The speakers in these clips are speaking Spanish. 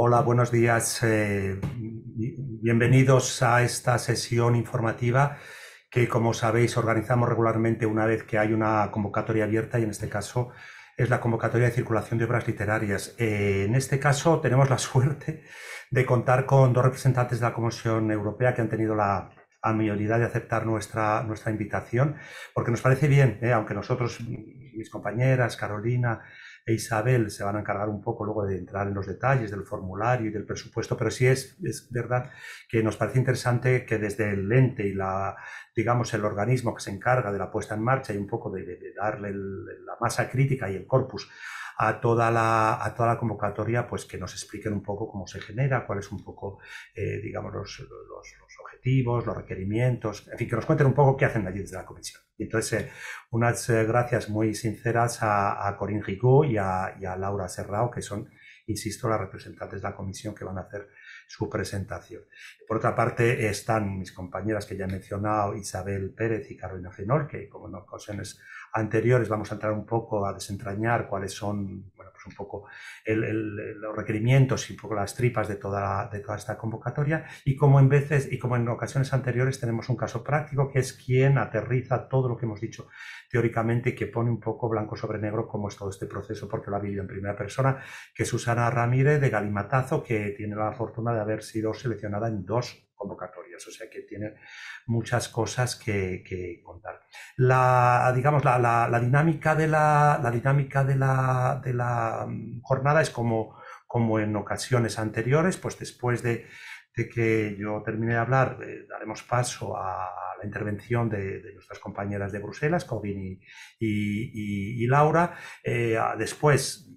Hola, buenos días. Eh, bienvenidos a esta sesión informativa que, como sabéis, organizamos regularmente una vez que hay una convocatoria abierta y, en este caso, es la convocatoria de circulación de obras literarias. Eh, en este caso, tenemos la suerte de contar con dos representantes de la Comisión Europea que han tenido la amabilidad de aceptar nuestra, nuestra invitación, porque nos parece bien, eh, aunque nosotros, mis compañeras, Carolina, e Isabel se van a encargar un poco luego de entrar en los detalles del formulario y del presupuesto, pero sí es, es verdad que nos parece interesante que desde el ente y la, digamos, el organismo que se encarga de la puesta en marcha y un poco de, darle la masa crítica y el corpus a toda la, a toda la convocatoria, pues que nos expliquen un poco cómo se genera, cuáles son un poco, eh, digamos, los, objetivos, los requerimientos, en fin, que nos cuenten un poco qué hacen allí desde la comisión. Y entonces, eh, unas eh, gracias muy sinceras a, a Corín y a, Laura Serrao, que son, insisto, las representantes de la comisión que van a hacer su presentación. Por otra parte, están mis compañeras que ya he mencionado, Isabel Pérez y Carolina Fenol que como no conocen anteriores vamos a entrar un poco a desentrañar cuáles son, bueno, pues un poco los requerimientos y un poco las tripas de toda, de toda esta convocatoria y como en veces y como en ocasiones anteriores tenemos un caso práctico que es quien aterriza todo lo que hemos dicho teóricamente y que pone un poco blanco sobre negro cómo es todo este proceso porque lo ha vivido en primera persona, que es Susana Ramírez de Galimatazo, que tiene la fortuna de haber sido seleccionada en dos convocatorias, o sea que tiene muchas cosas que, contar. La, digamos, la, dinámica, de la, dinámica de, la, mm, jornada es como, como en ocasiones anteriores, pues después de, que yo termine de hablar, eh, daremos paso a la intervención de, nuestras compañeras de Bruselas, Covini y, Laura. Eh, después,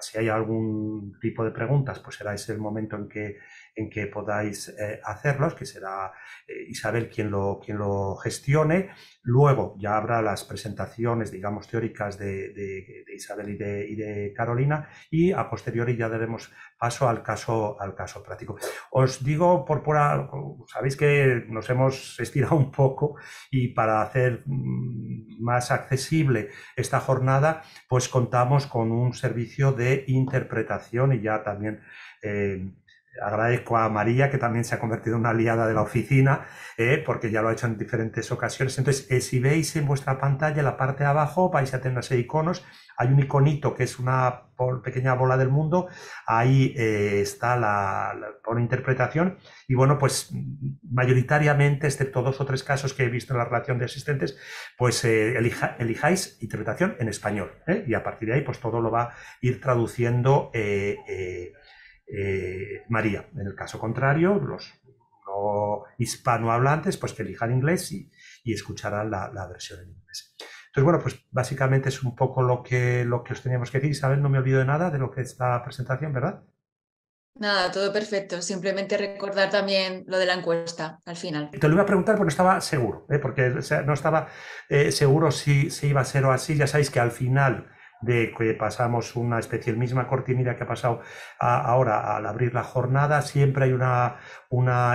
si hay algún tipo de preguntas, pues será ese el momento en que en que podáis eh, hacerlos, que será eh, Isabel quien lo, quien lo gestione. Luego ya habrá las presentaciones, digamos, teóricas de, Isabel y de, Carolina y a posteriori ya daremos paso al caso, al caso práctico. Os digo, por pura, sabéis que nos hemos estirado un poco y para hacer mm, más accesible esta jornada, pues contamos con un servicio de interpretación y ya también... Eh, agradezco a María, que también se ha convertido en una aliada de la oficina, eh, porque ya lo ha hecho en diferentes ocasiones. Entonces, eh, si veis en vuestra pantalla, la parte de abajo, vais a tener seis iconos. Hay un iconito que es una pequeña bola del mundo. Ahí eh, está la, interpretación. Y bueno, pues mayoritariamente, excepto dos o tres casos que he visto en la relación de asistentes, pues elijáis interpretación en español. Y a partir de ahí, pues todo lo va a ir traduciendo eh, María. En el caso contrario, los no hispanohablantes, pues que elijan inglés y, escucharán la, versión en inglés. Entonces, bueno, pues básicamente es un poco lo que, lo que os teníamos que decir. Isabel, no me olvido de nada de lo que es la presentación, ¿verdad? Nada, todo perfecto. Simplemente recordar también lo de la encuesta al final. Te lo iba a preguntar porque estaba seguro, ¿eh? porque no estaba eh, seguro si, si, iba a ser o así. Ya sabéis que al final de que pasamos una especie, misma cortinilla que ha pasado ahora al abrir la jornada, siempre hay una,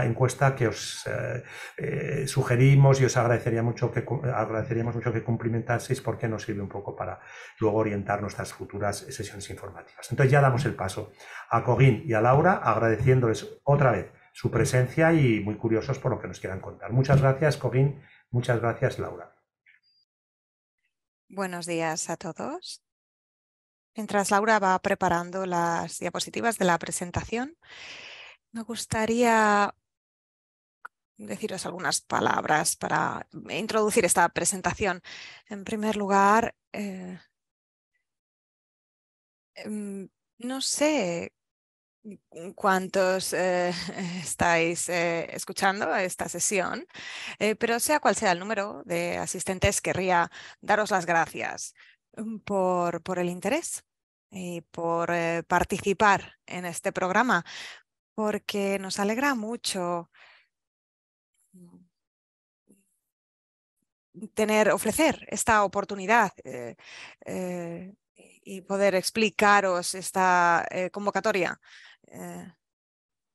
encuesta que os eh, eh, sugerimos y os agradecería mucho que, agradeceríamos mucho que cumplimentaseis porque nos sirve un poco para luego orientar nuestras futuras sesiones informativas. Entonces ya damos el paso a Cogín y a Laura agradeciéndoles otra vez su presencia y muy curiosos por lo que nos quieran contar. Muchas gracias, Cogín. Muchas gracias, Laura. Buenos días a todos. Mientras Laura va preparando las diapositivas de la presentación, me gustaría deciros algunas palabras para introducir esta presentación. En primer lugar, eh, em, no sé cuántos eh, estáis eh, escuchando esta sesión, pero sea cual sea el número de asistentes, querría daros las gracias Mm, por, por el interés y eh, por eh, participar en este programa, porque nos alegra mucho tener, ofrecer esta oportunidad eh, y poder explicaros esta convocatoria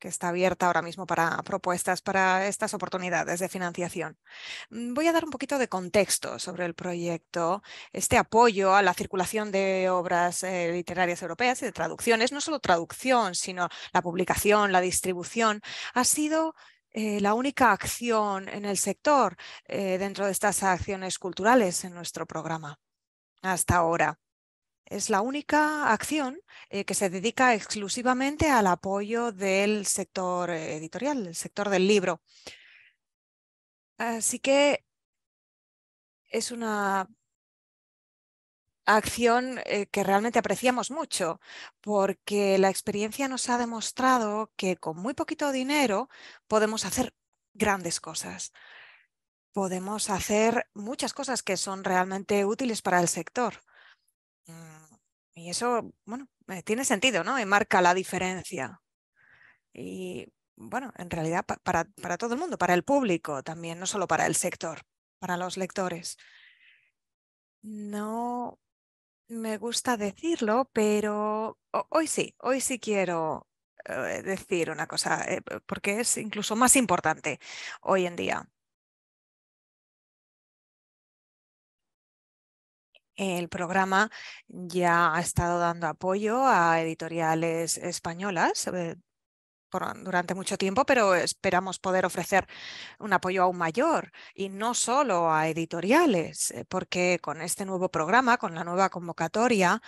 que está abierta ahora mismo para propuestas para estas oportunidades de financiación. Mm, voy a dar un poquito de contexto sobre el proyecto. Este apoyo a la circulación de obras eh, literarias europeas y de traducciones, no solo traducción, sino la publicación, la distribución, ha sido eh, la única acción en el sector eh, dentro de estas acciones culturales en nuestro programa hasta ahora es la única acción eh, que se dedica exclusivamente al apoyo del sector eh, editorial, el sector del libro. Así que es una acción eh, que realmente apreciamos mucho, porque la experiencia nos ha demostrado que con muy poquito dinero podemos hacer grandes cosas. Podemos hacer muchas cosas que son realmente útiles para el sector. Y eso, bueno, eh, tiene sentido, ¿no? Y marca la diferencia. Y bueno, en realidad para, para, todo el mundo, para el público también, no solo para el sector, para los lectores. No me gusta decirlo, pero hoy sí, hoy sí quiero eh, decir una cosa, eh, porque es incluso más importante hoy en día. El programa ya ha estado dando apoyo a editoriales españolas eh, durante mucho tiempo, pero esperamos poder ofrecer un apoyo aún mayor y no solo a editoriales, eh, porque con este nuevo programa, con la nueva convocatoria,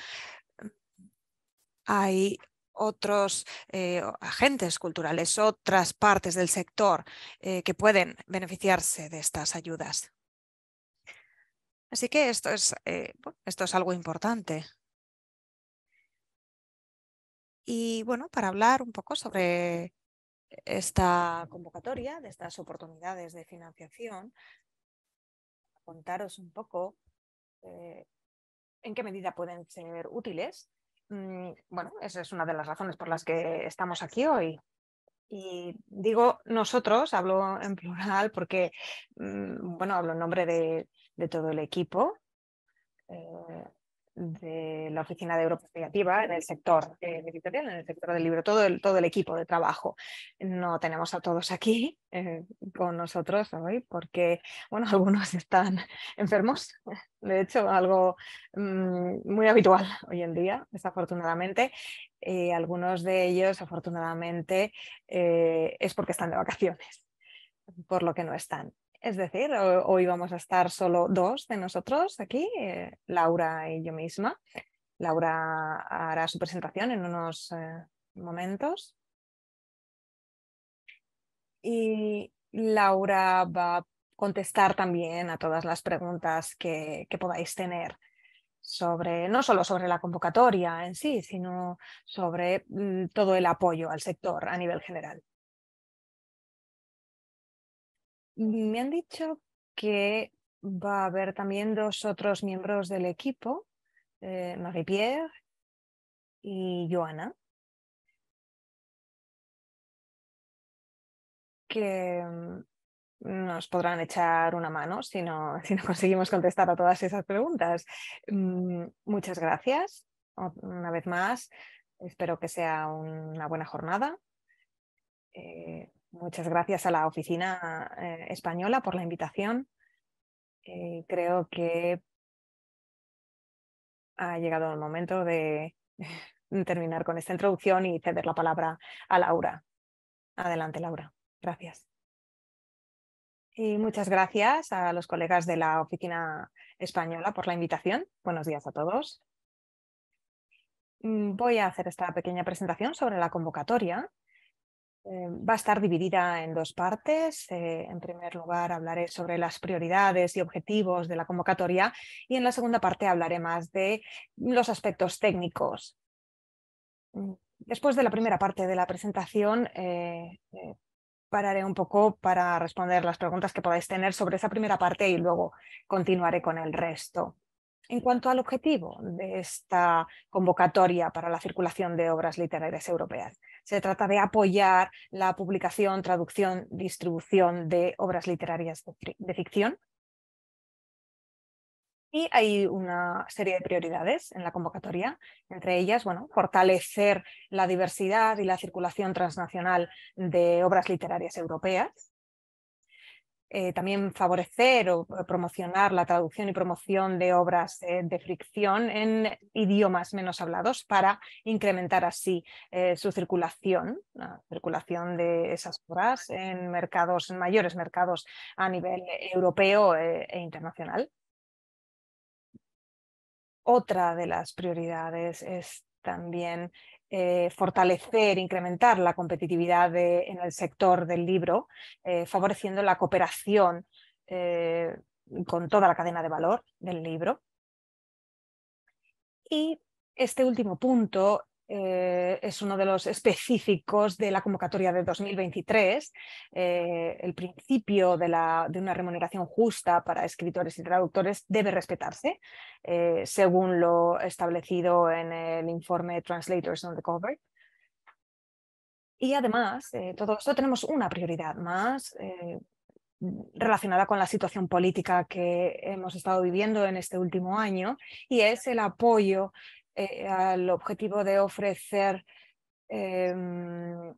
hay otros eh, agentes culturales, otras partes del sector que pueden beneficiarse de estas ayudas. Así que esto es, eh, esto es algo importante. Y bueno, para hablar un poco sobre esta convocatoria, de estas oportunidades de financiación, contaros un poco eh, en qué medida pueden ser útiles. Mm, bueno, esa es una de las razones por las que estamos aquí hoy. Y digo nosotros, hablo en plural porque, mm, bueno, hablo en nombre de, de todo el equipo eh, de la Oficina de Europa Creativa en el sector eh, editorial, en el sector del libro, todo el, todo el equipo de trabajo. No tenemos a todos aquí eh, con nosotros hoy porque, bueno, algunos están enfermos, de hecho, algo mm, muy habitual hoy en día, desafortunadamente. algunos de ellos, afortunadamente, es porque están de vacaciones, por lo que no están. Es decir, hoy vamos a estar solo dos de nosotros aquí, eh, Laura y yo misma. Laura hará su presentación en unos eh, momentos. Y Laura va a contestar también a todas las preguntas que, podáis tener sobre, no solo sobre la convocatoria en sí, sino sobre mm, todo el apoyo al sector a nivel general. Mm, me han dicho que va a haber también dos otros miembros del equipo, eh, Marie-Pierre y Joana, que mm, nos podrán echar una mano si no, si no conseguimos contestar a todas esas preguntas. Mm, muchas gracias una vez más. Espero que sea una buena jornada. Eh, Muchas gracias a la Oficina eh, Española por la invitación. Eh, creo que ha llegado el momento de terminar con esta introducción y ceder la palabra a Laura. Adelante, Laura. Gracias. Y muchas gracias a los colegas de la Oficina Española por la invitación. Buenos días a todos. Mm, voy a hacer esta pequeña presentación sobre la convocatoria Em, va a estar dividida en dos partes. Eh, en primer lugar, hablaré sobre las prioridades y objetivos de la convocatoria y en la segunda parte hablaré más de los aspectos técnicos. Mm, después de la primera parte de la presentación, eh, eh, pararé un poco para responder las preguntas que podáis tener sobre esa primera parte y luego continuaré con el resto. En cuanto al objetivo de esta convocatoria para la circulación de obras literarias europeas, se trata de apoyar la publicación, traducción, distribución de obras literarias de, ficción. Y hay una serie de prioridades en la convocatoria, entre ellas, bueno, fortalecer la diversidad y la circulación transnacional de obras literarias europeas, eh, también favorecer o promocionar la traducción y promoción de obras eh, de fricción en idiomas menos hablados para incrementar así eh, su circulación, la circulación de esas obras en mercados, en mayores mercados a nivel europeo e internacional. Otra de las prioridades es también eh, fortalecer, incrementar la competitividad en el sector del libro, eh, favoreciendo la cooperación eh, con toda la cadena de valor del libro. Y este último punto eh, es uno de los específicos de la convocatoria de 2023. Eh, el principio de, la, de, una remuneración justa para escritores y traductores debe respetarse, eh, según lo establecido en el informe Translators on the Cover. Y además, todo esto tenemos una prioridad más relacionada con la situación política que hemos estado viviendo en este último año y es el apoyo eh, al objetivo de ofrecer em,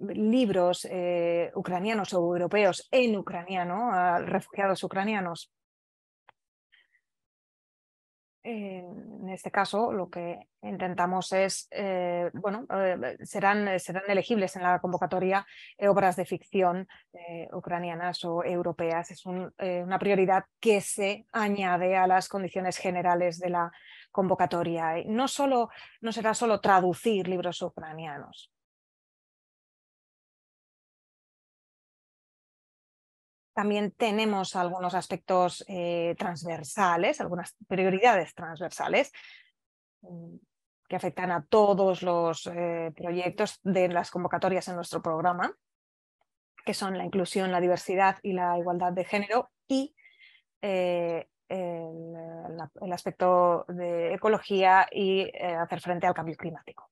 libros eh, ucranianos o europeos en ucraniano a refugiados ucranianos. En este caso, lo que intentamos es, eh, bueno, serán, elegibles en la convocatoria obras de ficción ucranianas o europeas. Es una prioridad que se añade a las condiciones generales de la convocatoria. No, solo, no será solo traducir libros ucranianos. También tenemos algunos aspectos eh, transversales, algunas prioridades transversales mm, que afectan a todos los eh, proyectos de las convocatorias en nuestro programa, que son la inclusión, la diversidad y la igualdad de género y eh, eh, el, aspecto de ecología y eh, hacer frente al cambio climático.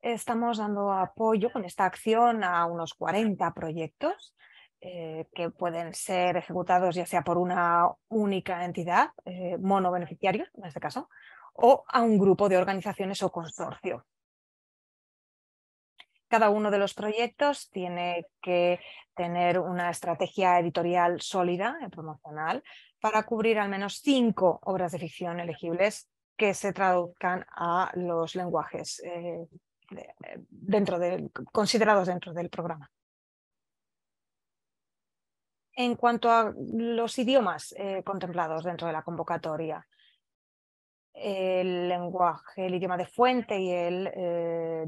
Estamos dando apoyo con esta acción a unos 40 proyectos eh, que pueden ser ejecutados ya sea por una única entidad, eh, monobeneficiario en este caso, o a un grupo de organizaciones o consorcio. Cada uno de los proyectos tiene que tener una estrategia editorial sólida, promocional, para cubrir al menos cinco obras de ficción elegibles que se traduzcan a los lenguajes eh, eh, dentro considerados dentro del programa. En cuanto a los idiomas eh, contemplados dentro de la convocatoria, el lenguaje, el idioma de fuente y el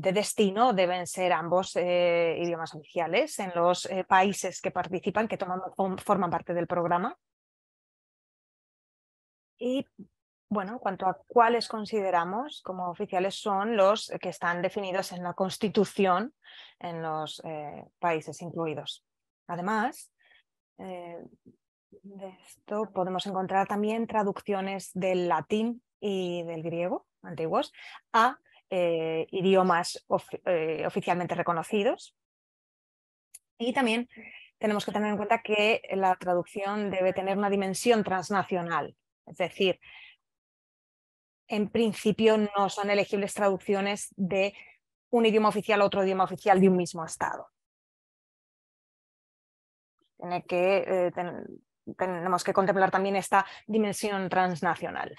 de destino deben ser ambos idiomas oficiales en los países que participan, que forman parte del programa. Y bueno, en cuanto a cuáles consideramos como oficiales son los que están definidos en la Constitución en los eh, países incluidos. Además, eh, de esto podemos encontrar también traducciones del latín y del griego antiguos a eh, idiomas oficialmente reconocidos. Y también tenemos que tener en cuenta que la traducción debe tener una dimensión transnacional es decir, en principio no son elegibles traducciones de un idioma oficial a otro idioma oficial de un mismo estado. que, eh, tenemos que contemplar también esta dimensión transnacional.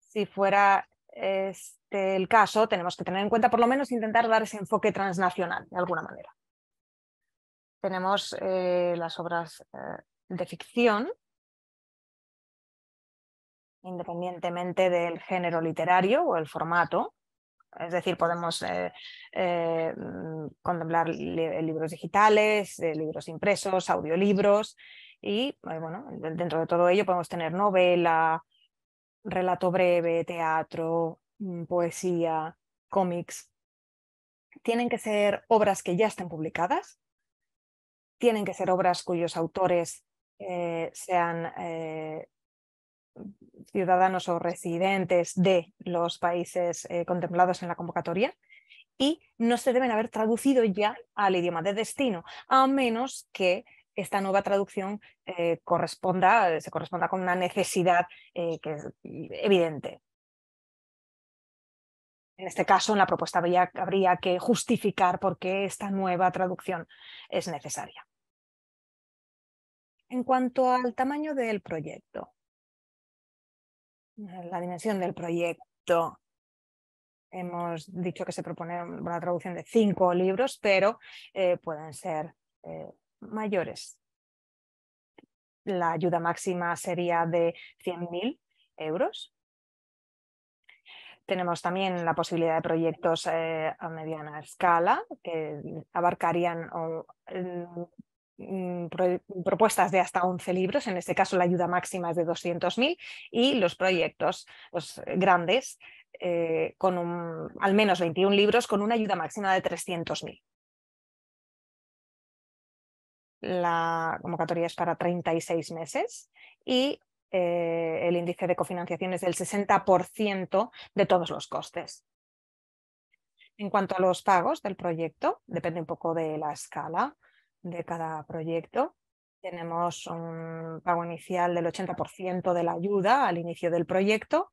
Si fuera este el caso, tenemos que tener en cuenta por lo menos intentar dar ese enfoque transnacional de alguna manera. Tenemos eh, las obras eh, de ficción independientemente del género literario o el formato. Es decir, podemos eh, eh, mm, contemplar libros digitales, eh, libros impresos, audiolibros y, pues, bueno, dentro de todo ello podemos tener novela, relato breve, teatro, mm, poesía, cómics. Tienen que ser obras que ya estén publicadas, tienen que ser obras cuyos autores sean ciudadanos o residentes de los países eh, contemplados en la convocatoria y no se deben haber traducido ya al idioma de destino, a menos que esta nueva traducción eh, se corresponda con una necesidad eh, que es evidente. En este caso, en la propuesta habría que justificar por qué esta nueva traducción es necesaria. En cuanto al tamaño del proyecto, la dimensión del proyecto. Hemos dicho que se propone una traducción de cinco libros, pero eh, pueden ser eh, mayores. La ayuda máxima sería de 100.000 euros. Tenemos también la posibilidad de proyectos eh, a mediana escala que abarcarían Mm, propuestas de hasta 11 libros, en este caso la ayuda máxima es de 200.000, y los proyectos eh, grandes eh, con un, al menos 21 libros con una ayuda máxima de 300.000. La convocatoria es para 36 meses y eh, el índice de cofinanciación es del 60% de todos los costes. En cuanto a los pagos del proyecto, depende un poco de la escala de cada proyecto. Tenemos un pago inicial del 80% de la ayuda al inicio del proyecto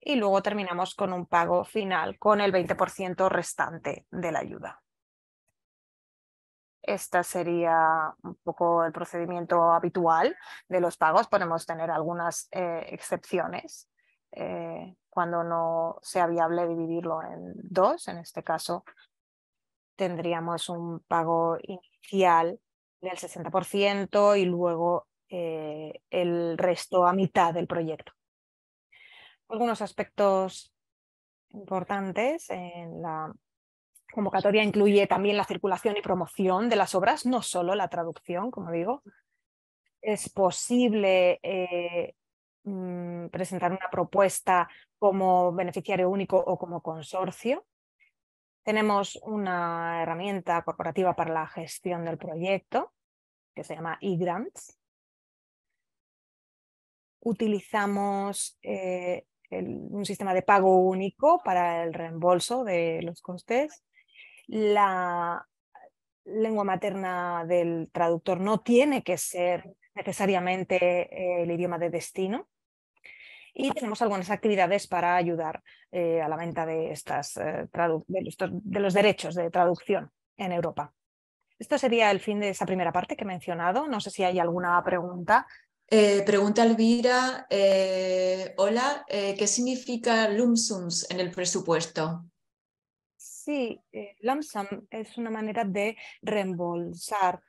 y luego terminamos con un pago final con el 20% restante de la ayuda. Este sería un poco el procedimiento habitual de los pagos. Podemos tener algunas eh, excepciones eh, cuando no sea viable dividirlo en dos. En este caso, tendríamos un pago inicial del 60% y luego eh, el resto a mitad del proyecto. Algunos aspectos importantes en la convocatoria incluye también la circulación y promoción de las obras, no solo la traducción, como digo. Es posible eh, mm, presentar una propuesta como beneficiario único o como consorcio tenemos una herramienta corporativa para la gestión del proyecto que se llama eGrants. Utilizamos eh, un sistema de pago único para el reembolso de los costes. La lengua materna del traductor no tiene que ser necesariamente eh, el idioma de destino y tenemos algunas actividades para ayudar eh, a la venta de, estas, eh, de, los, derechos de traducción en Europa. Esto sería el fin de esa primera parte que he mencionado. No sé si hay alguna pregunta. Eh, pregunta Elvira, hola, ¿qué significa LUMSUMS en el presupuesto? Sí, lumsum es una manera de reembolsar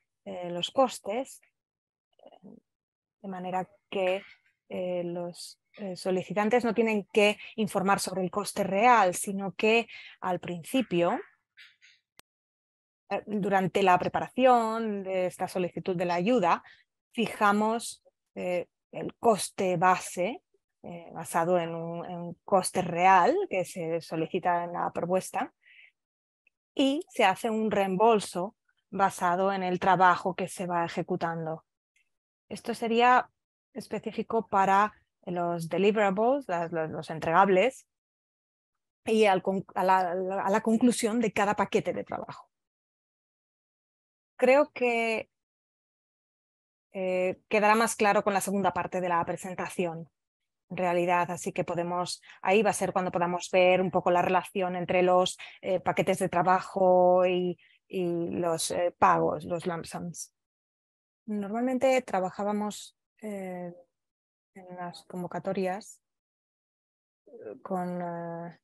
los costes de manera que los eh, solicitantes no tienen que informar sobre el coste real, sino que al principio, eh, durante la preparación de esta solicitud de la ayuda, fijamos eh, el coste base basado en un coste real que se solicita en la propuesta y se hace un reembolso basado en el trabajo que se va ejecutando. Esto sería específico para los deliverables, los, entregables, y a, la, conclusión de cada paquete de trabajo. Creo que eh, quedará más claro con la segunda parte de la presentación, en realidad, así que podemos, ahí va a ser cuando podamos ver un poco la relación entre los eh, paquetes de trabajo y, los eh, pagos, los lump sums. Normalmente trabajábamos en las convocatorias con eh,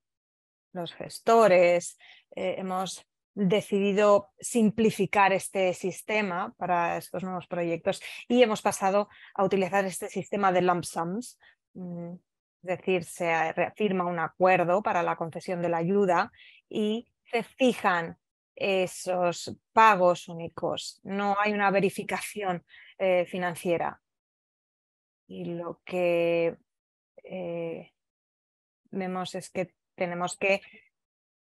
los gestores. Eh, hemos decidido simplificar este sistema para estos nuevos proyectos y hemos pasado a utilizar este sistema de lump sums. Mm, es decir, se reafirma un acuerdo para la concesión de la ayuda y se fijan esos pagos únicos. No hay una verificación eh, financiera y lo que eh, vemos es que tenemos que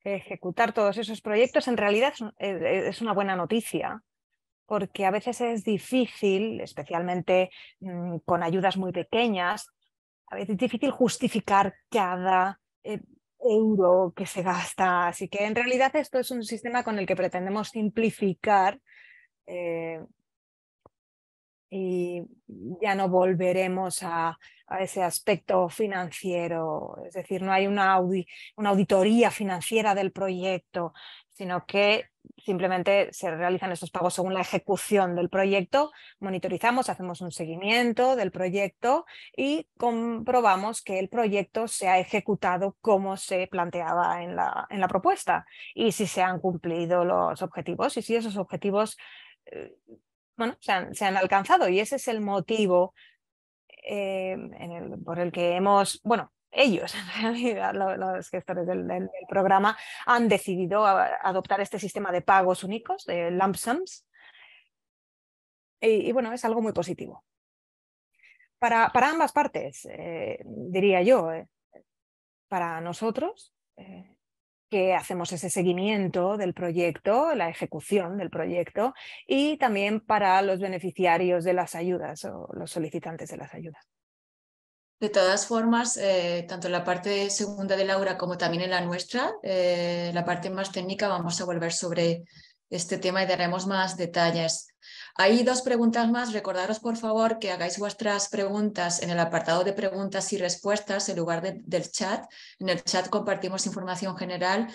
ejecutar todos esos proyectos. En realidad es eh, eh, una buena noticia, porque a veces es difícil, especialmente mm, con ayudas muy pequeñas, a veces es difícil justificar cada euro que se gasta. Así que en realidad esto es un sistema con el que pretendemos simplificar y ya no volveremos a, ese aspecto financiero, es decir, no hay una, auditoría financiera del proyecto, sino que simplemente se realizan esos pagos según la ejecución del proyecto, monitorizamos, hacemos un seguimiento del proyecto y comprobamos que el proyecto se ha ejecutado como se planteaba en la, propuesta y si se han cumplido los objetivos y si esos objetivos eh, bueno, se han, alcanzado y ese es el motivo eh, por el que hemos, bueno, ellos en realidad, los, gestores del, programa, han decidido adoptar este sistema de pagos únicos, de lump sums, y, bueno, es algo muy positivo. Para, ambas partes, eh, diría yo, eh, para nosotros, que hacemos ese seguimiento del proyecto, la ejecución del proyecto y también para los beneficiarios de las ayudas o los solicitantes de las ayudas. De todas formas, eh, tanto en la parte segunda de Laura como también en la nuestra, eh, la parte más técnica, vamos a volver sobre este tema y daremos más detalles. Hay dos preguntas más. Recordaros, por favor, que hagáis vuestras preguntas en el apartado de preguntas y respuestas en lugar del chat. En el chat compartimos información general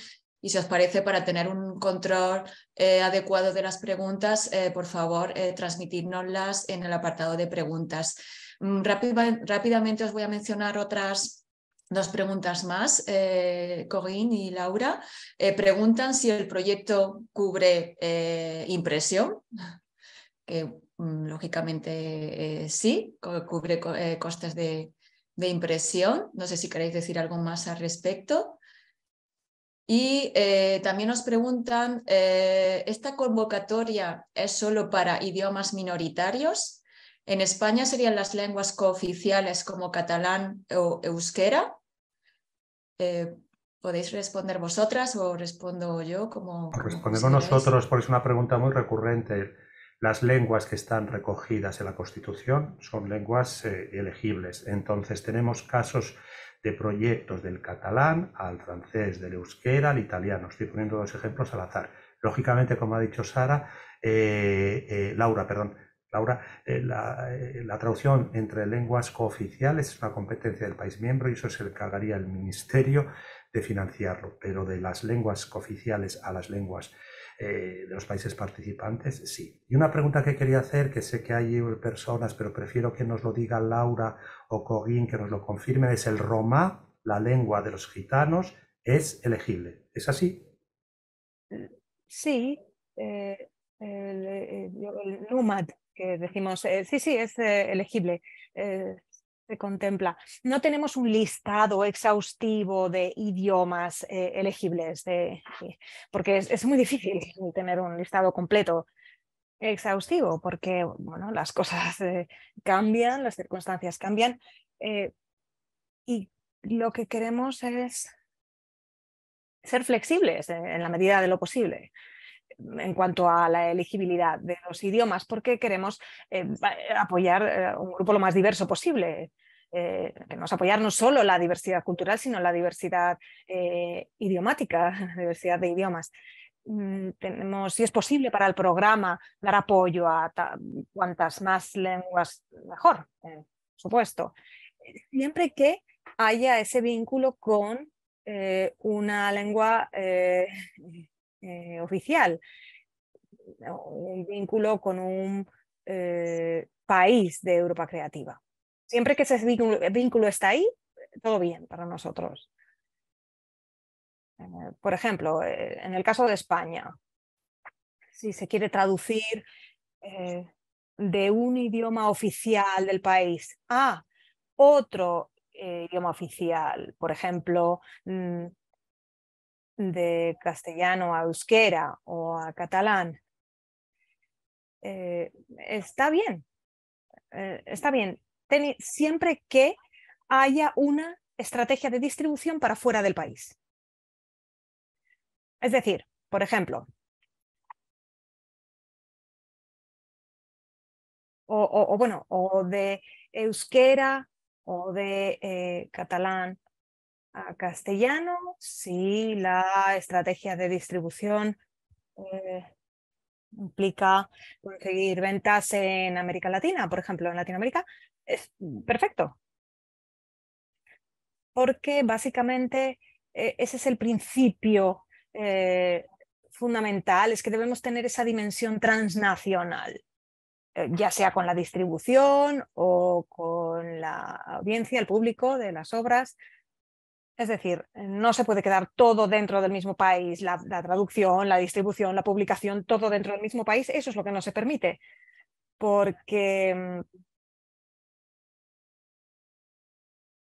y si os parece, para tener un control eh, adecuado de las preguntas, eh, por favor, eh, transmitidnoslas en el apartado de preguntas. Mm, rápidamente os voy a mencionar otras dos preguntas más, eh, y Laura. Eh, preguntan si el proyecto cubre eh, impresión, que mm, lógicamente eh, sí, cubre costes de, de, impresión. No sé si queréis decir algo más al respecto. Y también nos preguntan, ¿esta convocatoria es solo para idiomas minoritarios? En España serían las lenguas cooficiales como catalán o euskera eh, podéis responder vosotras o respondo yo como... Respondemos nosotros porque es una pregunta muy recurrente. Las lenguas que están recogidas en la Constitución son lenguas eh, elegibles. Entonces tenemos casos de proyectos del catalán al francés, del euskera al italiano. Estoy poniendo dos ejemplos al azar. Lógicamente, como ha dicho Sara, eh, Laura, perdón, Laura, eh, eh, la, traducción entre lenguas cooficiales es una competencia del país miembro y eso se encargaría el Ministerio de financiarlo, pero de las lenguas cooficiales a las lenguas eh, de los países participantes, sí. Y una pregunta que quería hacer, que sé que hay personas, pero prefiero que nos lo diga Laura o Corín, que nos lo confirme. es el roma la lengua de los gitanos, es elegible. ¿Es así? Sí. El, el, que decimos, eh, sí, sí, es eh, elegible, eh, se contempla. No tenemos un listado exhaustivo de idiomas elegibles, de, porque es, muy difícil tener un listado completo exhaustivo, porque las cosas cambian, las circunstancias cambian, y lo que queremos es ser flexibles en la medida de lo posible en cuanto a la elegibilidad de los idiomas, porque queremos eh, eh, apoyar eh, un grupo lo más diverso posible. queremos apoyar no solo la diversidad cultural, sino la diversidad idiomática, la diversidad de idiomas. Mm, tenemos, si es posible para el programa, dar apoyo a cuantas más lenguas mejor, por supuesto. Siempre que haya ese vínculo con una lengua eh, oficial, un vínculo con un eh, país de Europa creativa. Siempre que ese vínculo, está ahí, todo bien para nosotros. Eh, por ejemplo, en el caso de España, si se quiere traducir de un idioma oficial del país a otro idioma oficial, por ejemplo, mm, de castellano a euskera o a catalán, eh, está bien, eh, está bien, siempre que haya una estrategia de distribución para fuera del país. Es decir, por ejemplo, o, bueno, o de euskera o de eh, catalán a castellano, si la estrategia de distribución eh, implica conseguir ventas en América Latina, por ejemplo, en Latinoamérica, es perfecto. Porque básicamente eh, ese es el principio eh, fundamental, es que debemos tener esa dimensión transnacional ya sea con la distribución o con la audiencia, el público de las obras, es decir, no se puede quedar todo dentro del mismo país, la, traducción, la distribución, la publicación, todo dentro del mismo país. Eso es lo que no se permite, porque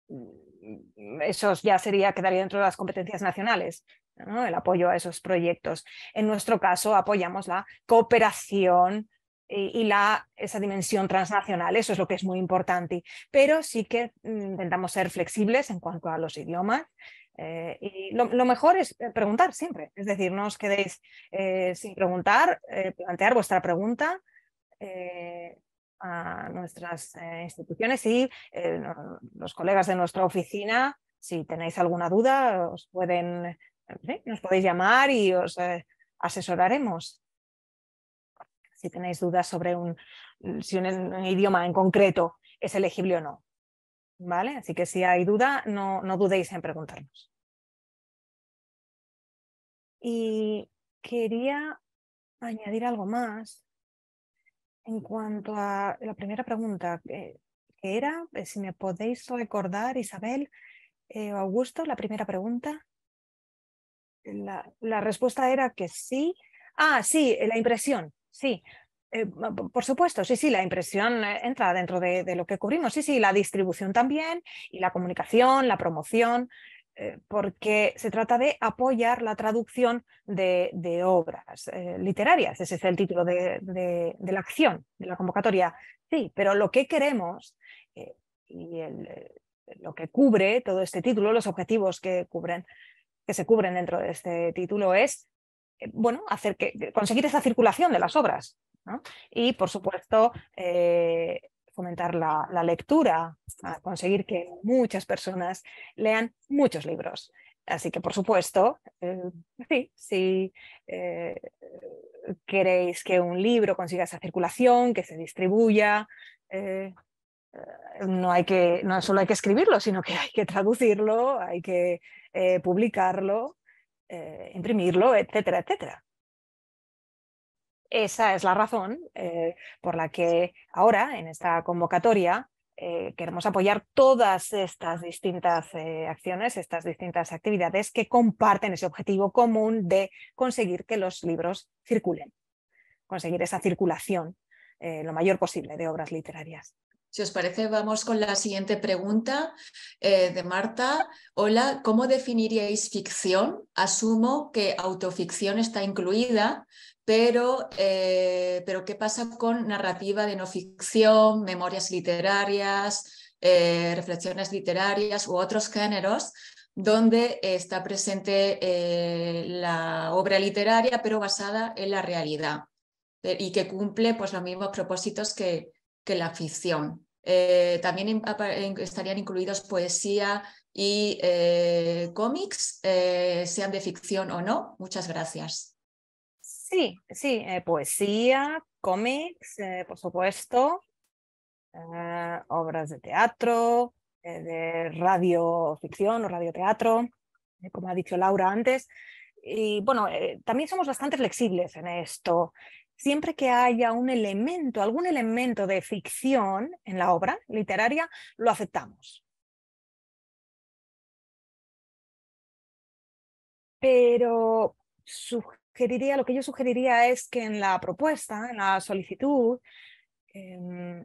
mm, eso ya sería, quedaría dentro de las competencias nacionales, el apoyo a esos proyectos. En nuestro caso, apoyamos la cooperación eh, y, la, esa dimensión transnacional, eso es lo que es muy importante. Pero sí que mm, intentamos ser flexibles en cuanto a los idiomas. Eh, y lo, mejor es eh, preguntar siempre, es decir, no os quedéis sin preguntar, plantear vuestra pregunta a nuestras instituciones y los colegas de nuestra oficina, si tenéis alguna duda, os pueden, nos podéis llamar y os asesoraremos si tenéis dudas sobre un, mm, si un, idioma en concreto es elegible o no. ¿Vale? Así que si hay duda, no, dudéis en preguntarnos. Y quería añadir algo más en cuanto a la primera pregunta, eh, que, era, eh, si me podéis recordar, Isabel, o eh, Augusto, la primera pregunta. La, la, respuesta era que sí. Ah, sí, la impresión sí. Eh, por supuesto, sí, sí, la impresión eh, entra dentro de, lo que cubrimos, sí, sí, la distribución también, y la comunicación, la promoción, eh, porque se trata de apoyar la traducción de, obras literarias, ese es el título de, la acción, de la convocatoria, sí, pero lo que queremos y lo que cubre todo este título, los objetivos que cubren que se cubren dentro de este título es eh, bueno, hacer conseguir esa circulación de las obras. Y, por supuesto, eh, fomentar la, lectura, conseguir que muchas personas lean muchos libros. Así que, por supuesto, eh, si queréis que un libro consiga esa circulación, que se distribuya, no, no solo hay que escribirlo, sino que hay que traducirlo, hay que publicarlo eh, imprimirlo, etcétera, etcétera. Esa es la razón eh, por la que ahora, en esta convocatoria, eh, queremos apoyar todas estas distintas acciones, estas distintas actividades que comparten ese objetivo común de conseguir que los libros circulen, conseguir esa circulación lo mayor posible de obras literarias. Si os parece, vamos con la siguiente pregunta eh, de Marta. Hola, ¿cómo definiríais ficción? Asumo que autoficción está incluida, pero, eh, pero ¿qué pasa con narrativa de no ficción, memorias literarias, eh, reflexiones literarias u otros géneros? donde está presente la obra literaria, pero basada en la realidad y que cumple pues, los mismos propósitos que, que la ficción. Eh, también estarían incluidos poesía y eh, cómics, eh, sean de ficción o no. Muchas gracias. Sí, sí, poesía, cómics, por supuesto, obras de teatro, de radioficción o radioteatro, como ha dicho Laura antes. Y bueno, también somos bastante flexibles en esto siempre que haya un elemento, algún elemento de ficción en la obra literaria, lo aceptamos. Pero sugeriría, lo que yo sugeriría es que en la propuesta, en la solicitud, em,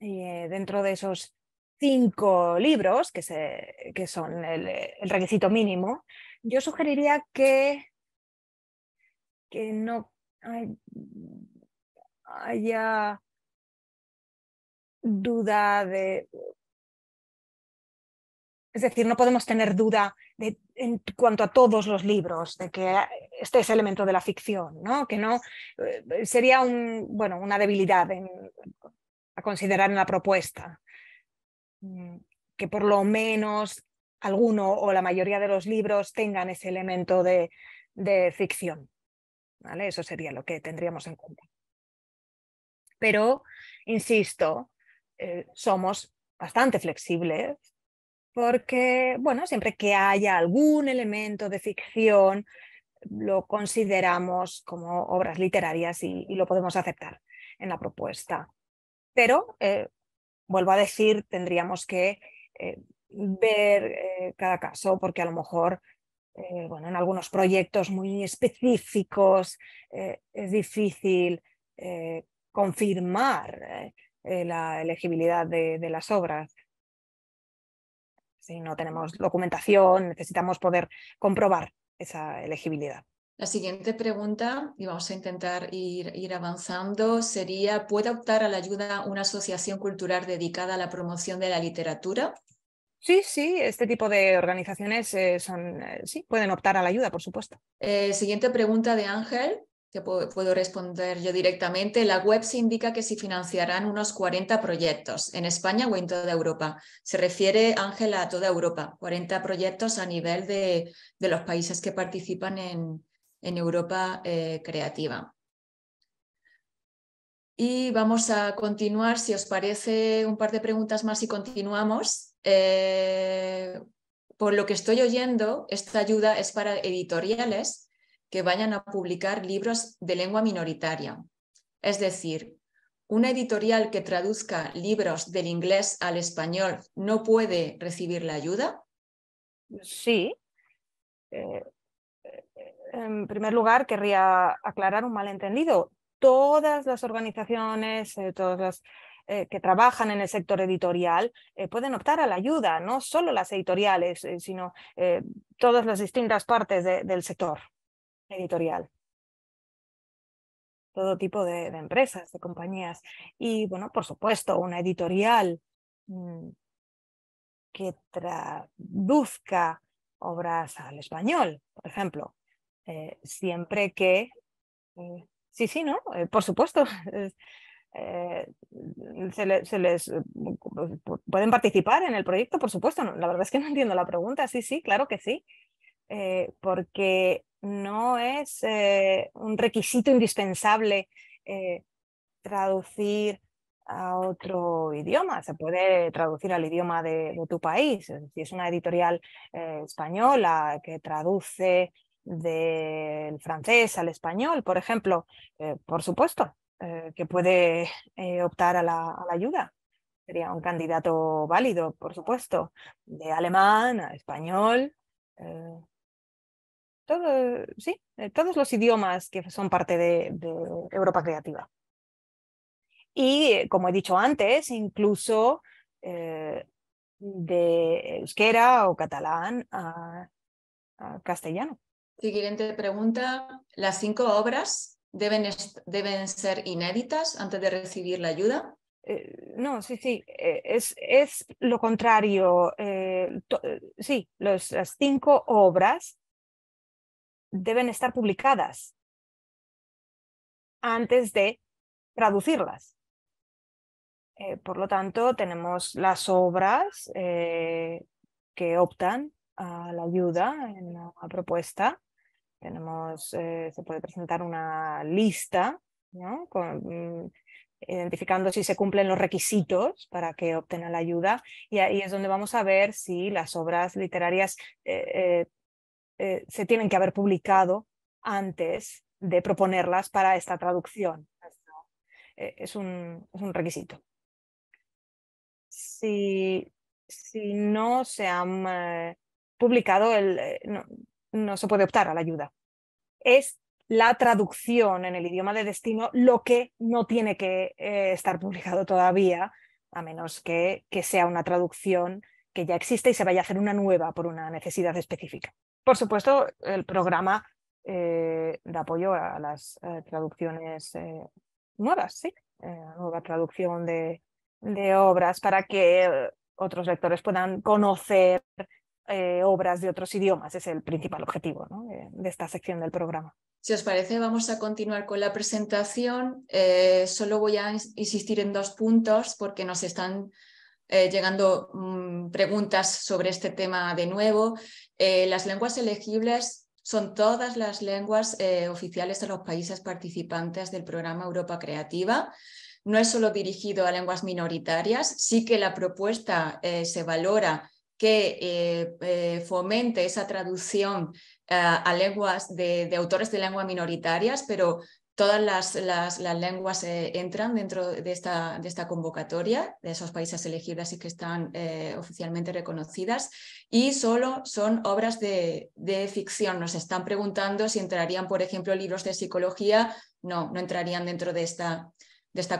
eh, dentro de esos cinco libros, que, son el, el requisito mínimo, yo sugeriría que, que no haya duda de... Es decir, no podemos tener duda de, en cuanto a todos los libros, de que este es elemento de la ficción, ¿no? Que no eh, sería un, bueno, una debilidad a considerar en la propuesta. Mm, que por lo menos alguno o la mayoría de los libros tengan ese elemento de, de ficción. Eso sería lo que tendríamos en cuenta. Pero, insisto, eh, somos bastante flexibles porque, bueno, siempre que haya algún elemento de ficción, lo consideramos como obras literarias y, lo podemos aceptar en la propuesta. Pero, eh, vuelvo a decir, tendríamos que eh, ver cada caso, porque a lo mejor eh, bueno, en algunos proyectos muy específicos eh, es difícil eh, confirmar la elegibilidad de, las obras. Si no tenemos documentación, necesitamos poder comprobar esa elegibilidad. La siguiente pregunta, y vamos a intentar ir, ir avanzando, sería, ¿puede optar a la ayuda una asociación cultural dedicada a la promoción de la literatura? Sí, sí, este tipo de organizaciones eh, son, eh, sí, pueden optar a la ayuda, por supuesto. Eh, siguiente pregunta de Ángel, que puedo, responder yo directamente. La web se indica que se financiarán unos 40 proyectos en España o en toda Europa. Se refiere, Ángel, a toda Europa, 40 proyectos a nivel de, los países que participan en, en Europa Creativa. Y vamos a continuar, si os parece, un par de preguntas más y continuamos. Eh, por lo que estoy oyendo, esta ayuda es para editoriales que vayan a publicar libros de lengua minoritaria. Es decir, una editorial que traduzca libros del inglés al español no puede recibir la ayuda? Sí. Eh, en primer lugar, querría aclarar un malentendido. Todas las organizaciones, eh, todas las eh, que trabajan en el sector editorial eh, pueden optar a la ayuda, no solo las editoriales, eh, sino todas las distintas partes del sector editorial. Todo tipo de, empresas, de compañías. Y bueno, por supuesto, una editorial mm, que traduzca obras al español, por ejemplo, siempre que... sí, sí, ¿no? por supuesto. Eh, se, les eh, pueden participar en el proyecto, por supuesto. la verdad es que no entiendo la pregunta. Sí, sí, claro que sí, eh, porque no es un requisito indispensable traducir a otro idioma, se puede traducir al idioma de tu país. Si es una editorial española que traduce del francés al español, por ejemplo, por supuesto, eh, que puede eh, optar a la, ayuda. Sería un candidato válido, por supuesto, de alemán a español, eh, sí, todos los idiomas que son parte de, Europa Creativa. Y, como he dicho antes, incluso de euskera o catalán a, a castellano. Siguiente pregunta. Las cinco obras deben, ser inéditas antes de recibir la ayuda? Eh, no, sí, sí, eh, es, lo contrario. Eh, sí, las cinco obras deben estar publicadas antes de traducirlas. por lo tanto, tenemos las obras que optan a la ayuda en la propuesta tenemos, eh, se puede presentar una lista mm, identificando si se cumplen los requisitos para que obtengan la ayuda y ahí es donde vamos a ver si las obras literarias eh, eh, se tienen que haber publicado antes de proponerlas para esta traducción. Es un, es un requisito. Si, no se han publicado, el, no se puede optar a la ayuda es la traducción en el idioma de destino, lo que no tiene que eh, estar publicado todavía, a menos que, sea una traducción que ya existe y se vaya a hacer una nueva por una necesidad específica. Por supuesto, el programa eh, da de apoyo a las eh, traducciones nuevas, ¿sí? nueva traducción de, obras para que otros lectores puedan conocer eh, obras de otros idiomas. Es el principal objetivo de, esta sección del programa. Si os parece, vamos a continuar con la presentación. Eh, solo voy a insistir en dos puntos porque nos están eh, llegando mm, preguntas sobre este tema de nuevo. las lenguas elegibles son todas las lenguas oficiales de los países participantes del programa Europa Creativa no es solo dirigido a lenguas minoritarias, sí que la propuesta se valora que eh, eh, fomente esa traducción ah, a lenguas de, autores de lengua minoritarias, pero todas las, las, lenguas eh, entran dentro de esta, de esta, convocatoria, de esos países elegidos y que están oficialmente reconocidas, y solo son obras de, ficción. Nos están preguntando si entrarían, por ejemplo, libros de psicología. No, no entrarían dentro de esta,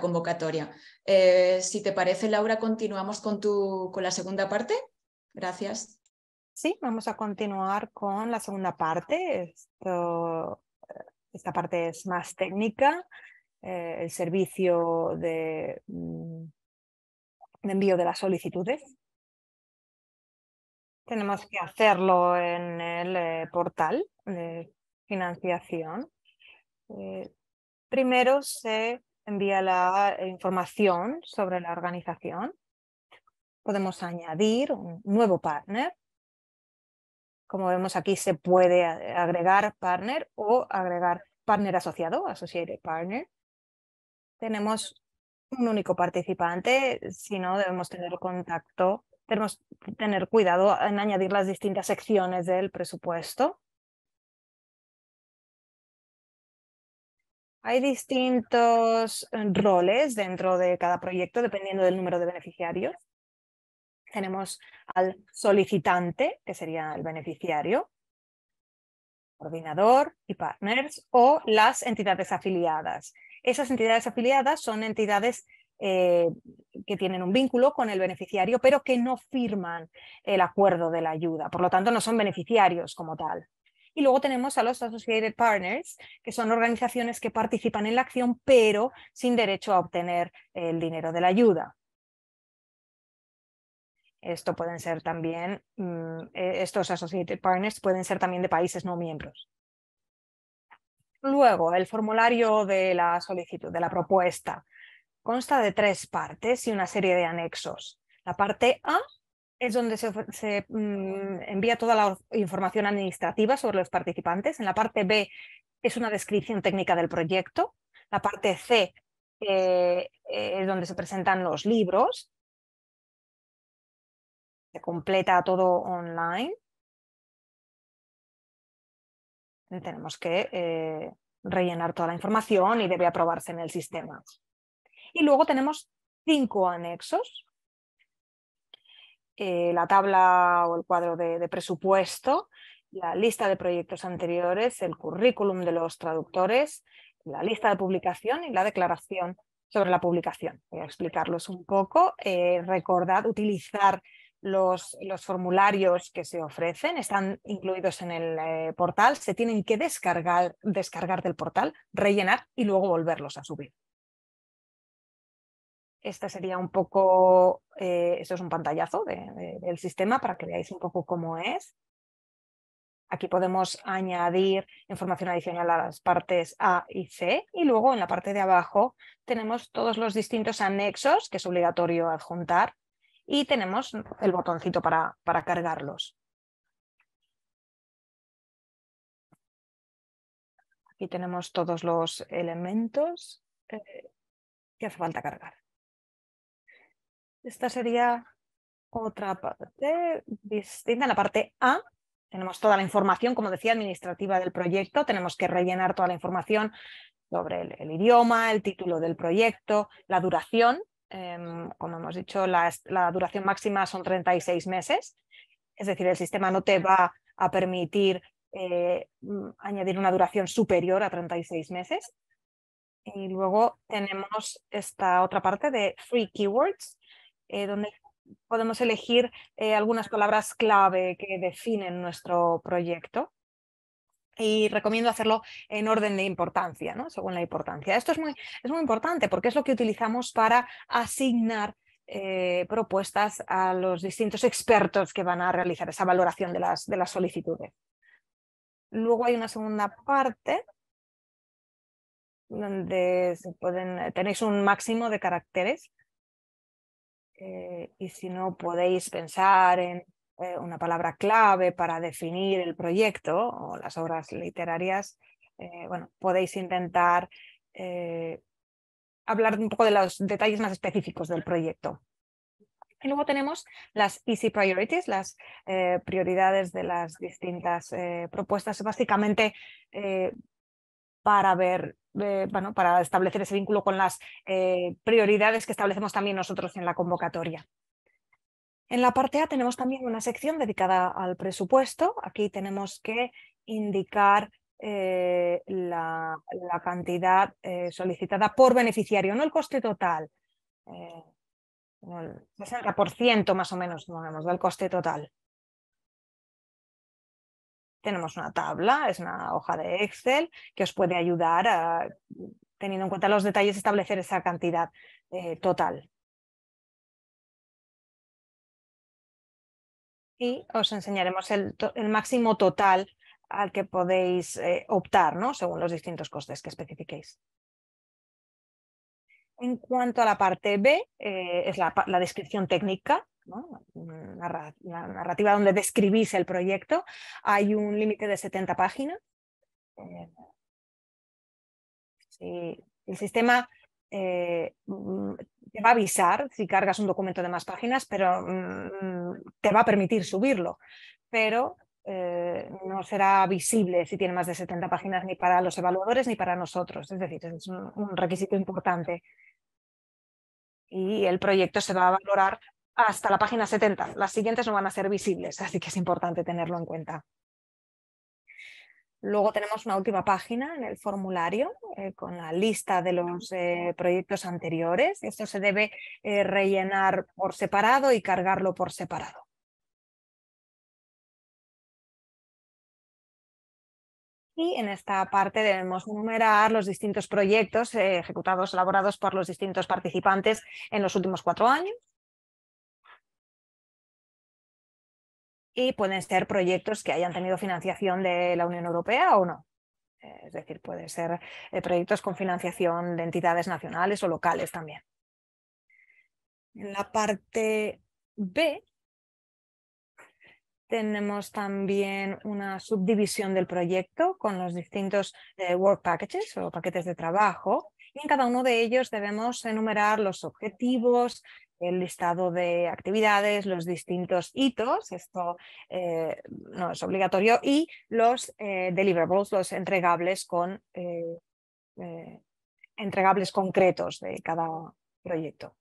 convocatoria. si te parece, Laura, continuamos con, tu, con la segunda parte. Gracias. Sí, vamos a continuar con la segunda parte. Eh, esta parte es más técnica. Eh, el servicio mm, de, envío de las solicitudes tenemos que hacerlo en el eh, portal de financiación. primero se envía la información sobre la organización podemos añadir un nuevo partner. Como vemos aquí se puede agregar partner o agregar partner asociado, associated partner. Tenemos un único participante, si no debemos tener contacto, debemos tener cuidado en añadir las distintas secciones del presupuesto. Hay distintos roles dentro de cada proyecto dependiendo del número de beneficiarios. Tenemos al solicitante, que sería el beneficiario, coordinador y partners, o las entidades afiliadas. Esas entidades afiliadas son entidades eh, que tienen un vínculo con el beneficiario, pero que no firman el acuerdo de la ayuda. Por lo tanto, no son beneficiarios como tal. Y luego tenemos a los Associated Partners, que son organizaciones que participan en la acción, pero sin derecho a obtener el dinero de la ayuda. Esto pueden ser también, mm, eh, estos associated partners pueden ser también de países no miembros. Luego, el formulario de la solicitud, de la propuesta, consta de tres partes y una serie de anexos. La parte A es donde se, mm, envía toda la información administrativa sobre los participantes. En la parte B es una descripción técnica del proyecto. La parte C eh, eh, es donde se presentan los libros se completa todo online. Eh, tenemos que eh, rellenar toda la información y debe aprobarse en el sistema. Y luego tenemos cinco anexos. Eh, la tabla o el cuadro de, presupuesto, la lista de proyectos anteriores, el currículum de los traductores, la lista de publicación y la declaración sobre la publicación. Voy a explicarlos un poco. recordad utilizar los, formularios que se ofrecen están incluidos en el eh, portal, se tienen que descargar, descargar del portal, rellenar y luego volverlos a subir. Este sería un poco, eh, esto es un pantallazo del sistema para que veáis un poco cómo es. Aquí podemos añadir información adicional a las partes A y C y luego en la parte de abajo tenemos todos los distintos anexos que es obligatorio adjuntar y tenemos el botoncito para, cargarlos. Aquí tenemos todos los elementos eh, que hace falta cargar. Esta sería otra parte distinta. En la parte A tenemos toda la información, como decía, administrativa del proyecto. Tenemos que rellenar toda la información sobre el idioma, el título del proyecto, la duración, Em, como hemos dicho, la, duración máxima son 36 meses, es decir, el sistema no te va a permitir eh, mm, añadir una duración superior a 36 meses. Y luego tenemos esta otra parte de free keywords, eh, donde podemos elegir eh, algunas palabras clave que definen nuestro proyecto y recomiendo hacerlo en orden de importancia, ¿no? según la importancia. Esto es muy, es muy importante porque es lo que utilizamos para asignar eh, propuestas a los distintos expertos que van a realizar esa valoración de las, de las solicitudes. Luego hay una segunda parte donde se pueden, eh, tenéis un máximo de caracteres eh, y si no podéis pensar en eh, una palabra clave para definir el proyecto o las obras literarias, eh, podéis intentar eh, hablar un poco de los detalles más específicos del proyecto. Y luego tenemos las Easy Priorities, las prioridades de las distintas propuestas, básicamente para ver para establecer ese vínculo con las prioridades que establecemos también nosotros en la convocatoria. En la parte A tenemos también una sección dedicada al presupuesto. Aquí tenemos que indicar eh, la, cantidad eh, solicitada por beneficiario, no el coste total. Eh, el 60% más o menos digamos, del coste total. Tenemos una tabla, es una hoja de Excel que os puede ayudar a, teniendo en cuenta los detalles, establecer esa cantidad total y os enseñaremos el, máximo total al que podéis eh, optar, Según los distintos costes que especifiquéis. En cuanto a la parte B, eh, es la, descripción técnica, mm, la, narrativa donde describís el proyecto. Hay un límite de 70 páginas. Eh, el sistema mm, te va a avisar si cargas un documento de más páginas, pero mm, te va a permitir subirlo. Pero eh, no será visible si tiene más de 70 páginas ni para los evaluadores ni para nosotros. Es decir, es un, un requisito importante. Y el proyecto se va a valorar hasta la página 70. Las siguientes no van a ser visibles, así que es importante tenerlo en cuenta. Luego tenemos una última página en el formulario eh, con la lista de los eh, proyectos anteriores. Esto se debe eh, rellenar por separado y cargarlo por separado. Y en esta parte debemos numerar los distintos proyectos ejecutados, elaborados por los distintos participantes en los últimos cuatro años y pueden ser proyectos que hayan tenido financiación de la Unión Europea o no. Eh, es decir, pueden ser eh, proyectos con financiación de entidades nacionales o locales también. En la parte B tenemos también una subdivisión del proyecto con los distintos eh, work packages o paquetes de trabajo. Y en cada uno de ellos debemos enumerar los objetivos, el listado de actividades, los distintos hitos, esto eh, no es obligatorio, y los eh, deliverables, los entregables con eh, entregables concretos de cada proyecto.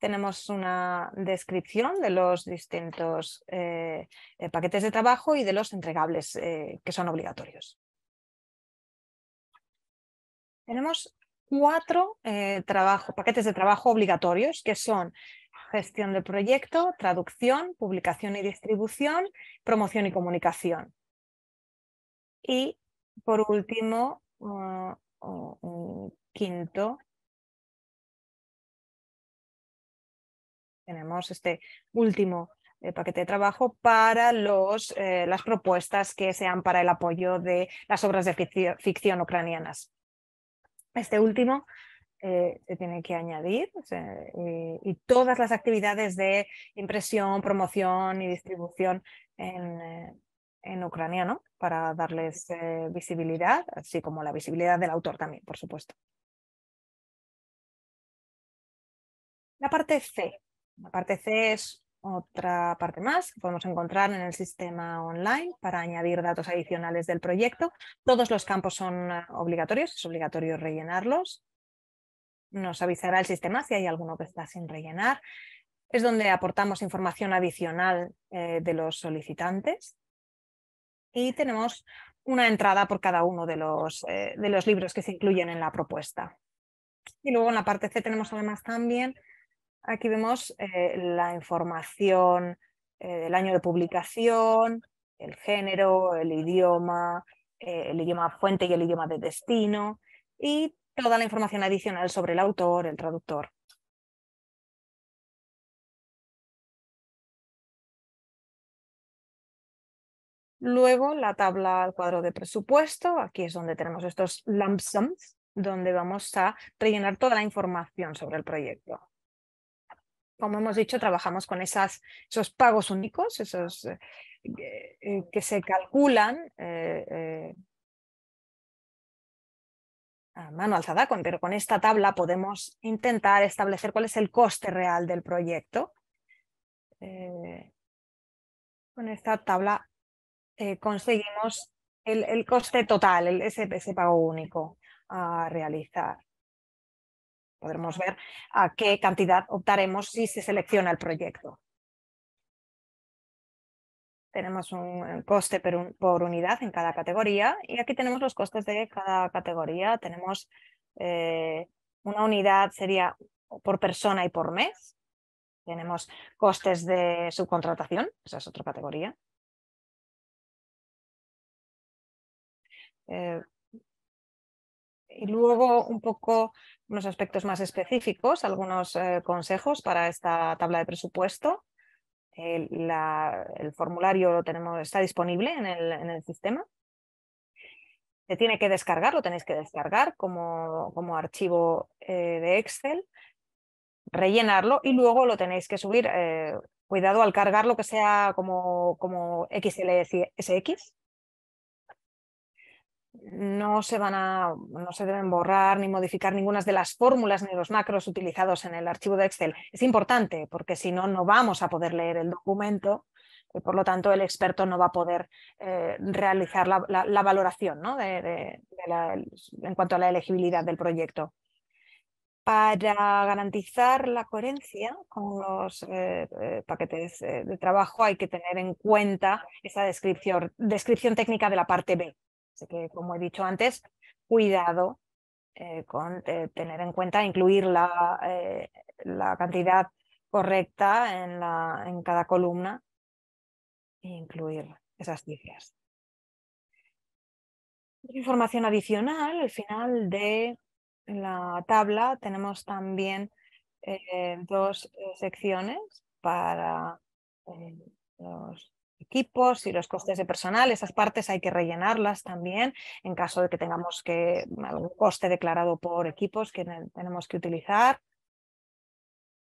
Tenemos una descripción de los distintos paquetes de trabajo y de los entregables que son obligatorios. Tenemos cuatro eh, paquetes de trabajo obligatorios, que son gestión de proyecto, traducción, publicación y distribución, promoción y comunicación. Y por último, uh, quinto, tenemos este último eh, paquete de trabajo para eh, las propuestas que sean para el apoyo de las obras de ficción ucranianas. Este último eh, se tiene que añadir eh, y, todas las actividades de impresión, promoción y distribución en, Ucrania eh, ucraniano para darles visibilidad, así como la visibilidad del autor también, por supuesto. La parte C. La parte C es otra parte más que podemos encontrar en el sistema online para añadir datos adicionales del proyecto. Todos los campos son eh, obligatorios, es obligatorio rellenarlos. Nos avisará el sistema si hay alguno que está sin rellenar. Es donde aportamos información adicional eh, de los solicitantes. Y tenemos una entrada por cada uno de eh, de los libros que se incluyen en la propuesta. Y luego en la parte C tenemos además también Aquí vemos eh, la información eh, del año de publicación, el género, el idioma, eh, el idioma fuente y el idioma de destino y toda la información adicional sobre el autor, el traductor. Luego la tabla al cuadro de presupuesto, aquí es donde tenemos estos lump sums, donde vamos a rellenar toda la información sobre el proyecto como hemos dicho, trabajamos con esos pagos únicos, esos eh, eh, eh, que se calculan a mano alzada, con, pero con esta tabla podemos intentar establecer cuál es el coste real del proyecto. con esta tabla conseguimos el, coste total, el, ese pago único a realizar podremos ver a qué cantidad optaremos si se selecciona el proyecto. Tenemos un coste por, unidad en cada categoría y aquí tenemos los costes de cada categoría. Tenemos eh, una unidad sería por persona y por mes. Tenemos costes de subcontratación, esa es otra categoría. Eh, y luego un poco unos aspectos más específicos, algunos eh, consejos para esta tabla de presupuesto. El, formulario lo tenemos, está disponible en el, sistema. Se tiene que descargar, lo tenéis que descargar como, archivo eh, de Excel, rellenarlo y luego lo tenéis que subir. Eh, cuidado al cargar lo que sea como, como XLSX, no se no se deben borrar ni modificar ninguna de las fórmulas ni los macros utilizados en el archivo de Excel. Es importante porque si no, no vamos a poder leer el documento y por lo tanto el experto no va a poder eh, realizar la, valoración en cuanto a la elegibilidad del proyecto. Para garantizar la coherencia con los eh, eh, paquetes de trabajo hay que tener en cuenta esa descripción técnica de la parte B Así que, como he dicho antes, cuidado eh, con eh, tener en cuenta, incluir la, eh, cantidad correcta en, en cada columna e incluir esas cifras. Información adicional, al final de la tabla tenemos también dos secciones para los equipos y los costes de personal. Esas partes hay que rellenarlas también en caso de que tengamos que algún coste declarado por equipos que tenemos que utilizar.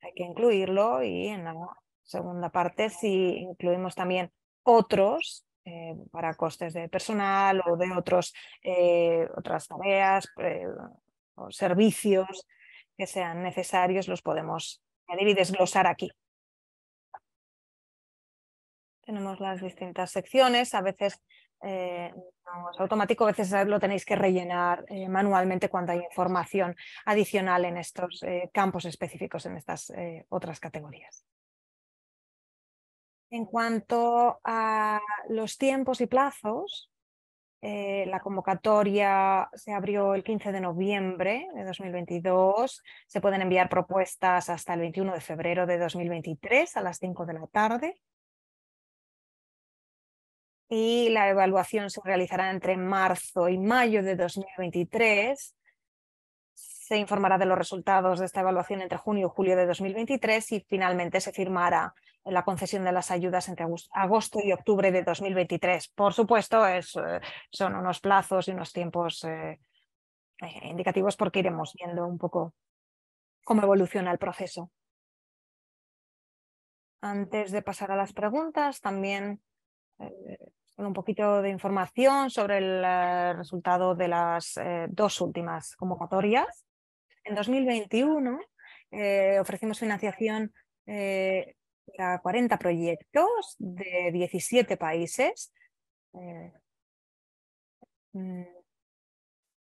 Hay que incluirlo y en la segunda parte si incluimos también otros eh, para costes de personal o de otros, eh, otras tareas eh, o servicios que sean necesarios, los podemos añadir y desglosar aquí. Tenemos las distintas secciones, a veces eh, es automático, a veces lo tenéis que rellenar eh, manualmente cuando hay información adicional en estos eh, campos específicos, en estas otras categorías. En cuanto a los tiempos y plazos, la convocatoria se abrió el 15 de noviembre de 2022. Se pueden enviar propuestas hasta el 21 de febrero de 2023 a las 5 de la tarde y la evaluación se realizará entre marzo y mayo de 2023. Se informará de los resultados de esta evaluación entre junio y julio de 2023 y finalmente se firmará la concesión de las ayudas entre agosto y octubre de 2023. Por supuesto, eh, son unos plazos y unos tiempos eh, eh, indicativos porque iremos viendo un poco cómo evoluciona el proceso. Antes de pasar a las preguntas, también con un poquito de información sobre el eh, resultado de las eh, dos últimas convocatorias. En 2021 eh, ofrecimos financiación a 40 proyectos de 17 países. Mm,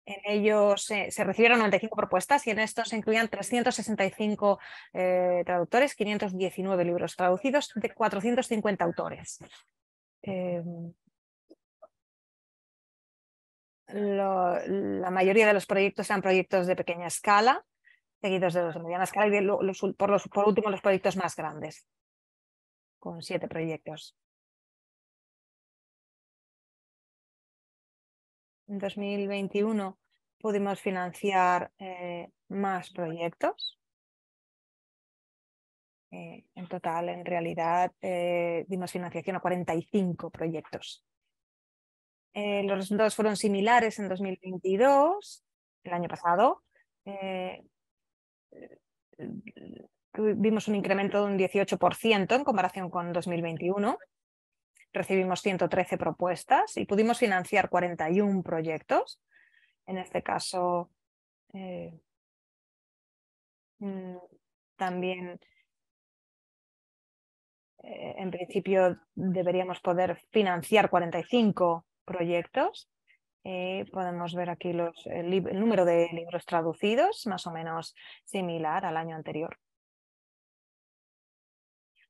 en ellos se recibieron 95 propuestas y en estos se incluían 365 traductores, 519 libros traducidos de 450 autores. Em, la mayoría de los proyectos eran proyectos de pequeña escala, seguidos de los de mediana escala y por, último los proyectos más grandes, con siete proyectos. En 2021 pudimos financiar eh, más proyectos. Eh, en total, en realidad, eh, dimos financiación a 45 proyectos. Eh, los resultados fueron similares en 2022, el año pasado. vimos un incremento de un 18% en comparación con 2021. Recibimos 113 propuestas y pudimos financiar 41 proyectos. En este caso, mm, también eh, en principio deberíamos poder financiar 45 proyectos. Eh, podemos ver aquí el, número de libros traducidos, más o menos similar al año anterior.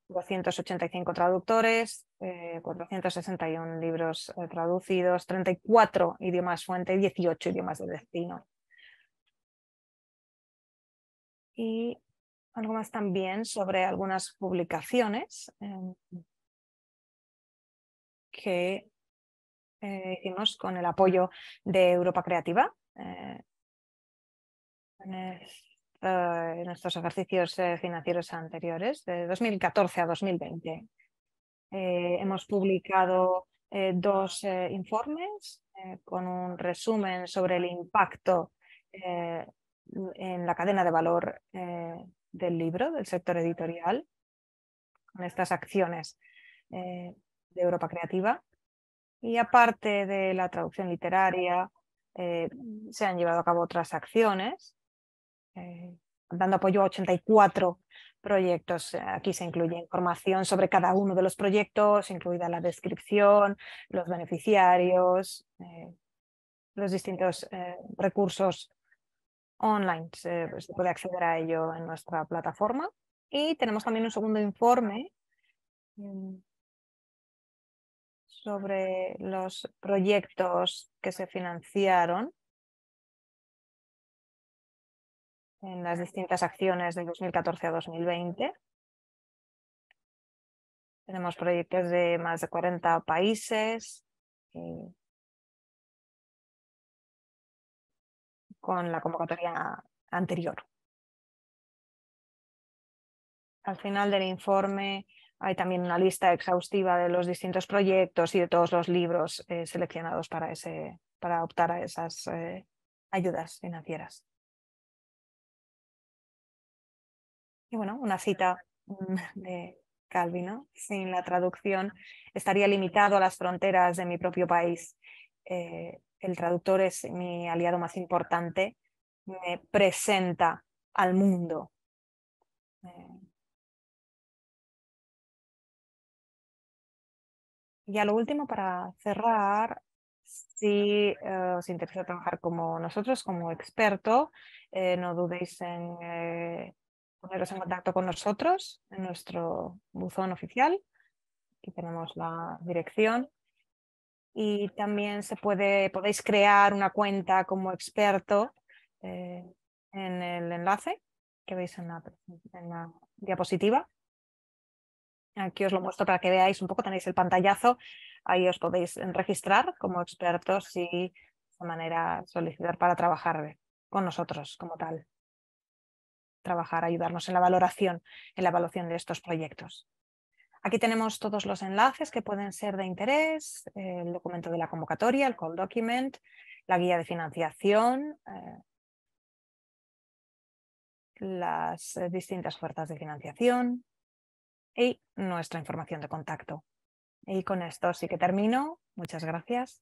285 traductores, 461 eh, libros traducidos, 34 idiomas fuente, y 18 idiomas de destino. Y algo más también sobre algunas publicaciones em, que eh, hicimos con el apoyo de Europa Creativa. Eh, en, en, nuestros ejercicios eh, financieros anteriores, de 2014 a 2020. hemos publicado dos informes con un resumen sobre el impacto en la cadena de valor del libro, del sector editorial, con estas acciones eh, de Europa Creativa. Y aparte de la traducción literaria, eh, se han llevado a cabo otras acciones, eh, dando apoyo a 84 proyectos. Aquí se incluye información sobre cada uno de los proyectos, incluida la descripción, los beneficiarios, los distintos recursos online. Pues, se, puede acceder a ello en nuestra plataforma. Y tenemos también un segundo informe mm, sobre los proyectos que se financiaron en las distintas acciones de 2014 a 2020. Tenemos proyectos de más de 40 países, eh, con la convocatoria anterior. Al final del informe hay también una lista exhaustiva de los distintos proyectos y de todos los libros eh, seleccionados para, ese, para optar a esas eh, ayudas financieras. Y bueno, una cita mm, de Calvino, sin la traducción, estaría limitado a las fronteras de mi propio país. Eh, el traductor es mi aliado más importante, me presenta al mundo. Eh, y a lo último, para cerrar, si eh, os interesa trabajar como nosotros, como experto, eh, no dudéis en poneros en contacto con nosotros en nuestro buzón oficial. Aquí tenemos la dirección y también se puede, podéis crear una cuenta como experto eh, en el enlace que veis en la, diapositiva. Aquí os lo muestro para que veáis un poco, tenéis el pantallazo, ahí os podéis registrar como expertos y de manera solicitar para trabajar con nosotros como tal. Trabajar, ayudarnos en la valoración, en la evaluación de estos proyectos. Aquí tenemos todos los enlaces que pueden ser de interés, el documento de la convocatoria, el call document, la guía de financiación, eh, las eh, distintas fuerzas de financiación y nuestra información de contacto. Y con esto sí que termino. Muchas gracias.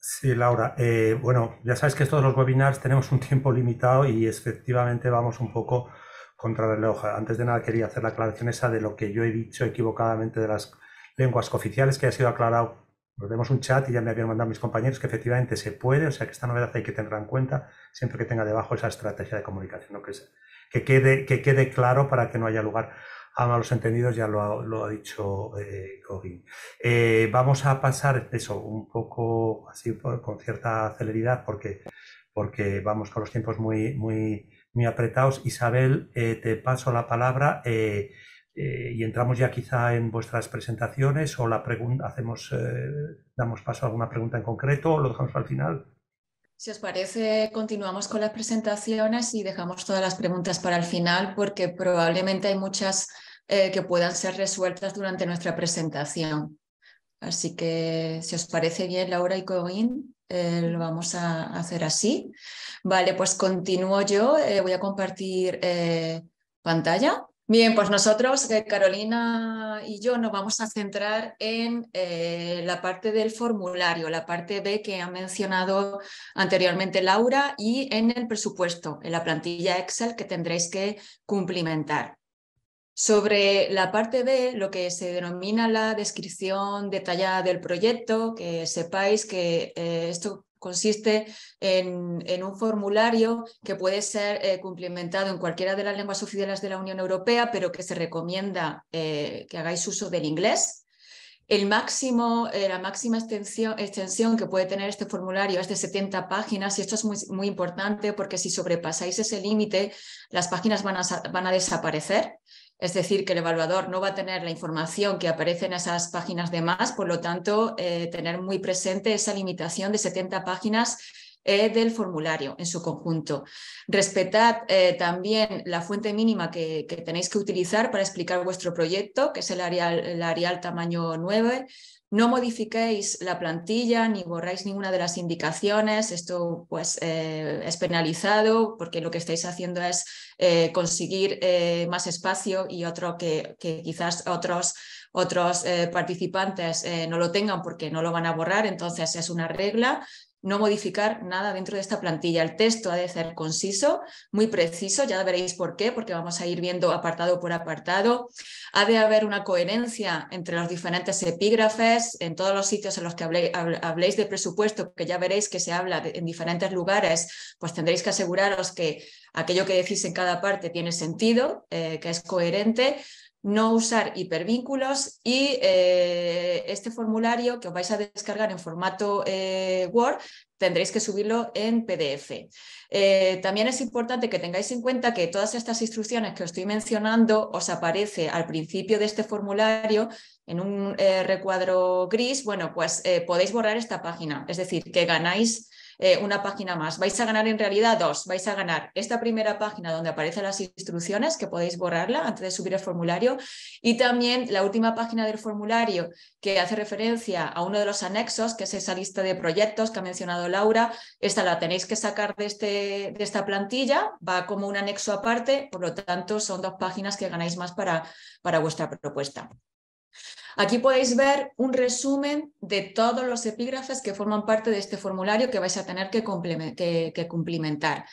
Sí, Laura. Eh, bueno, ya sabes que estos los webinars tenemos un tiempo limitado y efectivamente vamos un poco contrarreloj. Antes de nada quería hacer la aclaración esa de lo que yo he dicho equivocadamente de las lenguas cooficiales que ha sido aclarado. Nos vemos un chat y ya me habían mandado mis compañeros que efectivamente se puede, o sea que esta novedad hay que tenerla en cuenta siempre que tenga debajo esa estrategia de comunicación, ¿no? que, que, quede, que quede claro para que no haya lugar a malos entendidos, ya lo ha, dicho eh, eh, vamos a pasar eso un poco así con cierta celeridad porque, porque vamos con los tiempos muy, muy, muy apretados. Isabel, eh, te paso la palabra eh, eh, y entramos ya quizá en vuestras presentaciones o la hacemos, damos paso a alguna pregunta en concreto o lo dejamos al final. Si os parece, continuamos con las presentaciones y dejamos todas las preguntas para el final porque probablemente hay muchas que puedan ser resueltas durante nuestra presentación. Así que, si os parece bien, Laura y Coín, eh, lo vamos a hacer así. Vale, pues continúo yo, eh, voy a compartir eh, pantalla. Bien, pues nosotros, Carolina y yo, nos vamos a centrar en la parte del formulario, la parte B que ha mencionado anteriormente Laura y en el presupuesto, en la plantilla Excel que tendréis que cumplimentar. Sobre la parte B, lo que se denomina la descripción detallada del proyecto, que sepáis que eh, esto consiste en, un formulario que puede ser eh, cumplimentado en cualquiera de las lenguas oficiales de la Unión Europea, pero que se recomienda eh, que hagáis uso del inglés. El máximo, la máxima extensión, que puede tener este formulario es de 70 páginas y esto es muy, importante porque si sobrepasáis ese límite, las páginas van a desaparecer es decir, que el evaluador no va a tener la información que aparece en esas páginas de más, por lo tanto, eh, tener muy presente esa limitación de 70 páginas eh, del formulario en su conjunto. Respetad eh, también la fuente mínima que, tenéis que utilizar para explicar vuestro proyecto, que es el área tamaño 9, no modifiquéis la plantilla ni borráis ninguna de las indicaciones. Esto pues, eh, es penalizado porque lo que estáis haciendo es eh, conseguir eh, más espacio y otro que, quizás otros, otros participantes no lo tengan porque no lo van a borrar. Entonces es una regla no modificar nada dentro de esta plantilla. El texto ha de ser conciso, muy preciso, ya veréis por qué, porque vamos a ir viendo apartado por apartado. Ha de haber una coherencia entre los diferentes epígrafes, en todos los sitios en los que habléis de presupuesto, que ya veréis que se habla en diferentes lugares, pues tendréis que aseguraros que aquello que decís en cada parte tiene sentido, eh, que es coherente no usar hipervínculos y eh, este formulario que os vais a descargar en formato eh, Word tendréis que subirlo en PDF. Eh, también es importante que tengáis en cuenta que todas estas instrucciones que os estoy mencionando os aparece al principio de este formulario en un recuadro gris. Bueno, pues podéis borrar esta página, es decir, que ganáis eh, una página más. Vais a ganar en realidad dos. Vais a ganar esta primera página donde aparecen las instrucciones, que podéis borrarla antes de subir el formulario, y también la última página del formulario que hace referencia a uno de los anexos, que es esa lista de proyectos que ha mencionado Laura. Esta la tenéis que sacar de, este, de esta plantilla, va como un anexo aparte, por lo tanto son dos páginas que ganáis más para, para vuestra propuesta. Aquí podéis ver un resumen de todos los epígrafes que forman parte de este formulario que vais a tener que, cumplimentar.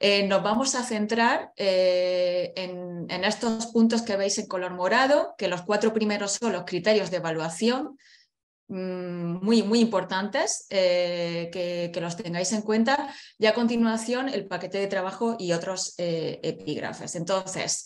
Eh, nos vamos a centrar eh, en, estos puntos que veis en color morado, que los cuatro primeros son los criterios de evaluación, mm, muy, muy importantes, eh, que, que, los tengáis en cuenta, y a continuación el paquete de trabajo y otros epígrafes. Entonces,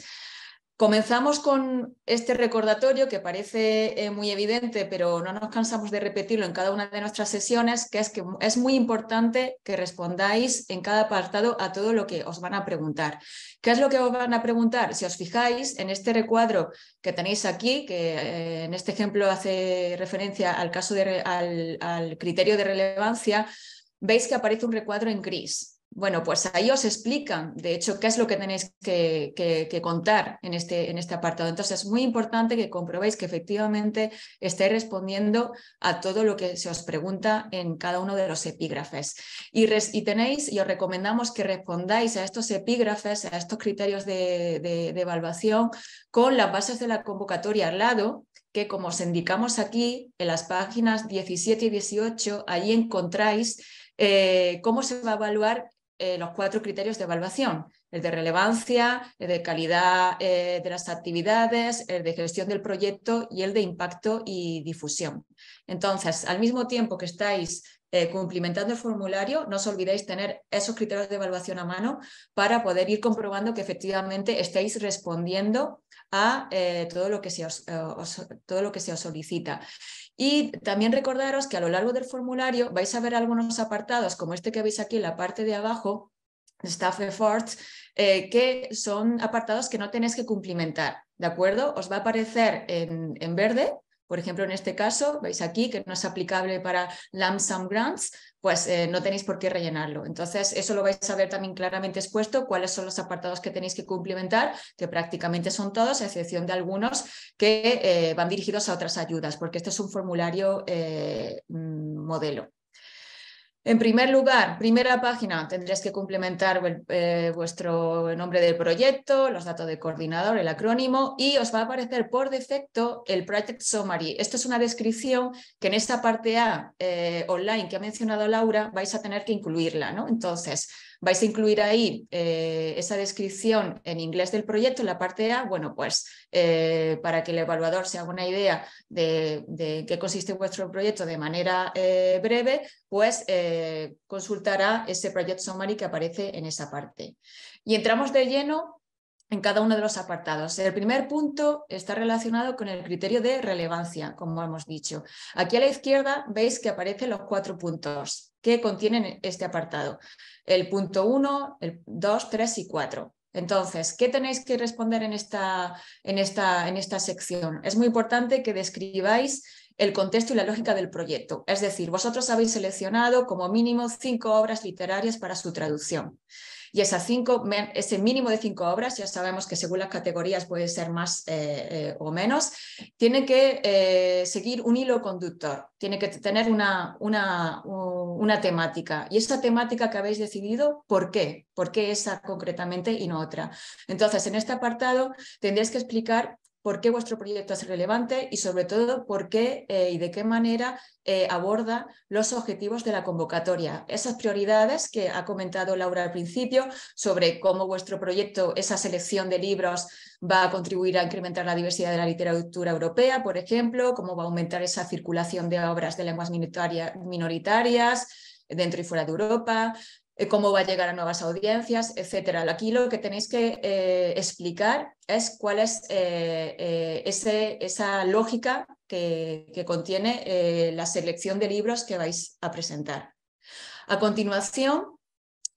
Comenzamos con este recordatorio que parece eh, muy evidente, pero no nos cansamos de repetirlo en cada una de nuestras sesiones, que es que es muy importante que respondáis en cada apartado a todo lo que os van a preguntar. ¿Qué es lo que os van a preguntar? Si os fijáis en este recuadro que tenéis aquí, que eh, en este ejemplo hace referencia al caso de, al criterio de relevancia, veis que aparece un recuadro en gris. Bueno, pues ahí os explican, de hecho, qué es lo que tenéis que, contar en este, en este apartado. Entonces, es muy importante que comprobéis que efectivamente estéis respondiendo a todo lo que se os pregunta en cada uno de los epígrafes. Y, y tenéis, y os recomendamos que respondáis a estos epígrafes, a estos criterios de, evaluación, con las bases de la convocatoria al lado, que como os indicamos aquí, en las páginas 17 y 18, allí encontráis eh, cómo se va a evaluar eh, los cuatro criterios de evaluación, el de relevancia, el de calidad eh, de las actividades, el de gestión del proyecto y el de impacto y difusión. Entonces, al mismo tiempo que estáis eh, cumplimentando el formulario, no os olvidéis tener esos criterios de evaluación a mano para poder ir comprobando que efectivamente estáis respondiendo a todo, lo que se todo lo que se os solicita. Y también recordaros que a lo largo del formulario vais a ver algunos apartados, como este que veis aquí en la parte de abajo, Staff Efforts, eh, que son apartados que no tenéis que cumplimentar, ¿de acuerdo? Os va a aparecer en, verde por ejemplo, en este caso, veis aquí que no es aplicable para Lamsam grants, pues eh, no tenéis por qué rellenarlo. Entonces, eso lo vais a ver también claramente expuesto, cuáles son los apartados que tenéis que cumplimentar, que prácticamente son todos, a excepción de algunos que eh, van dirigidos a otras ayudas, porque este es un formulario eh, mm, modelo. En primer lugar, primera página, tendréis que complementar eh, vuestro nombre del proyecto, los datos de coordinador, el acrónimo y os va a aparecer por defecto el Project Summary. Esto es una descripción que en esta parte A eh, online que ha mencionado Laura vais a tener que incluirla. ¿no? Entonces, vais a incluir ahí eh, esa descripción en inglés del proyecto, en la parte A, bueno, pues eh, para que el evaluador se haga una idea de, qué consiste vuestro proyecto de manera eh, breve, pues consultará ese project summary que aparece en esa parte. Y entramos de lleno en cada uno de los apartados. El primer punto está relacionado con el criterio de relevancia, como hemos dicho. Aquí a la izquierda veis que aparecen los cuatro puntos ¿Qué contienen este apartado, el punto 1, el 2, 3 y 4. Entonces, ¿qué tenéis que responder en esta, en, esta, en esta sección? Es muy importante que describáis el contexto y la lógica del proyecto. Es decir, vosotros habéis seleccionado como mínimo cinco obras literarias para su traducción. Y ese mínimo de cinco obras, ya sabemos que según las categorías puede ser más eh, eh, o menos, tiene que eh, seguir un hilo conductor, tiene que tener una, una, una temática. Y esa temática que habéis decidido, ¿por qué? ¿Por qué esa concretamente y no otra? Entonces, en este apartado tendréis que explicar por qué vuestro proyecto es relevante y sobre todo por qué eh, y de qué manera eh, aborda los objetivos de la convocatoria. Esas prioridades que ha comentado Laura al principio sobre cómo vuestro proyecto, esa selección de libros va a contribuir a incrementar la diversidad de la literatura europea, por ejemplo, cómo va a aumentar esa circulación de obras de lenguas minoritarias dentro y fuera de Europa, eh, cómo va a llegar a nuevas audiencias, etcétera. Aquí lo que tenéis que eh, explicar es cuál es eh, esa lógica que, contiene la selección de libros que vais a presentar. A continuación,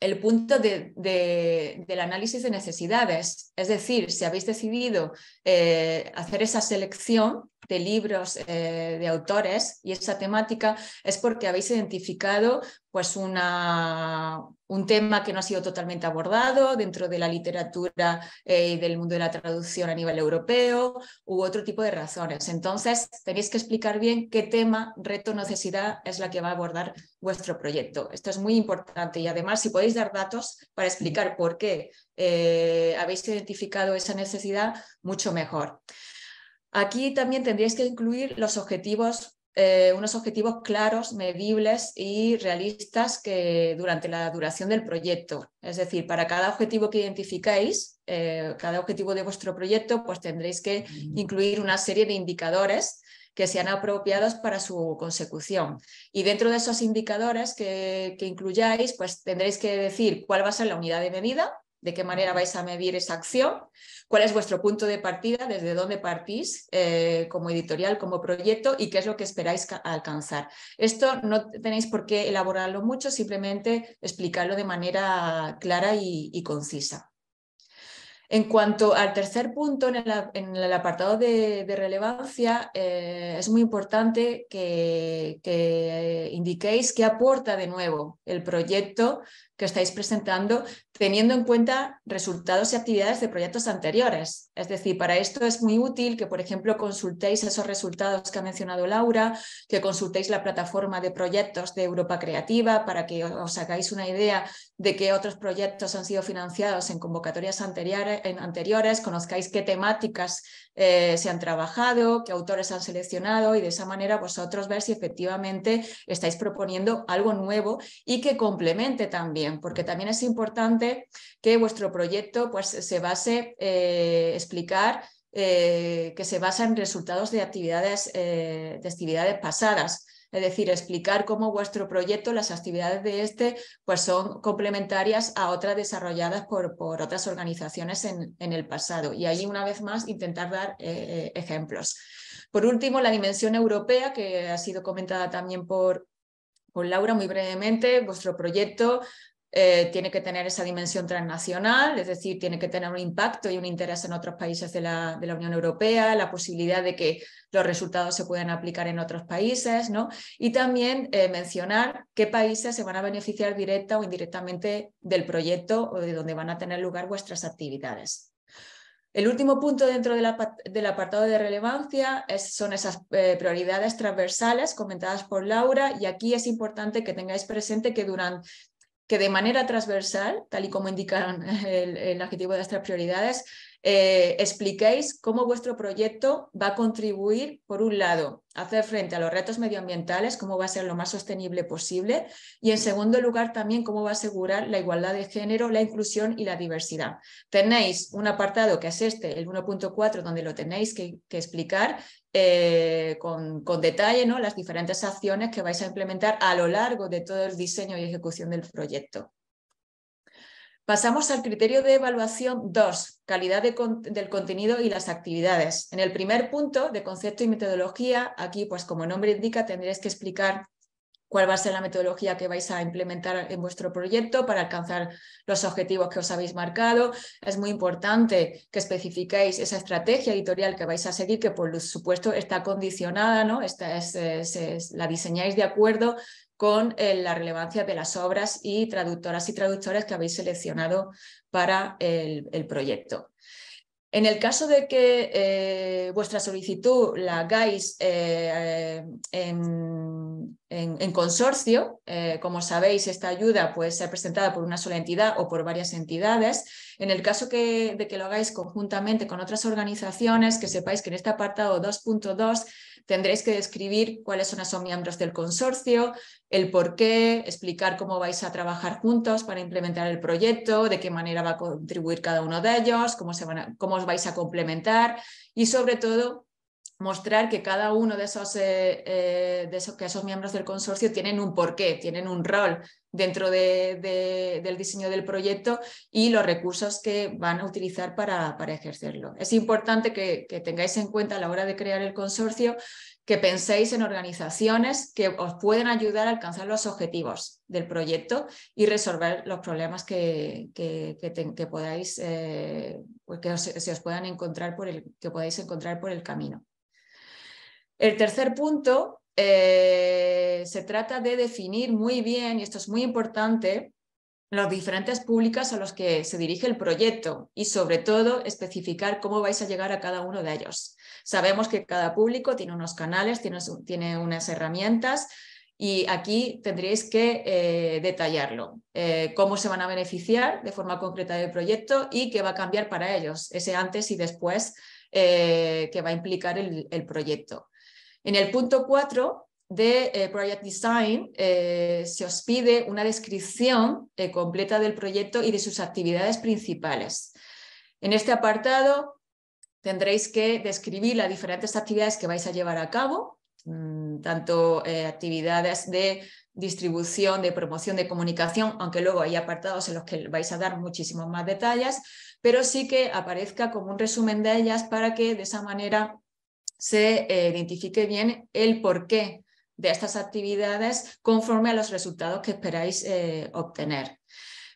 el punto del análisis de necesidades, es decir, si habéis decidido hacer esa selección, de libros eh, de autores y esa temática es porque habéis identificado pues una, un tema que no ha sido totalmente abordado dentro de la literatura eh, y del mundo de la traducción a nivel europeo u otro tipo de razones. Entonces, tenéis que explicar bien qué tema, reto, necesidad es la que va a abordar vuestro proyecto. Esto es muy importante y además si podéis dar datos para explicar por qué eh, habéis identificado esa necesidad, mucho mejor. Aquí también tendríais que incluir los objetivos, eh, unos objetivos claros, medibles y realistas que durante la duración del proyecto. Es decir, para cada objetivo que identificáis, eh, cada objetivo de vuestro proyecto, pues tendréis que incluir una serie de indicadores que sean apropiados para su consecución. Y dentro de esos indicadores que, que incluyáis, pues tendréis que decir cuál va a ser la unidad de medida, de qué manera vais a medir esa acción, cuál es vuestro punto de partida, desde dónde partís eh, como editorial, como proyecto y qué es lo que esperáis alcanzar. Esto no tenéis por qué elaborarlo mucho, simplemente explicarlo de manera clara y, concisa. En cuanto al tercer punto, en el, apartado de, relevancia, eh, es muy importante que, que, indiquéis qué aporta de nuevo el proyecto que estáis presentando teniendo en cuenta resultados y actividades de proyectos anteriores. Es decir, para esto es muy útil que, por ejemplo, consultéis esos resultados que ha mencionado Laura, que consultéis la plataforma de proyectos de Europa Creativa para que os hagáis una idea de qué otros proyectos han sido financiados en convocatorias anteriores, conozcáis qué temáticas eh, se han trabajado, qué autores han seleccionado y de esa manera vosotros ver si efectivamente estáis proponiendo algo nuevo y que complemente también porque también es importante que vuestro proyecto pues, se base, eh, explicar eh, que se basa en resultados de actividades, eh, de actividades pasadas. Es decir, explicar cómo vuestro proyecto, las actividades de este, pues son complementarias a otras desarrolladas por, por otras organizaciones en, en, el pasado. Y ahí, una vez más, intentar dar ejemplos. Por último, la dimensión europea, que ha sido comentada también por, por Laura muy brevemente, vuestro proyecto eh, tiene que tener esa dimensión transnacional, es decir, tiene que tener un impacto y un interés en otros países de la, Unión Europea, la posibilidad de que los resultados se puedan aplicar en otros países, ¿no? Y también eh, mencionar qué países se van a beneficiar directa o indirectamente del proyecto o de donde van a tener lugar vuestras actividades. El último punto dentro del apartado de relevancia es, son esas eh, prioridades transversales comentadas por Laura y aquí es importante que tengáis presente que durante, que de manera transversal, tal y como indicaron el, el adjetivo de estas prioridades, eh, expliquéis cómo vuestro proyecto va a contribuir, por un lado, a hacer frente a los retos medioambientales, cómo va a ser lo más sostenible posible, y en segundo lugar, también cómo va a asegurar la igualdad de género, la inclusión y la diversidad. Tenéis un apartado que es este, el 1.4, donde lo tenéis que, explicar eh, con, detalle las diferentes acciones que vais a implementar a lo largo de todo el diseño y ejecución del proyecto. Pasamos al criterio de evaluación 2, calidad del contenido y las actividades. En el primer punto de concepto y metodología, aquí pues como nombre indica tendréis que explicar cuál va a ser la metodología que vais a implementar en vuestro proyecto para alcanzar los objetivos que os habéis marcado. Es muy importante que especificéis esa estrategia editorial que vais a seguir, que por supuesto está condicionada, ¿no? la diseñáis de acuerdo con eh, la relevancia de las obras y traductoras y traductores que habéis seleccionado para el, proyecto. En el caso de que eh, vuestra solicitud la hagáis eh, en, consorcio, como sabéis, esta ayuda puede ser presentada por una sola entidad o por varias entidades. En el caso de que lo hagáis conjuntamente con otras organizaciones, que sepáis que en este apartado 2.2 Tendréis que describir cuáles son esos miembros del consorcio, el por qué, explicar cómo vais a trabajar juntos para implementar el proyecto, de qué manera va a contribuir cada uno de ellos, cómo, cómo os vais a complementar y sobre todo mostrar que cada uno de esos, eh, eh, de miembros del consorcio tienen un porqué, tienen un rol dentro del diseño del proyecto y los recursos que van a utilizar para, para ejercerlo. Es importante que, tengáis en cuenta a la hora de crear el consorcio que penséis en organizaciones que os pueden ayudar a alcanzar los objetivos del proyecto y resolver los problemas que, que, que podáis, eh, pues se os puedan encontrar por el, que podáis encontrar por el camino. El tercer punto eh, se trata de definir muy bien, y esto es muy importante, los diferentes públicos a los que se dirige el proyecto y sobre todo especificar cómo vais a llegar a cada uno de ellos. Sabemos que cada público tiene unos canales, tiene, unas herramientas y aquí tendréis que eh, detallarlo, eh, cómo se van a beneficiar de forma concreta del proyecto y qué va a cambiar para ellos, ese antes y después que va a implicar el proyecto. En el punto 4 de eh, Project Design eh, se os pide una descripción eh, completa del proyecto y de sus actividades principales. En este apartado tendréis que describir las diferentes actividades que vais a llevar a cabo, mm, tanto actividades de distribución, de promoción, de comunicación, aunque luego hay apartados en los que vais a dar muchísimos más detalles, pero sí que aparezca como un resumen de ellas para que de esa manera se eh, identifique bien el porqué de estas actividades conforme a los resultados que esperáis eh, obtener.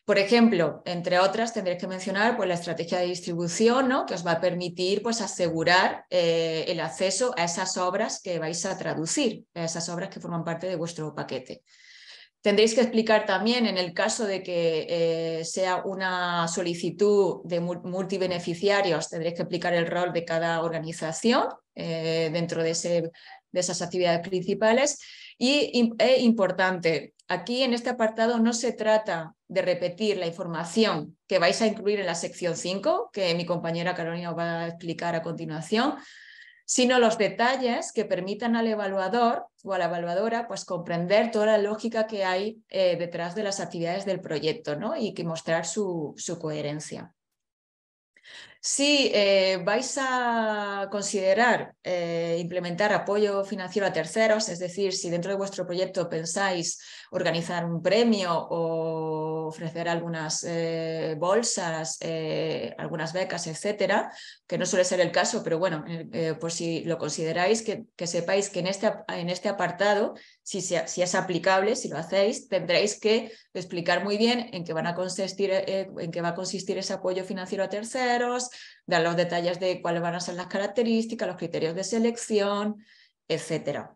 Por ejemplo, entre otras, tendréis que mencionar pues, la estrategia de distribución, ¿no? que os va a permitir pues, asegurar eh, el acceso a esas obras que vais a traducir, a esas obras que forman parte de vuestro paquete. Tendréis que explicar también, en el caso de que eh, sea una solicitud de multibeneficiarios, tendréis que explicar el rol de cada organización eh, dentro de, esas actividades principales. Y es importante, aquí en este apartado no se trata de repetir la información que vais a incluir en la sección 5, que mi compañera Carolina os va a explicar a continuación, sino los detalles que permitan al evaluador o a la evaluadora pues, comprender toda la lógica que hay eh, detrás de las actividades del proyecto ¿no? y que mostrar su coherencia. Si eh, vais a considerar eh, implementar apoyo financiero a terceros, es decir, si dentro de vuestro proyecto pensáis organizar un premio o ofrecer algunas eh, bolsas, algunas becas, etcétera, que no suele ser el caso, pero bueno, por si lo consideráis, que, sepáis que en este, en este apartado, si, si es aplicable, si lo hacéis, tendréis que explicar muy bien en qué, van a consistir, en qué va a consistir ese apoyo financiero a terceros Dar los detalles de cuáles van a ser las características, los criterios de selección, etc.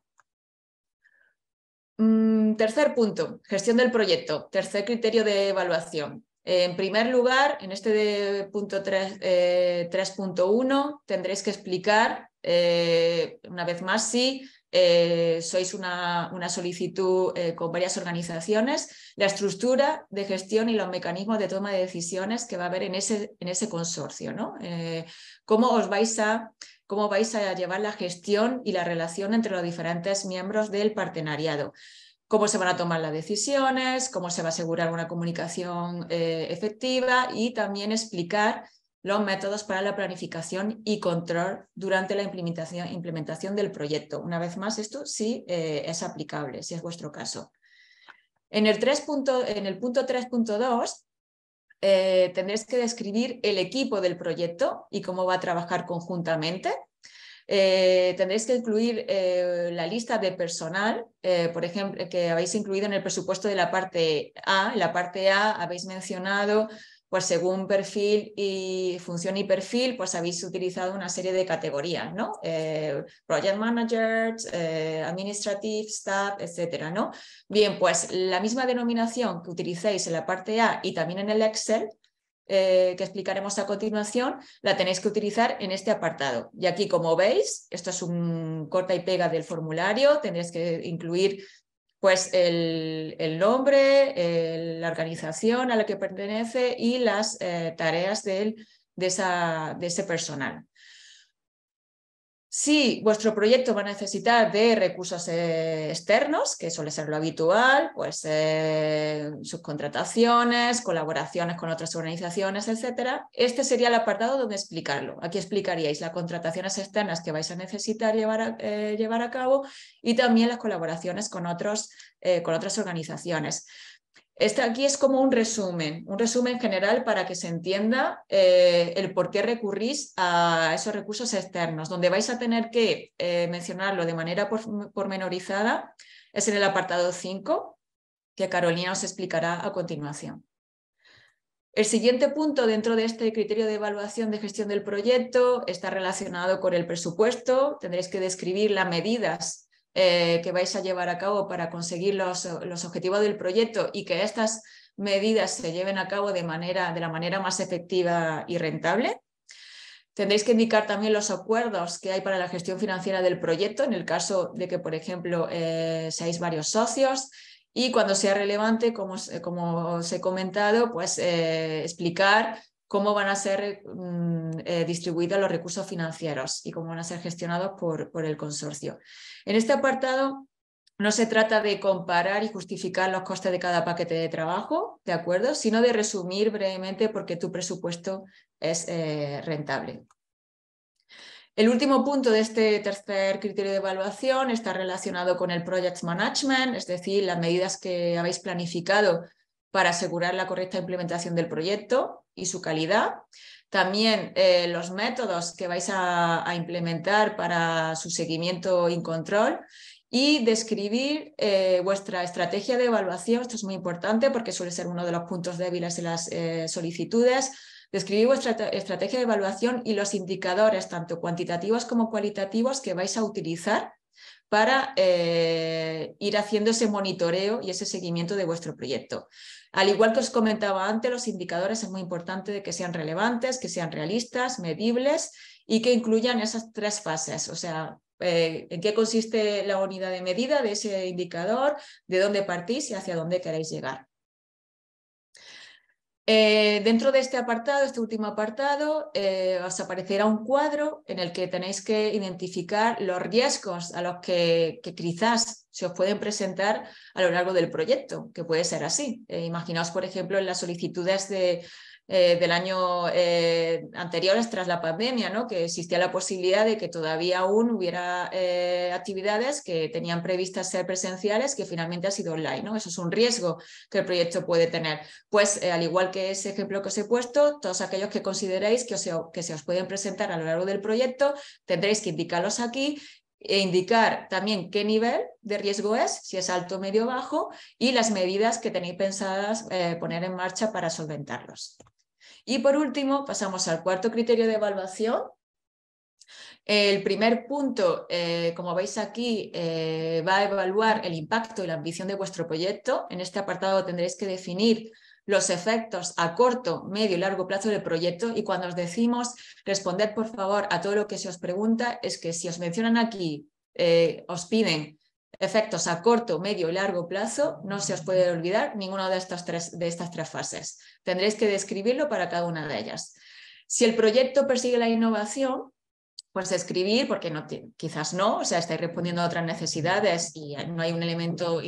Mm, tercer punto, gestión del proyecto, tercer criterio de evaluación. En primer lugar, en este punto 3.1 eh, tendréis que explicar eh, una vez más si eh, sois una, solicitud eh, con varias organizaciones, la estructura de gestión y los mecanismos de toma de decisiones que va a haber en ese, en ese consorcio. ¿no? Eh, ¿Cómo os vais a cómo vais a llevar la gestión y la relación entre los diferentes miembros del partenariado? cómo se van a tomar las decisiones, cómo se va a asegurar una comunicación efectiva y también explicar los métodos para la planificación y control durante la implementación, del proyecto. Una vez más, esto sí eh, es aplicable, si es vuestro caso. En el, en el punto 3.2 eh, tendréis que describir el equipo del proyecto y cómo va a trabajar conjuntamente. Eh, tendréis que incluir la lista de personal, por ejemplo, que habéis incluido en el presupuesto de la parte A. En la parte A habéis mencionado pues según perfil y función y perfil, pues habéis utilizado una serie de categorías, ¿no? Eh, project managers, eh, administrative staff, etcétera, ¿no? Bien, pues la misma denominación que utilicéis en la parte A y también en el Excel, eh, que explicaremos a continuación, la tenéis que utilizar en este apartado. Y aquí, como veis, esto es un corta y pega del formulario, tendréis que incluir pues el, el nombre, la organización a la que pertenece y las eh, tareas de, esa, de ese personal. Si vuestro proyecto va a necesitar de recursos eh, externos, que suele ser lo habitual, pues eh, subcontrataciones, colaboraciones con otras organizaciones, etc., este sería el apartado donde explicarlo. Aquí explicaríais las contrataciones externas que vais a necesitar llevar a, eh, llevar a cabo y también las colaboraciones con otras organizaciones. Este aquí es como un resumen, un resumen general para que se entienda eh, el por qué recurrís a esos recursos externos, donde vais a tener que eh, mencionarlo de manera pormenorizada, es en el apartado 5, que Carolina os explicará a continuación. El siguiente punto dentro de este criterio de evaluación de gestión del proyecto está relacionado con el presupuesto. Tendréis que describir las medidas eh, que vais a llevar a cabo para conseguir los, objetivos del proyecto y que estas medidas se lleven a cabo de, manera, de la manera más efectiva y rentable. Tendréis que indicar también los acuerdos que hay para la gestión financiera del proyecto, en el caso de que, por ejemplo, eh, seáis varios socios. Y cuando sea relevante, como, como os he comentado, pues eh, explicar cómo van a ser mm, eh, distribuidos los recursos financieros y cómo van a ser gestionados por, el consorcio. En este apartado no se trata de comparar y justificar los costes de cada paquete de trabajo, ¿de acuerdo? Sino de resumir brevemente por qué tu presupuesto es eh, rentable. El último punto de este tercer criterio de evaluación está relacionado con el project management, es decir, las medidas que habéis planificado para asegurar la correcta implementación del proyecto y su calidad. También eh, los métodos que vais a, implementar para su seguimiento y control y describir eh, vuestra estrategia de evaluación. Esto es muy importante porque suele ser uno de los puntos débiles de las eh, solicitudes. Describir vuestra estrategia de evaluación y los indicadores, tanto cuantitativos como cualitativos, que vais a utilizar para ir haciendo ese monitoreo y ese seguimiento de vuestro proyecto. Al igual que os comentaba antes, los indicadores es muy importante de que sean relevantes, que sean realistas, medibles y que incluyan esas tres fases, o sea, eh, en qué consiste la unidad de medida de ese indicador, de dónde partís y hacia dónde queréis llegar. Eh, dentro de este apartado, este último apartado, eh, os aparecerá un cuadro en el que tenéis que identificar los riesgos a los que, quizás se os pueden presentar a lo largo del proyecto, que puede ser así. Eh, imaginaos, por ejemplo, en las solicitudes de, eh, del año eh, anterior, tras la pandemia, que existía la posibilidad de que todavía aún hubiera eh, actividades que tenían previstas ser presenciales que finalmente ha sido online. Eso es un riesgo que el proyecto puede tener. Pues al igual que ese ejemplo que os he puesto, todos aquellos que consideréis que, que se os pueden presentar a lo largo del proyecto, tendréis que indicarlos aquí e indicar también qué nivel de riesgo es, si es alto, medio, o bajo, y las medidas que tenéis pensadas poner en marcha para solventarlos. Y por último, pasamos al cuarto criterio de evaluación. El primer punto, eh, como veis aquí, eh, va a evaluar el impacto y la ambición de vuestro proyecto. En este apartado tendréis que definir los efectos a corto, medio y largo plazo del proyecto. Y cuando os decimos responder, por favor, a todo lo que se os pregunta, es que si os mencionan aquí, eh, os piden efectos a corto, medio y largo plazo, no se os puede olvidar ninguna de estas tres, de estas tres fases. Tendréis que describirlo para cada una de ellas. Si el proyecto persigue la innovación, pues escribir, porque quizás no, o sea, estáis respondiendo a otras necesidades y no hay un elemento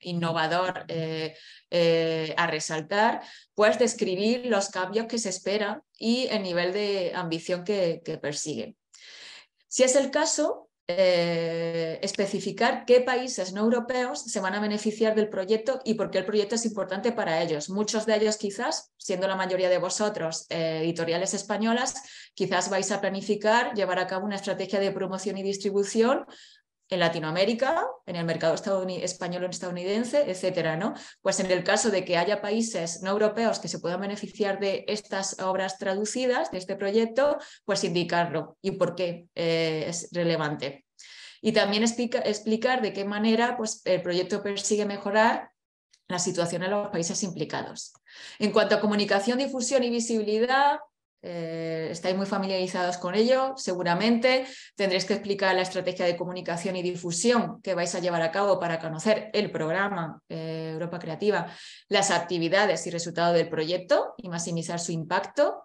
innovador eh, eh, a resaltar, pues describir los cambios que se esperan y el nivel de ambición que, que persigue. Si es el caso, eh, especificar qué países no europeos se van a beneficiar del proyecto y por qué el proyecto es importante para ellos. Muchos de ellos quizás, siendo la mayoría de vosotros eh, editoriales españolas, quizás vais a planificar llevar a cabo una estrategia de promoción y distribución en Latinoamérica, en el mercado español o estadounidense, etcétera, ¿no? Pues en el caso de que haya países no europeos que se puedan beneficiar de estas obras traducidas, de este proyecto, pues indicarlo y por qué eh, es relevante. Y también explicar de qué manera pues, el proyecto persigue mejorar la situación en los países implicados. En cuanto a comunicación, difusión y visibilidad, eh, estáis muy familiarizados con ello, seguramente. Tendréis que explicar la estrategia de comunicación y difusión que vais a llevar a cabo para conocer el programa eh, Europa Creativa, las actividades y resultados del proyecto y maximizar su impacto.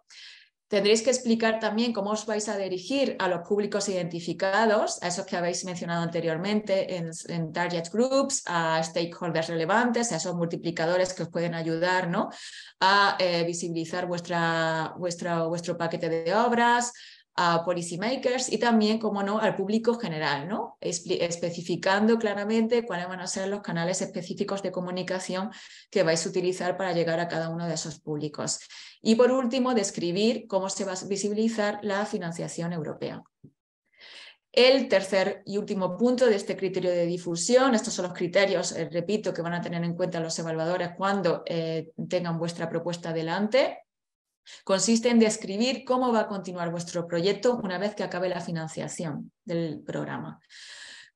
Tendréis que explicar también cómo os vais a dirigir a los públicos identificados, a esos que habéis mencionado anteriormente en, target groups, a stakeholders relevantes, a esos multiplicadores que os pueden ayudar a eh, visibilizar vuestra, vuestro paquete de obras, a policymakers y también, como no, al público general, ¿no? especificando claramente cuáles van a ser los canales específicos de comunicación que vais a utilizar para llegar a cada uno de esos públicos. Y por último, describir cómo se va a visibilizar la financiación europea. El tercer y último punto de este criterio de difusión, estos son los criterios, eh, repito, que van a tener en cuenta los evaluadores cuando eh, tengan vuestra propuesta delante. Consiste en describir cómo va a continuar vuestro proyecto una vez que acabe la financiación del programa.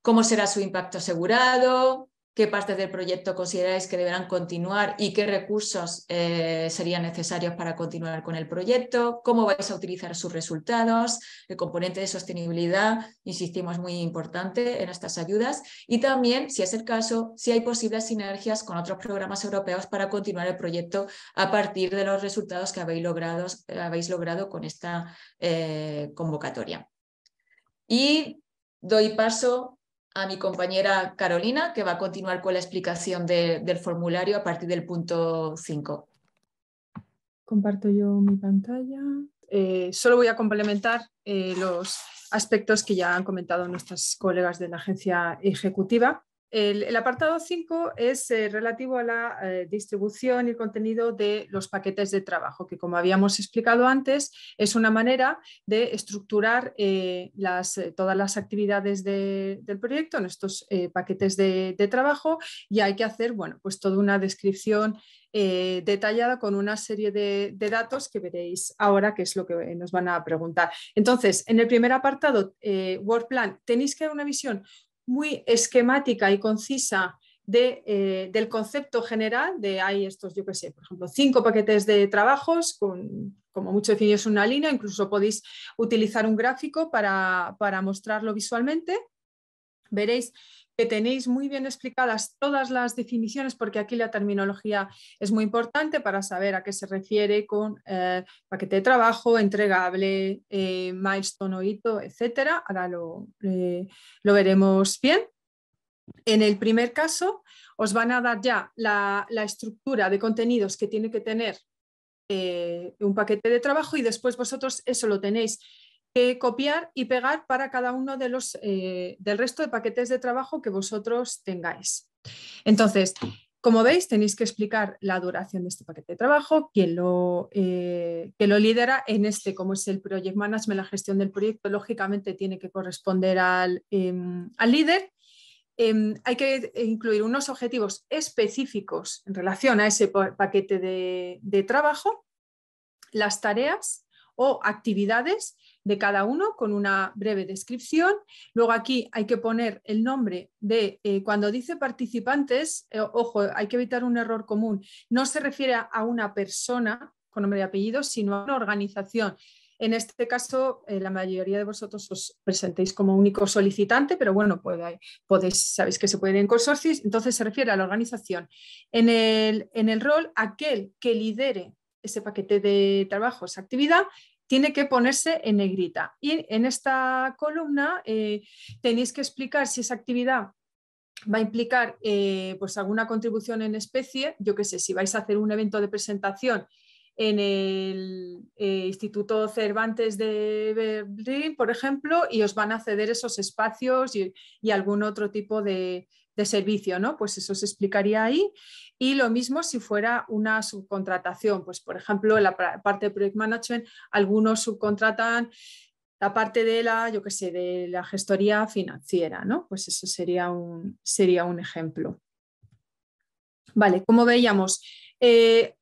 Cómo será su impacto asegurado, qué partes del proyecto consideráis que deberán continuar y qué recursos eh, serían necesarios para continuar con el proyecto, cómo vais a utilizar sus resultados, el componente de sostenibilidad, insistimos, muy importante en estas ayudas, y también, si es el caso, si hay posibles sinergias con otros programas europeos para continuar el proyecto a partir de los resultados que habéis logrado, con esta eh, convocatoria. Y doy paso a mi compañera Carolina, que va a continuar con la explicación del formulario a partir del punto 5. Comparto yo mi pantalla. Eh, solo voy a complementar eh, los aspectos que ya han comentado nuestras colegas de la agencia ejecutiva. El, apartado 5 es eh, relativo a la eh, distribución y el contenido de los paquetes de trabajo, que como habíamos explicado antes, es una manera de estructurar eh, todas las actividades del proyecto en estos paquetes de, trabajo y hay que hacer bueno, pues toda una descripción detallada con una serie de, datos que veréis ahora, que es lo que nos van a preguntar. Entonces, en el primer apartado, eh, Word Plan, tenéis que dar una visión muy esquemática y concisa eh, del concepto general de hay estos, yo qué sé, por ejemplo, cinco paquetes de trabajos, con, como mucho es una línea, incluso podéis utilizar un gráfico para, para mostrarlo visualmente. Veréis que tenéis muy bien explicadas todas las definiciones, porque aquí la terminología es muy importante para saber a qué se refiere con eh, paquete de trabajo, entregable, eh, milestone o hito, etc. Ahora eh, lo, veremos bien. En el primer caso, os van a dar ya la, estructura de contenidos que tiene que tener un paquete de trabajo y después vosotros eso lo tenéis que eh, copiar y pegar para cada uno de los, eh, del resto de paquetes de trabajo que vosotros tengáis. Entonces, como veis, tenéis que explicar la duración de este paquete de trabajo, quién lo, eh, que lo lidera en este, como es el Project Management, la gestión del proyecto, lógicamente tiene que corresponder al, em, al líder. Em, hay que incluir unos objetivos específicos en relación a ese paquete de, de trabajo, las tareas o actividades de cada uno con una breve descripción. Luego aquí hay que poner el nombre de, eh, cuando dice participantes, eh, ojo, hay que evitar un error común, no se refiere a una persona con nombre y apellido, sino a una organización. En este caso, eh, la mayoría de vosotros os presentéis como único solicitante, pero bueno, podéis, sabéis que se pueden en consorcios, entonces se refiere a la organización. En el, en el rol, aquel que lidere ese paquete de trabajo, esa actividad, tiene que ponerse en negrita. Y en esta columna eh, tenéis que explicar si esa actividad va a implicar eh, pues alguna contribución en especie, yo qué sé, si vais a hacer un evento de presentación en el eh, Instituto Cervantes de Berlín, por ejemplo, y os van a ceder esos espacios y algún otro tipo de, de servicio, ¿no? Pues eso se explicaría ahí. Y lo mismo si fuera una subcontratación, pues por ejemplo, en la parte de Project Management, algunos subcontratan la parte de la, yo qué sé, de la gestoría financiera, ¿no? Pues eso sería un, sería un ejemplo. Vale, como veíamos, eh,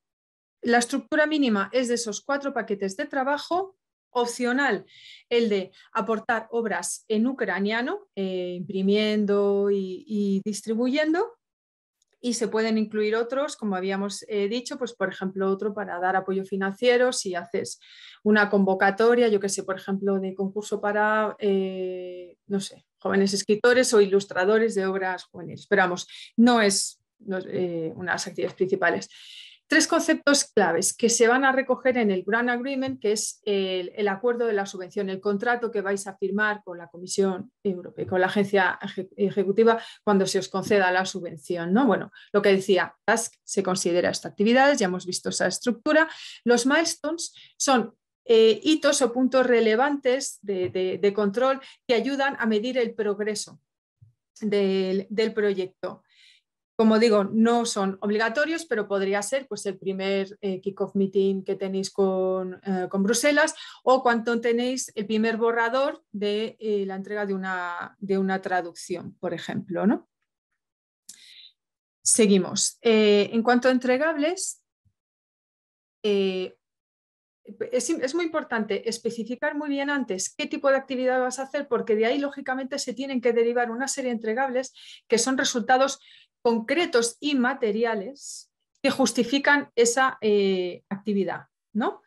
la estructura mínima es de esos cuatro paquetes de trabajo opcional el de aportar obras en ucraniano, eh, imprimiendo y, distribuyendo. Y se pueden incluir otros, como habíamos eh, dicho, pues por ejemplo otro para dar apoyo financiero, si haces una convocatoria, yo que sé, por ejemplo, de concurso para, eh, no sé, jóvenes escritores o ilustradores de obras jóvenes Pero vamos, no es, una de las actividades principales. Tres conceptos claves que se van a recoger en el Grand Agreement, que es el, acuerdo de la subvención, el contrato que vais a firmar con la Comisión Europea, y con la agencia ejecutiva cuando se os conceda la subvención. ¿no? Bueno, lo que decía, Task se considera esta actividad, ya hemos visto esa estructura. Los milestones son eh, hitos o puntos relevantes de, control que ayudan a medir el progreso del proyecto. Como digo, no son obligatorios, pero podría ser pues, el primer kick eh, kickoff meeting que tenéis eh, con, Bruselas o cuando tenéis el primer borrador de eh, la entrega de una, de una, traducción, por ejemplo. Seguimos. en cuanto a entregables, es, es, muy importante especificar muy bien antes qué tipo de actividad vas a hacer, porque de ahí, lógicamente, se tienen que derivar una serie de entregables que son resultados concretos y materiales que justifican esa eh, actividad, ¿no?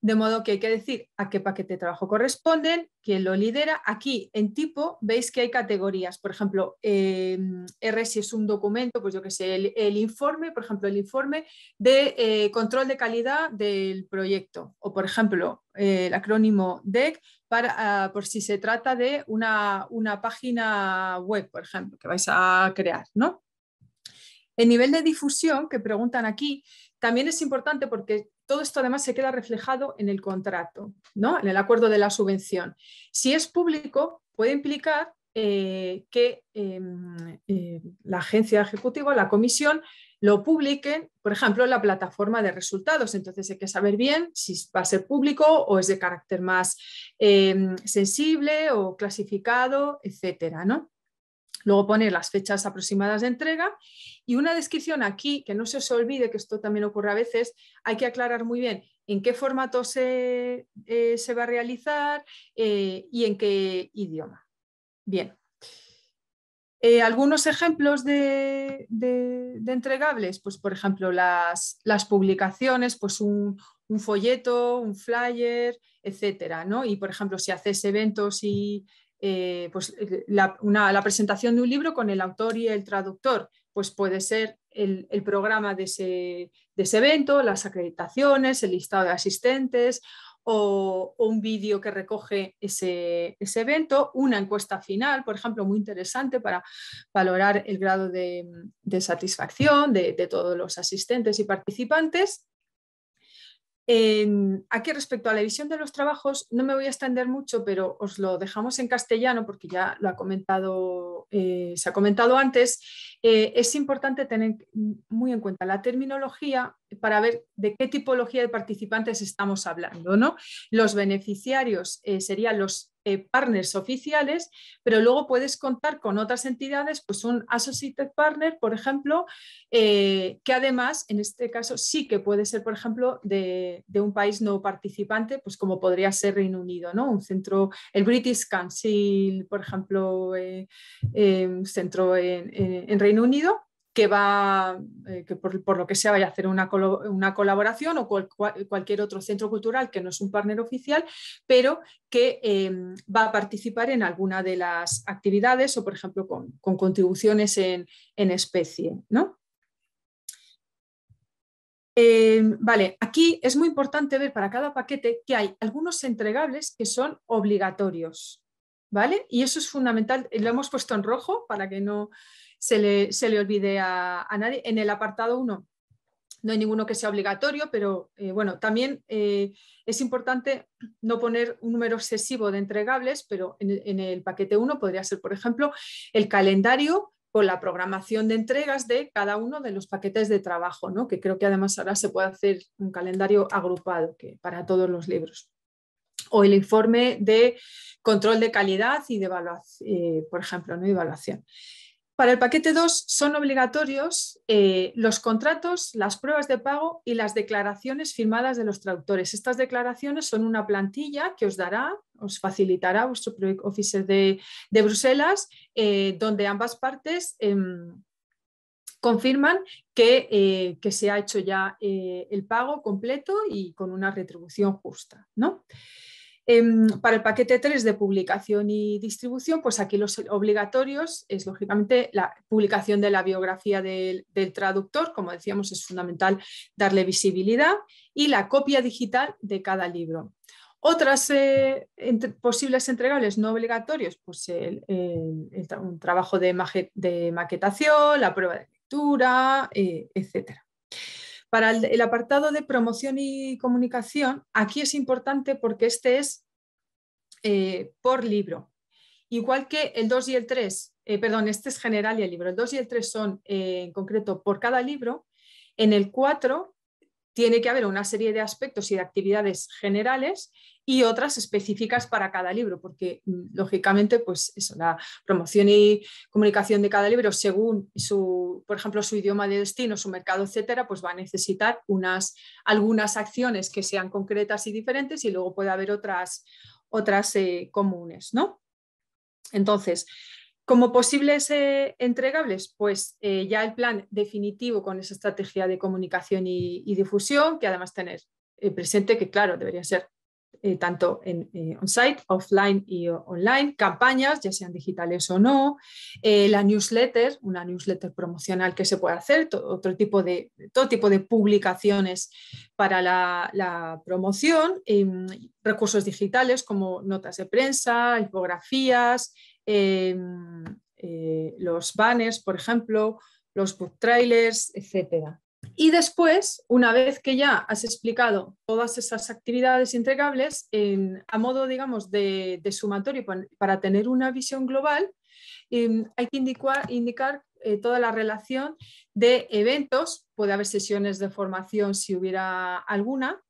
De modo que hay que decir a qué paquete de trabajo corresponden, quién lo lidera. Aquí en tipo veis que hay categorías. Por ejemplo, em, R si es un documento, pues yo que sé, el, informe, por ejemplo, el informe de eh, control de calidad del proyecto. O por ejemplo, eh, el acrónimo DEC para, ah, por si se trata de una, una página web, por ejemplo, que vais a crear, ¿no? El nivel de difusión que preguntan aquí también es importante porque todo esto además se queda reflejado en el contrato, ¿no? en el acuerdo de la subvención. Si es público, puede implicar eh, que em, eh, la agencia ejecutiva, la comisión, lo publiquen, por ejemplo, en la plataforma de resultados. Entonces hay que saber bien si va a ser público o es de carácter más em, sensible o clasificado, etcétera, ¿no? Luego poner las fechas aproximadas de entrega y una descripción aquí, que no se os olvide que esto también ocurre a veces, hay que aclarar muy bien en qué formato se, eh, va a realizar eh, y en qué idioma. Bien. Eh, algunos ejemplos de, entregables, pues por ejemplo las, publicaciones, pues un, folleto, un flyer, etcétera, ¿no? Y por ejemplo si haces eventos y eh, pues, eh, la, presentación de un libro con el autor y el traductor, pues puede ser el, programa de ese, evento, las acreditaciones, el listado de asistentes o, un vídeo que recoge ese, evento, una encuesta final, por ejemplo, muy interesante para valorar el grado de, satisfacción de todos los asistentes y participantes aquí respecto a la visión de los trabajos, no me voy a extender mucho, pero os lo dejamos en castellano porque ya lo ha comentado, eh, se ha comentado antes. Eh, es importante tener muy en cuenta la terminología para ver de qué tipología de participantes estamos hablando. ¿no? Los beneficiarios eh, serían los eh, partners oficiales, pero luego puedes contar con otras entidades, pues un associated partner, por ejemplo, eh, que además en este caso sí que puede ser, por ejemplo, de, un país no participante, pues como podría ser Reino Unido, ¿no? Un centro, el British Council, por ejemplo, eh, centro en Reino Unido, que va, eh, que por, lo que sea vaya a hacer una, colaboración o cualquier otro centro cultural que no es un partner oficial, pero que em, va a participar en alguna de las actividades o, por ejemplo, con, contribuciones en, especie. ¿no? Em, vale, aquí es muy importante ver para cada paquete que hay algunos entregables que son obligatorios, ¿vale? Y eso es fundamental, lo hemos puesto en rojo para que no se le, olvide a, nadie. En el apartado 1 no hay ninguno que sea obligatorio, pero eh, bueno, también eh, es importante no poner un número excesivo de entregables, pero en, el paquete 1 podría ser, por ejemplo, el calendario con la programación de entregas de cada uno de los paquetes de trabajo, ¿no? que creo que además ahora se puede hacer un calendario agrupado que para todos los libros. O el informe de control de calidad y de evaluación, eh, por ejemplo, ¿no? evaluación. Para el paquete 2 son obligatorios eh, los contratos, las pruebas de pago y las declaraciones firmadas de los traductores. Estas declaraciones son una plantilla que os dará, os facilitará vuestro Project Office de, Bruselas, eh, donde ambas partes em, confirman eh, que, se ha hecho ya el pago completo y con una retribución justa. ¿no? Em, para el paquete 3 de publicación y distribución, pues aquí los obligatorios es lógicamente la publicación de la biografía del, traductor, como decíamos, es fundamental darle visibilidad, y la copia digital de cada libro. Otras eh, posibles entregables no obligatorios, pues un trabajo de, maquetación, la prueba de lectura, eh, etcétera. Para el, apartado de promoción y comunicación, aquí es importante porque este es eh, por libro. Igual que el 2 y el 3, eh, perdón, este es general y el libro. El 2 y el 3 son eh, en concreto por cada libro. En el 4 tiene que haber una serie de aspectos y de actividades generales y otras específicas para cada libro, porque mm, lógicamente, pues eso, la promoción y comunicación de cada libro, según su, por ejemplo, su idioma de destino, su mercado, etcétera, pues va a necesitar unas, algunas acciones que sean concretas y diferentes, y luego puede haber otras, otras eh, comunes, ¿no? Entonces, como posibles eh, entregables, pues eh, ya el plan definitivo con esa estrategia de comunicación y, difusión, que además tener eh, presente que, claro, debería ser tanto en on-site, offline y online, campañas, ya sean digitales o no, la newsletter, una newsletter promocional que se puede hacer, otro tipo de, todo tipo de publicaciones para la, la promoción, em, recursos digitales como notas de prensa, infografías, Em, eh, los banners, por ejemplo, los book trailers, etc. Y después, una vez que ya has explicado todas esas actividades entregables, a modo, digamos, de, sumatorio para tener una visión global, em, hay que indicar, eh, toda la relación de eventos, puede haber sesiones de formación si hubiera alguna,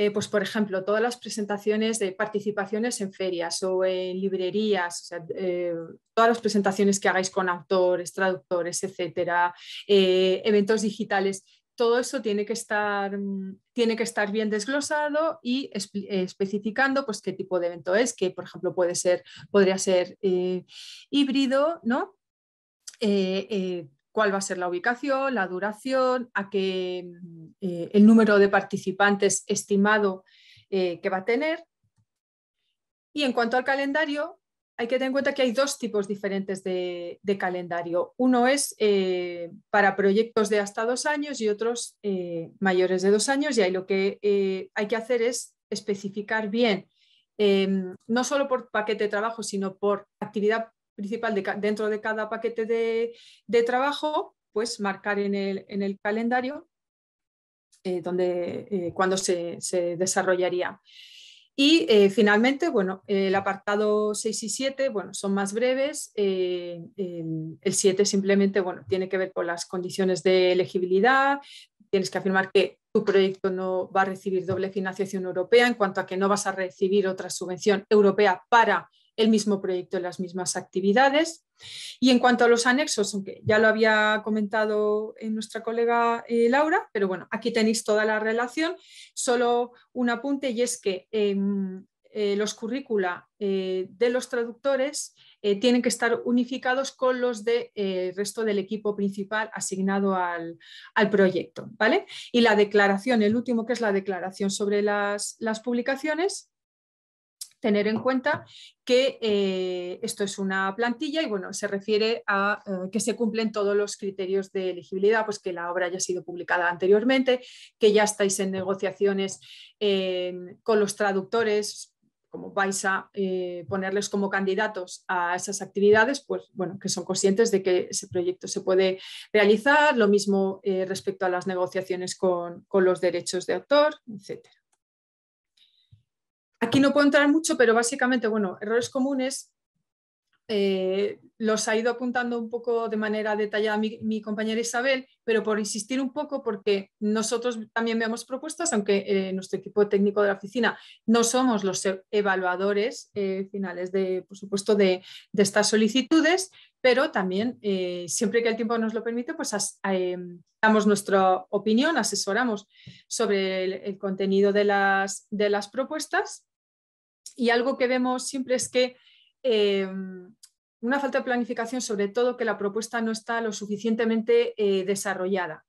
eh, pues por ejemplo, todas las presentaciones de participaciones en ferias o en librerías, eh, todas las presentaciones que hagáis con autores, traductores, etcétera, eh, eventos digitales, todo eso tiene que estar, mm, tiene que estar bien desglosado y especificando pues, qué tipo de evento es, que por ejemplo puede ser, podría ser híbrido, ¿no? cuál va a ser la ubicación, la duración, a qué, eh, el número de participantes estimado eh, que va a tener. Y en cuanto al calendario, hay que tener en cuenta que hay dos tipos diferentes de, calendario. Uno es eh, para proyectos de hasta dos años y otros mayores de dos años. Y ahí lo que hay que hacer es especificar bien, no solo por paquete de trabajo, sino por actividad principal dentro de cada paquete de, trabajo, pues marcar en el, calendario cuándo eh, donde, eh, cuando se, desarrollaría. Y eh, finalmente, bueno, el apartado 6 y 7, bueno, son más breves. el, el 7 simplemente, bueno, tiene que ver con las condiciones de elegibilidad. Tienes que afirmar que tu proyecto no va a recibir doble financiación europea en cuanto a que no vas a recibir otra subvención europea para el mismo proyecto, las mismas actividades. Y en cuanto a los anexos, aunque ya lo había comentado en nuestra colega eh, Laura, pero bueno, aquí tenéis toda la relación. Solo un apunte y es que em, eh, los currícula eh, de los traductores tienen que estar unificados con los del resto del equipo principal asignado al, proyecto. ¿vale? Y la declaración, el último que es la declaración sobre las, las publicaciones, tener en cuenta que eh, esto es una plantilla y bueno, se refiere a eh, que se cumplen todos los criterios de elegibilidad, pues que la obra haya sido publicada anteriormente, que ya estáis en negociaciones eh, con los traductores como vais a ponerles como candidatos a esas actividades, pues bueno, que son conscientes de que ese proyecto se puede realizar, lo mismo respecto a las negociaciones con, con los derechos de autor, etcétera. Aquí no puedo entrar mucho, pero básicamente, bueno, errores comunes eh, los ha ido apuntando un poco de manera detallada mi, compañera Isabel, pero por insistir un poco, porque nosotros también vemos propuestas, aunque eh, nuestro equipo técnico de la oficina no somos los evaluadores eh, finales, de, por supuesto, de, estas solicitudes, pero también, siempre que el tiempo nos lo permite, pues damos nuestra opinión, asesoramos sobre el, contenido de las, de las propuestas y algo que vemos siempre es que em, una falta de planificación, sobre todo que la propuesta no está lo suficientemente eh, desarrollada.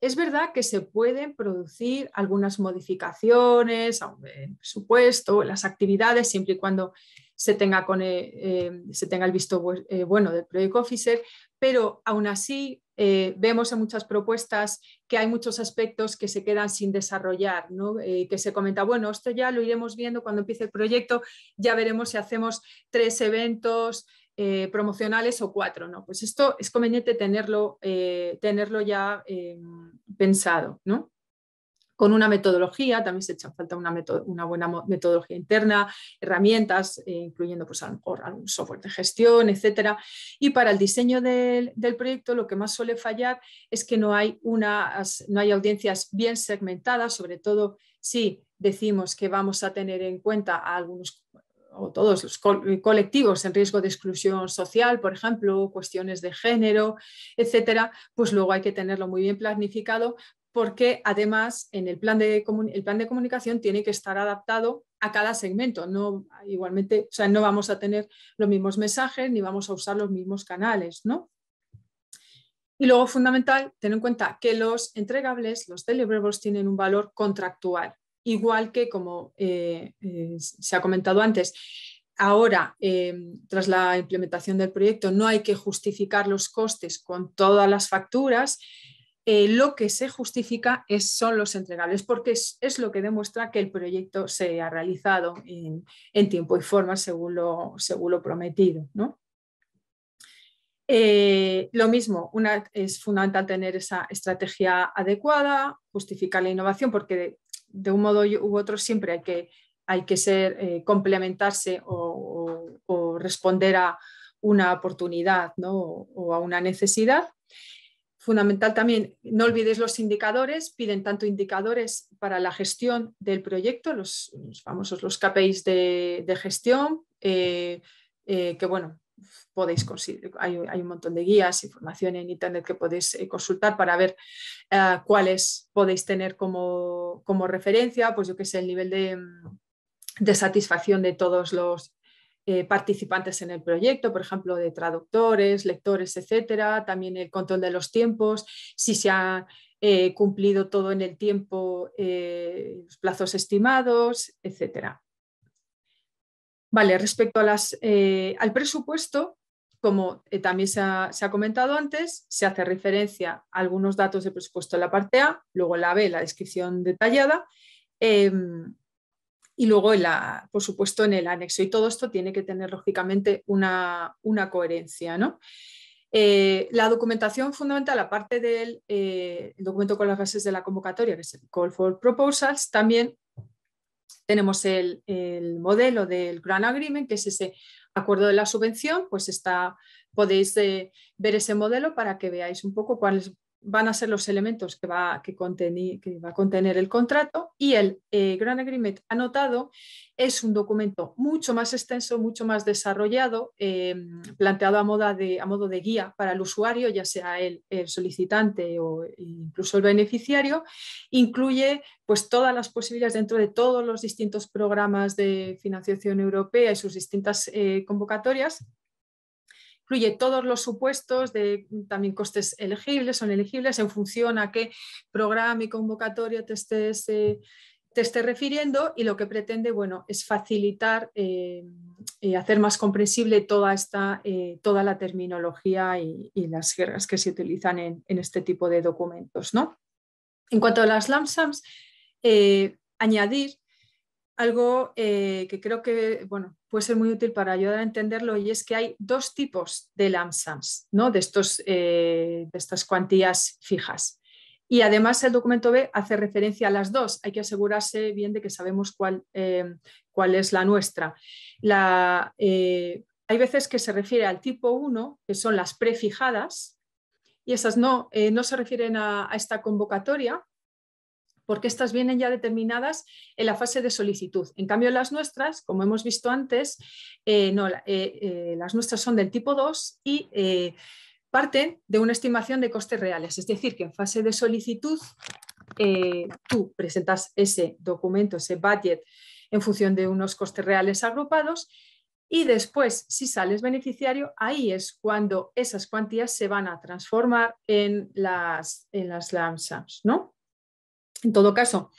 Es verdad que se pueden producir algunas modificaciones, por supuesto, las actividades, siempre y cuando se tenga, con, eh, em, se tenga el visto eh, bueno del Project Officer, pero aún así eh, vemos en muchas propuestas que hay muchos aspectos que se quedan sin desarrollar, ¿no? Eh, que se comenta, bueno, esto ya lo iremos viendo cuando empiece el proyecto, ya veremos si hacemos tres eventos, eh, promocionales o cuatro, ¿no? Pues esto es conveniente tenerlo, tenerlo ya em, pensado, ¿no? con una metodología, también se echa falta una, buena metodología interna, herramientas, eh, incluyendo pues, a algún software de gestión, etc. Y para el diseño del, proyecto lo que más suele fallar es que no hay, no hay audiencias bien segmentadas, sobre todo si decimos que vamos a tener en cuenta a algunos o todos los colectivos en riesgo de exclusión social, por ejemplo, cuestiones de género, etcétera, pues luego hay que tenerlo muy bien planificado porque además en el plan de, el plan de comunicación tiene que estar adaptado a cada segmento. No, igualmente, o sea, no vamos a tener los mismos mensajes ni vamos a usar los mismos canales, ¿no? Y luego, fundamental, tener en cuenta que los entregables, los deliverables, tienen un valor contractual, igual que como eh, eh, se ha comentado antes. Ahora, eh, tras la implementación del proyecto, no hay que justificar los costes con todas las facturas, eh, lo que se justifica es, son los entregables, porque es, lo que demuestra que el proyecto se ha realizado en, tiempo y forma según lo, prometido. Eh, lo mismo, es fundamental tener esa estrategia adecuada, justificar la innovación, porque de, un modo u otro siempre hay que, hay que ser, eh, complementarse o, responder a una oportunidad ¿no? o a una necesidad. Fundamental también, no olvides los indicadores, piden tanto indicadores para la gestión del proyecto, los, famosos los KPIs de, gestión, eh, eh, que bueno, podéis conseguir, hay, un montón de guías, información en Internet que podéis eh, consultar para ver cuáles podéis tener como, como referencia, pues yo que sé, el nivel de, de satisfacción de todos los eh, participantes en el proyecto, por ejemplo, de traductores, lectores, etcétera, también el control de los tiempos, si se ha eh, cumplido todo en el tiempo, eh, los plazos estimados, etcétera. Vale, respecto al presupuesto, como también se ha, se comentado antes, se hace referencia a algunos datos de presupuesto en la parte A, luego la B la descripción detallada, em, y luego, la, por supuesto, en el anexo. Y todo esto tiene que tener, lógicamente, una, coherencia. Eh, la documentación fundamental, aparte del eh, documento con las bases de la convocatoria, que es el Call for Proposals, también tenemos el, modelo del Grand Agreement, que es ese acuerdo de la subvención, pues está, podéis eh, ver ese modelo para que veáis un poco cuáles van a ser los elementos que va, que que va a contener el contrato y el eh, Grand Agreement anotado es un documento mucho más extenso, mucho más desarrollado, eh, planteado a, a, modo de guía para el usuario, ya sea el, solicitante o incluso el beneficiario. Incluye pues, todas las posibilidades dentro de todos los distintos programas de financiación europea y sus distintas eh, convocatorias incluye todos los supuestos de mm, también costes elegibles, son elegibles en función a qué programa y convocatoria te estés, eh, te esté refiriendo y lo que pretende bueno, es facilitar, y eh, eh, hacer más comprensible toda, esta, toda la terminología y, las jergas que se utilizan en, este tipo de documentos. ¿no? En cuanto a las LAMSAMs, añadir algo eh, que creo que bueno, puede ser muy útil para ayudar a entenderlo y es que hay dos tipos de LAMSAMs, ¿no? de, estos, eh, de estas cuantías fijas. Y además el documento B hace referencia a las dos. Hay que asegurarse bien de que sabemos cuál, eh, cuál es la nuestra. La, hay veces que se refiere al tipo 1, que son las prefijadas, y esas no, no se refieren a esta convocatoria, porque estas vienen ya determinadas en la fase de solicitud. En cambio, las nuestras, como hemos visto antes, eh, no, eh, eh, las nuestras son del tipo 2 y parten de una estimación de costes reales. Es decir, que en fase de solicitud tú presentas ese documento, ese budget, en función de unos costes reales agrupados y después, si sales beneficiario, ahí es cuando esas cuantías se van a transformar en las, en las LAMSAMs, ¿no? En todo caso,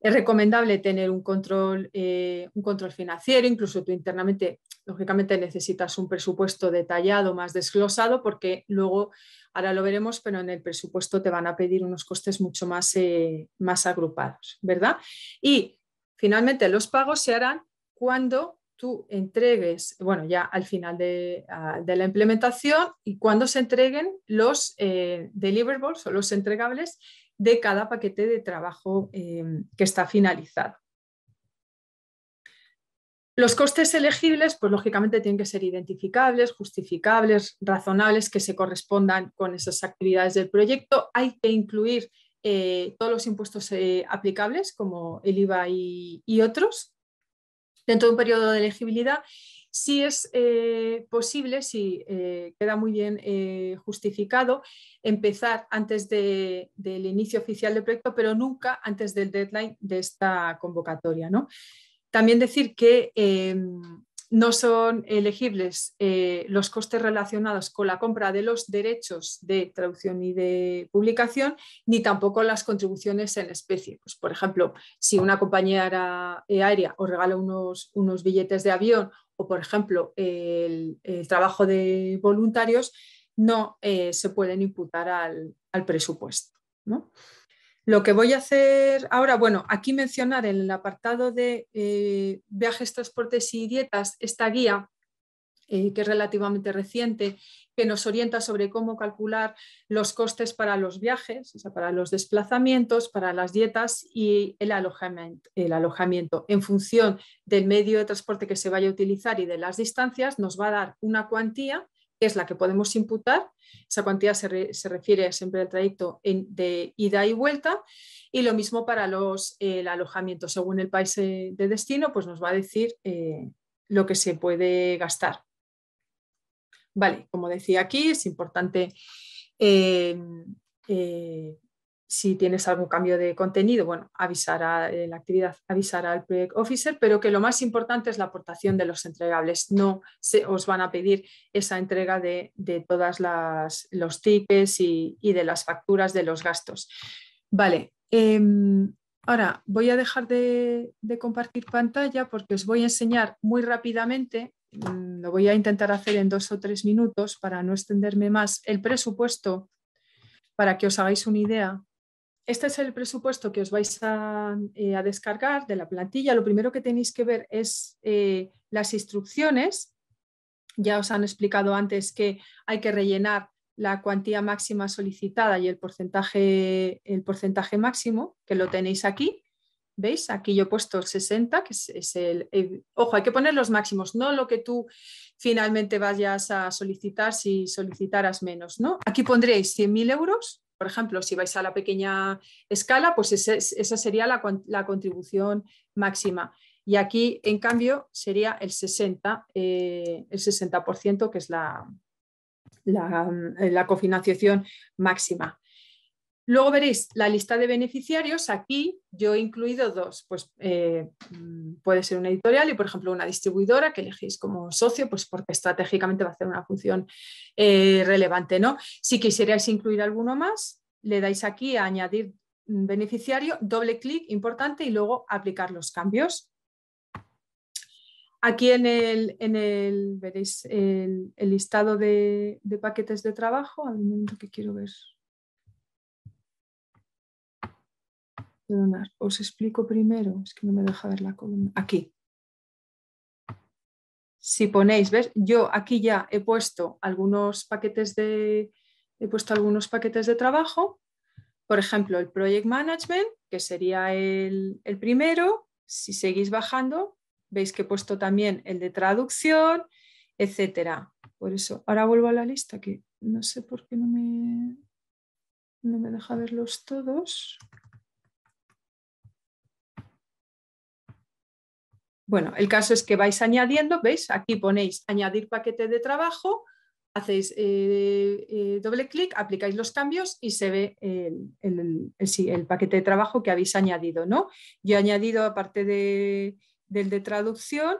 es recomendable tener un control, eh, un control financiero, incluso tú internamente, lógicamente necesitas un presupuesto detallado, más desglosado, porque luego, ahora lo veremos, pero en el presupuesto te van a pedir unos costes mucho más, eh, más agrupados, ¿verdad? Y finalmente los pagos se harán cuando tú entregues, bueno, ya al final de, la implementación y cuando se entreguen los eh, deliverables o los entregables de cada paquete de trabajo em, que está finalizado. Los costes elegibles, pues lógicamente tienen que ser identificables, justificables, razonables, que se correspondan con esas actividades del proyecto. Hay que incluir eh, todos los impuestos eh, aplicables, como el IVA y, y otros, dentro de un periodo de elegibilidad sí es eh, posible, si eh, queda muy bien eh, justificado, empezar antes del inicio oficial del proyecto, pero nunca antes del deadline de esta convocatoria. También decir que em, no son elegibles los costes relacionados con la compra de los derechos de traducción y de publicación, ni tampoco las contribuciones en especie. Pues, por ejemplo, si una compañía aérea os regala unos, unos billetes de avión o por ejemplo el, trabajo de voluntarios, no eh, se pueden imputar al, presupuesto. ¿no? Lo que voy a hacer ahora, bueno, aquí mencionar en el apartado de eh, viajes, transportes y dietas, esta guía, eh, que es relativamente reciente que nos orienta sobre cómo calcular los costes para los viajes, para los desplazamientos, para las dietas y el alojamiento, el alojamiento. En función del medio de transporte que se vaya a utilizar y de las distancias, nos va a dar una cuantía que es la que podemos imputar. Esa cuantía se, refiere siempre al trayecto de ida y vuelta. Y lo mismo para los, el alojamiento. Según el país eh, de destino, pues nos va a decir eh, lo que se puede gastar. Vale, como decía aquí, es importante eh, eh, si tienes algún cambio de contenido, bueno, avisar a eh, la actividad, avisar al project officer, pero que lo más importante es la aportación de los entregables. No se, os van a pedir esa entrega de, todos todas los tickets y, de las facturas de los gastos. Vale. Em, ahora voy a dejar de compartir pantalla porque os voy a enseñar muy rápidamente Mm, lo voy a intentar hacer en dos o tres minutos para no extenderme más. El presupuesto, para que os hagáis una idea, este es el presupuesto que os vais a, eh, descargar de la plantilla. Lo primero que tenéis que ver es eh, las instrucciones. Ya os han explicado antes que hay que rellenar la cuantía máxima solicitada y el porcentaje, el porcentaje máximo, que lo tenéis aquí. ¿Veis? Aquí yo he puesto 60, que es, el, Ojo, hay que poner los máximos, no lo que tú finalmente vayas a solicitar si solicitaras menos, ¿no? Aquí pondréis 100.000 euros, por ejemplo, si vais a la pequeña escala, pues esa sería la, contribución máxima. Y aquí, en cambio, sería el 60%, eh, el 60% que es la, la cofinanciación máxima. Luego veréis la lista de beneficiarios. Aquí yo he incluido dos. Pues eh, mm, puede ser una editorial y, por ejemplo, una distribuidora que elegís como socio, pues porque estratégicamente va a hacer una función eh, relevante. ¿no? Si quisierais incluir alguno más, le dais aquí a añadir beneficiario, doble clic, importante, y luego aplicar los cambios. Aquí en el, veréis el, listado de, de, paquetes de trabajo, al momento que quiero ver Os explico primero, es que no me deja ver la columna. Aquí. Si ponéis, Yo aquí ya he puesto algunos paquetes de, he puesto algunos paquetes de trabajo. Por ejemplo, el Project Management, que sería el, el primero. Si seguís bajando, veis que he puesto también el de traducción, etcétera. Por eso, ahora vuelvo a la lista que no sé por qué no me, no me deja verlos todos. Bueno, el caso es que vais añadiendo, ¿veis? Aquí ponéis añadir paquete de trabajo, hacéis eh, eh, doble clic, aplicáis los cambios y se ve el, paquete de trabajo que habéis añadido, ¿no? Yo he añadido, aparte del de traducción,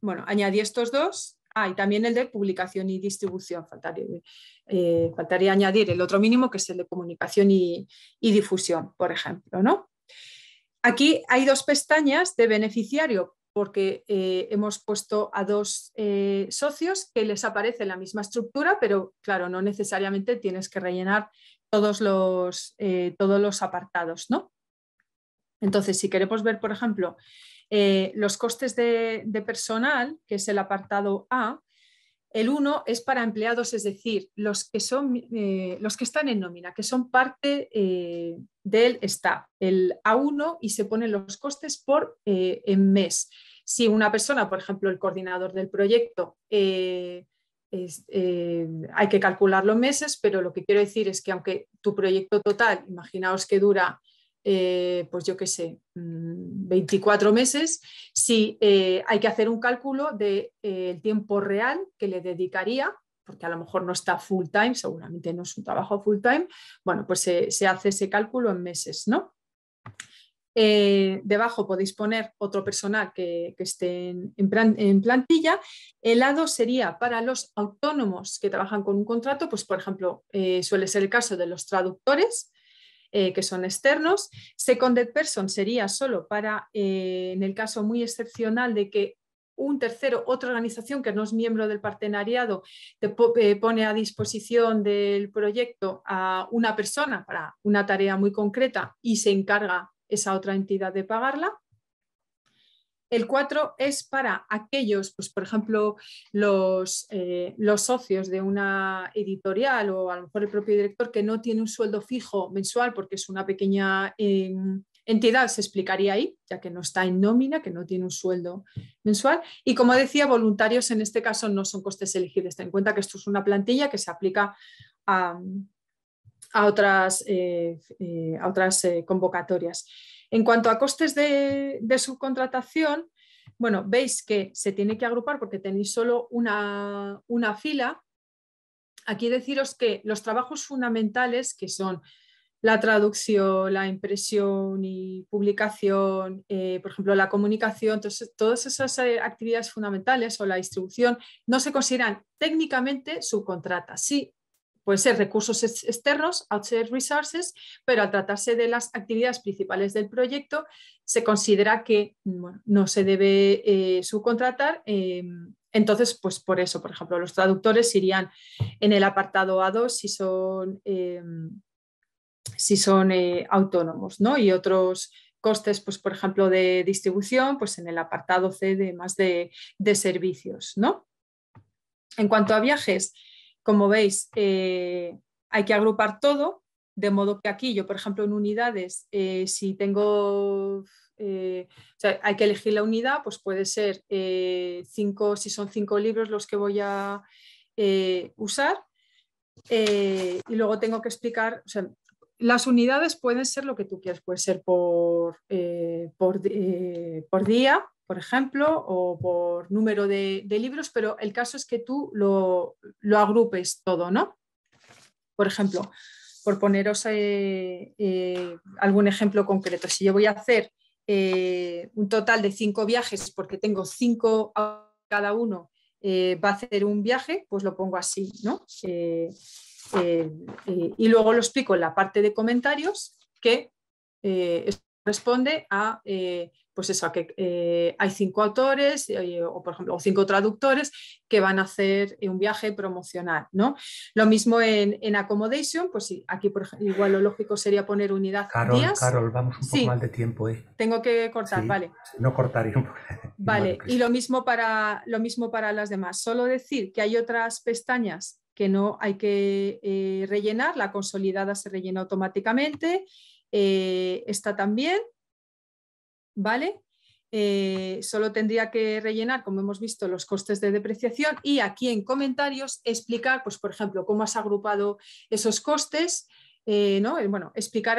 bueno, añadí estos dos, Ah, y también el de publicación y distribución. Faltaría, eh, añadir el otro mínimo, que es el de comunicación y, y difusión, por ejemplo. ¿no? Aquí hay dos pestañas de beneficiario porque eh, hemos puesto a dos eh, socios que les aparece la misma estructura, pero claro, no necesariamente tienes que rellenar todos los, eh, todos los apartados. ¿no? Entonces, si queremos ver, por ejemplo, los costes de personal, que es el apartado A, el 1 es para empleados, es decir, los que, son, eh, los que están en nómina, que son parte eh, del staff, el A1 y se ponen los costes por eh, en mes. Si una persona, por ejemplo, el coordinador del proyecto, hay que calcular los meses, pero lo que quiero decir es que aunque tu proyecto total, imaginaos que dura eh, pues yo qué sé, 24 mm, meses, si eh, hay que hacer un cálculo del de, eh, el tiempo real que le dedicaría, porque a lo mejor no está full time, seguramente no es un trabajo full time, bueno, pues se, hace ese cálculo en meses, ¿no? debajo podéis poner otro personal que, esté en, plantilla. El lado sería para los autónomos que trabajan con un contrato, pues por ejemplo, suele ser el caso de los traductores, eh, que son externos. Seconded person sería solo para, eh, en el caso muy excepcional de que un tercero, otra organización que no es miembro del partenariado, te eh, pone a disposición del proyecto a una persona para una tarea muy concreta y se encarga esa otra entidad de pagarla. El 4 es para aquellos, pues, por ejemplo, eh, los, socios de una editorial o a lo mejor el propio director que no tiene un sueldo fijo mensual porque es una pequeña eh, entidad, se explicaría ahí, ya que no está en nómina, que no tiene un sueldo mensual. Y como decía, voluntarios en este caso no son costes elegibles. Ten en cuenta que esto es una plantilla que se aplica a, otras, a otras eh, convocatorias. En cuanto a costes de, subcontratación, bueno, veis que se tiene que agrupar porque tenéis solo una, fila. Aquí deciros que los trabajos fundamentales, que son la traducción, la impresión y publicación, eh, por ejemplo, la comunicación, entonces, todas esas eh, actividades fundamentales o la distribución no se consideran técnicamente subcontratas. Sí, pueden ser recursos externos, outside resources, pero al tratarse de las actividades principales del proyecto, se considera que no se debe eh, subcontratar. Em, entonces, pues por eso, por ejemplo, los traductores irían en el apartado A2 si son, em, si son eh, autónomos, ¿no? Y otros costes, pues por ejemplo, de distribución, pues en el apartado C de más de, de servicios, ¿no? En cuanto a viajes, como veis, eh, hay que agrupar todo, de modo que aquí yo, por ejemplo, en unidades, eh, si tengo, eh, o sea, hay que elegir la unidad, pues puede ser cinco, si son cinco libros los que voy a usar. y luego tengo que explicar, o sea, las unidades pueden ser lo que tú quieras, puede ser por, por, por día, por ejemplo, o por número de, libros, pero el caso es que tú lo, agrupes todo, ¿no? Por ejemplo, por poneros eh, eh, algún ejemplo concreto, si yo voy a hacer eh, un total de cinco viajes, porque tengo cinco cada uno, va a hacer un viaje, pues lo pongo así, ¿no? y luego lo explico en la parte de comentarios que responde a pues eso, que eh, hay cinco autores o, por ejemplo, cinco traductores que van a hacer eh, un viaje promocional, ¿no? Lo mismo en, en accommodation, pues sí, aquí por igual lo lógico sería poner unidad Carol, Carol, vamos un poco mal de tiempo. Eh. Tengo que cortar, vale. No cortaría. Vale, y lo mismo, para, lo mismo para las demás. Solo decir que hay otras pestañas que no hay que eh, rellenar, la consolidada se rellena automáticamente, Está también, ¿vale? Eh, solo tendría que rellenar, como hemos visto, los costes de depreciación y aquí en comentarios explicar, pues, por ejemplo, cómo has agrupado esos costes, eh, ¿no? Eh, bueno, explicar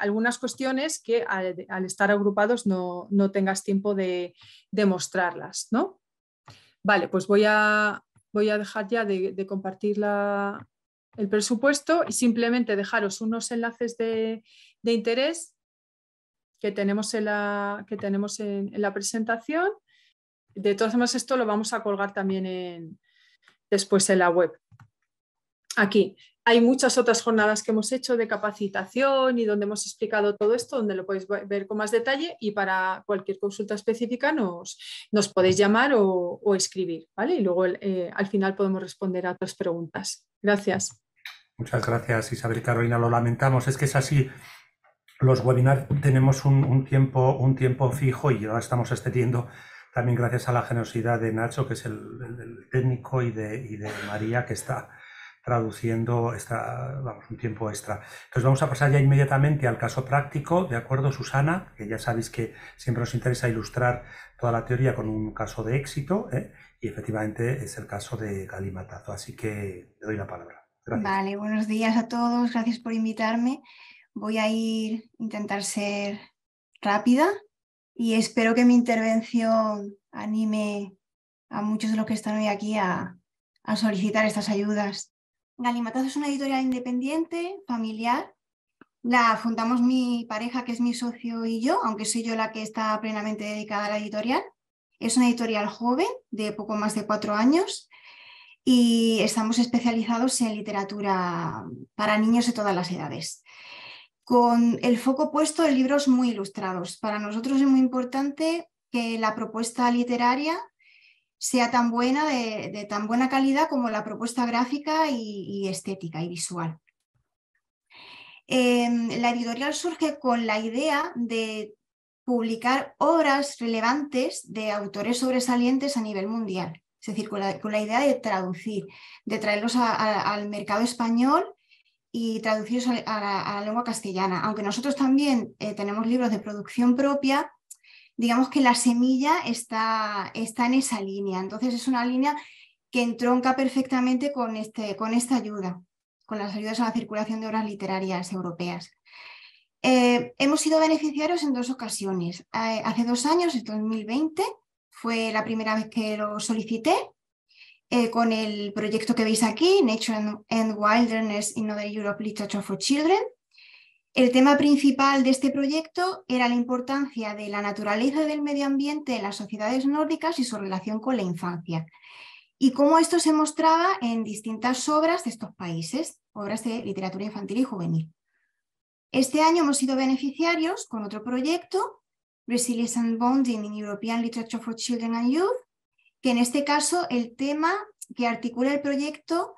algunas cuestiones que al, estar agrupados no, tengas tiempo de, de mostrarlas. ¿no? Vale, pues voy a, dejar ya de, compartir el presupuesto y simplemente dejaros unos enlaces de interés que tenemos en la, que tenemos en, la presentación. De todas formas, esto lo vamos a colgar también después en la web. Aquí hay muchas otras jornadas que hemos hecho de capacitación y donde hemos explicado todo esto, donde lo podéis ver con más detalle y para cualquier consulta específica nos, nos podéis llamar o, escribir, Y luego eh, al final podemos responder a otras preguntas. Gracias. Muchas gracias, Isabel Carolina, lo lamentamos, es que es así los webinars tenemos un, tiempo, un tiempo fijo y ahora estamos extendiendo también gracias a la generosidad de Nacho, que es el, técnico, y de, y de, María, que está traduciendo esta, vamos, un tiempo extra. Entonces vamos a pasar ya inmediatamente al caso práctico, ¿de acuerdo, Susana? Que ya sabéis que siempre nos interesa ilustrar toda la teoría con un caso de éxito, ¿eh? y efectivamente es el caso de Galimatazo. Así que le doy la palabra. Vale, buenos días a todos, gracias por invitarme voy a ir, intentar ser rápida y espero que mi intervención anime a muchos de los que están hoy aquí a, solicitar estas ayudas. Galimatazo es una editorial independiente, familiar. La fundamos mi pareja, que es mi socio, y yo, aunque soy yo la que está plenamente dedicada a la editorial. Es una editorial joven, de poco más de cuatro años, y estamos especializados en literatura para niños de todas las edades con el foco puesto en libros muy ilustrados. Para nosotros es muy importante que la propuesta literaria sea tan buena, de, tan buena calidad como la propuesta gráfica y, estética y visual. Em, la editorial surge con la idea de publicar obras relevantes de autores sobresalientes a nivel mundial, es decir, con la, idea de traducir, de traerlos al mercado español y traducidos a la, lengua castellana. Aunque nosotros también eh, tenemos libros de producción propia, digamos que la semilla está, está en esa línea. Entonces es una línea que entronca perfectamente con, este, con esta ayuda, con las ayudas a la circulación de obras literarias europeas. Eh, hemos sido beneficiarios en dos ocasiones. Eh, hace dos años, en 2020, fue la primera vez que lo solicité eh, con el proyecto que veis aquí, Nature and Wilderness in Northern Europe Literature for Children. El tema principal de este proyecto era la importancia de la naturaleza del medio ambiente en las sociedades nórdicas y su relación con la infancia, y cómo esto se mostraba en distintas obras de estos países, obras de literatura infantil y juvenil. Este año hemos sido beneficiarios con otro proyecto, Resilience and Bonding in European Literature for Children and Youth, que en este caso el tema que articula el proyecto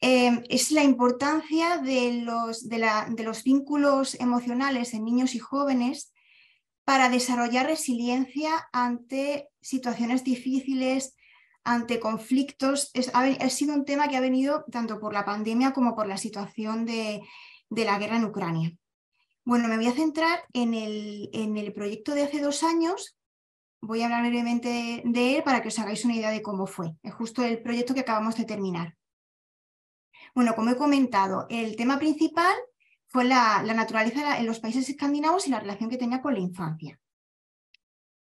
em, es la importancia de los, de, los vínculos emocionales en niños y jóvenes para desarrollar resiliencia ante situaciones difíciles, ante conflictos. Es, ha, sido un tema que ha venido tanto por la pandemia como por la situación de, la guerra en Ucrania. Bueno, me voy a centrar en el, en el, proyecto de hace dos años, Voy a hablar brevemente de, él para que os hagáis una idea de cómo fue. Es justo el proyecto que acabamos de terminar. Bueno, como he comentado, el tema principal fue la, naturaleza en los países escandinavos y la relación que tenía con la infancia.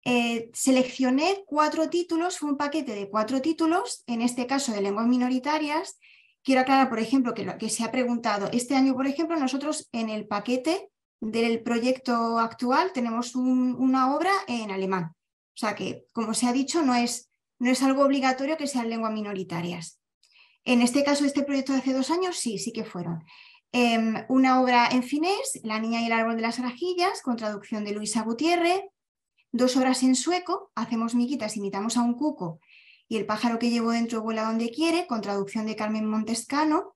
Eh, seleccioné cuatro títulos, fue un paquete de cuatro títulos, en este caso de lenguas minoritarias. Quiero aclarar, por ejemplo, que lo que se ha preguntado, este año, por ejemplo, nosotros en el paquete del proyecto actual tenemos una obra en alemán. O sea que, como se ha dicho, no es, no es algo obligatorio que sean lenguas minoritarias. En este caso, este proyecto de hace dos años, sí, sí que fueron. Em, una obra en finés, La niña y el árbol de las arajillas, con traducción de Luisa Gutiérrez. Dos obras en sueco, Hacemos miquitas imitamos a un cuco y El pájaro que llevo dentro vuela donde quiere, con traducción de Carmen Montescano.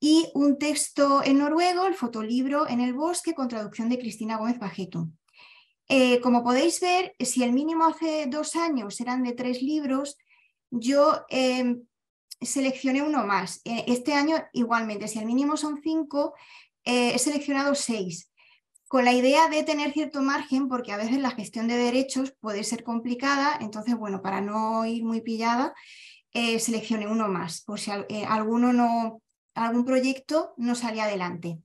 Y un texto en noruego, El fotolibro en el bosque, con traducción de Cristina Gómez Bajeto. Eh, como podéis ver, si el mínimo hace dos años eran de tres libros, yo em, seleccioné uno más. E, este año igualmente, si el mínimo son cinco, eh, he seleccionado seis, con la idea de tener cierto margen, porque a veces la gestión de derechos puede ser complicada, entonces, bueno, para no ir muy pillada, eh, seleccioné uno más, por si alguno no, algún proyecto no salía adelante.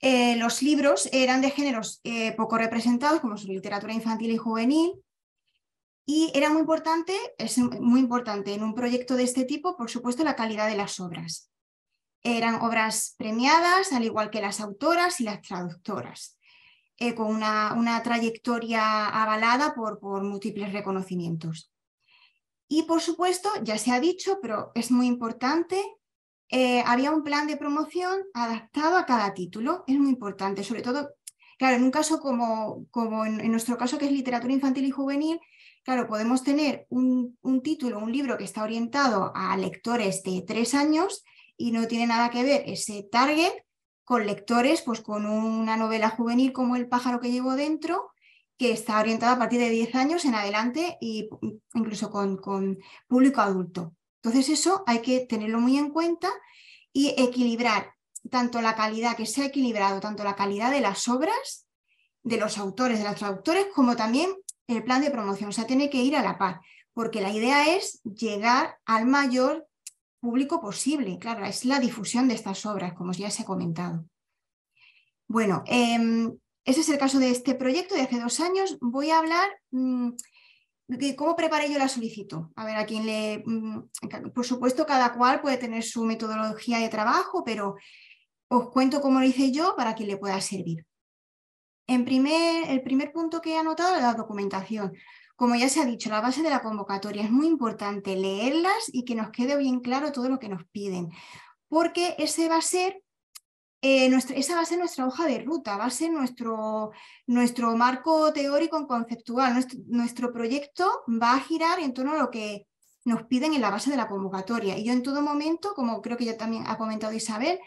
Eh, los libros eran de géneros eh, poco representados, como su literatura infantil y juvenil, y era muy importante, es muy importante en un proyecto de este tipo, por supuesto, la calidad de las obras. Eran obras premiadas, al igual que las autoras y las traductoras, eh, con una, trayectoria avalada por, por múltiples reconocimientos. Y por supuesto, ya se ha dicho, pero es muy importante, eh, había un plan de promoción adaptado a cada título. Es muy importante, sobre todo, claro, en un caso como, como en, nuestro caso, que es literatura infantil y juvenil, claro, podemos tener un, un título, un libro que está orientado a lectores de tres años y no tiene nada que ver ese target con lectores, pues con una novela juvenil como El pájaro que llevo dentro, que está orientada a partir de diez años en adelante e incluso con, con público adulto. Entonces eso hay que tenerlo muy en cuenta y equilibrar tanto la calidad, que se ha equilibrado tanto la calidad de las obras, de los autores, de los traductores, como también el plan de promoción. O sea, tiene que ir a la par, porque la idea es llegar al mayor público posible. Claro, es la difusión de estas obras, como ya se ha comentado. Bueno, em, ese es el caso de este proyecto de hace dos años. Voy a hablar mm, ¿Cómo preparé yo la solicitud? A ver, a quién le. Mm, por supuesto, cada cual puede tener su metodología de trabajo, pero os cuento cómo lo hice yo para que le pueda servir. En primer, el primer punto que he anotado es la documentación. Como ya se ha dicho, la base de la convocatoria es muy importante leerlas y que nos quede bien claro todo lo que nos piden, porque ese va a ser eh, esa va a ser nuestra hoja de ruta, va a ser nuestro, nuestro marco teórico y conceptual. Nuestro, proyecto va a girar en torno a lo que nos piden en la base de la convocatoria. Y yo en todo momento, como creo que ya también ha comentado Isabel,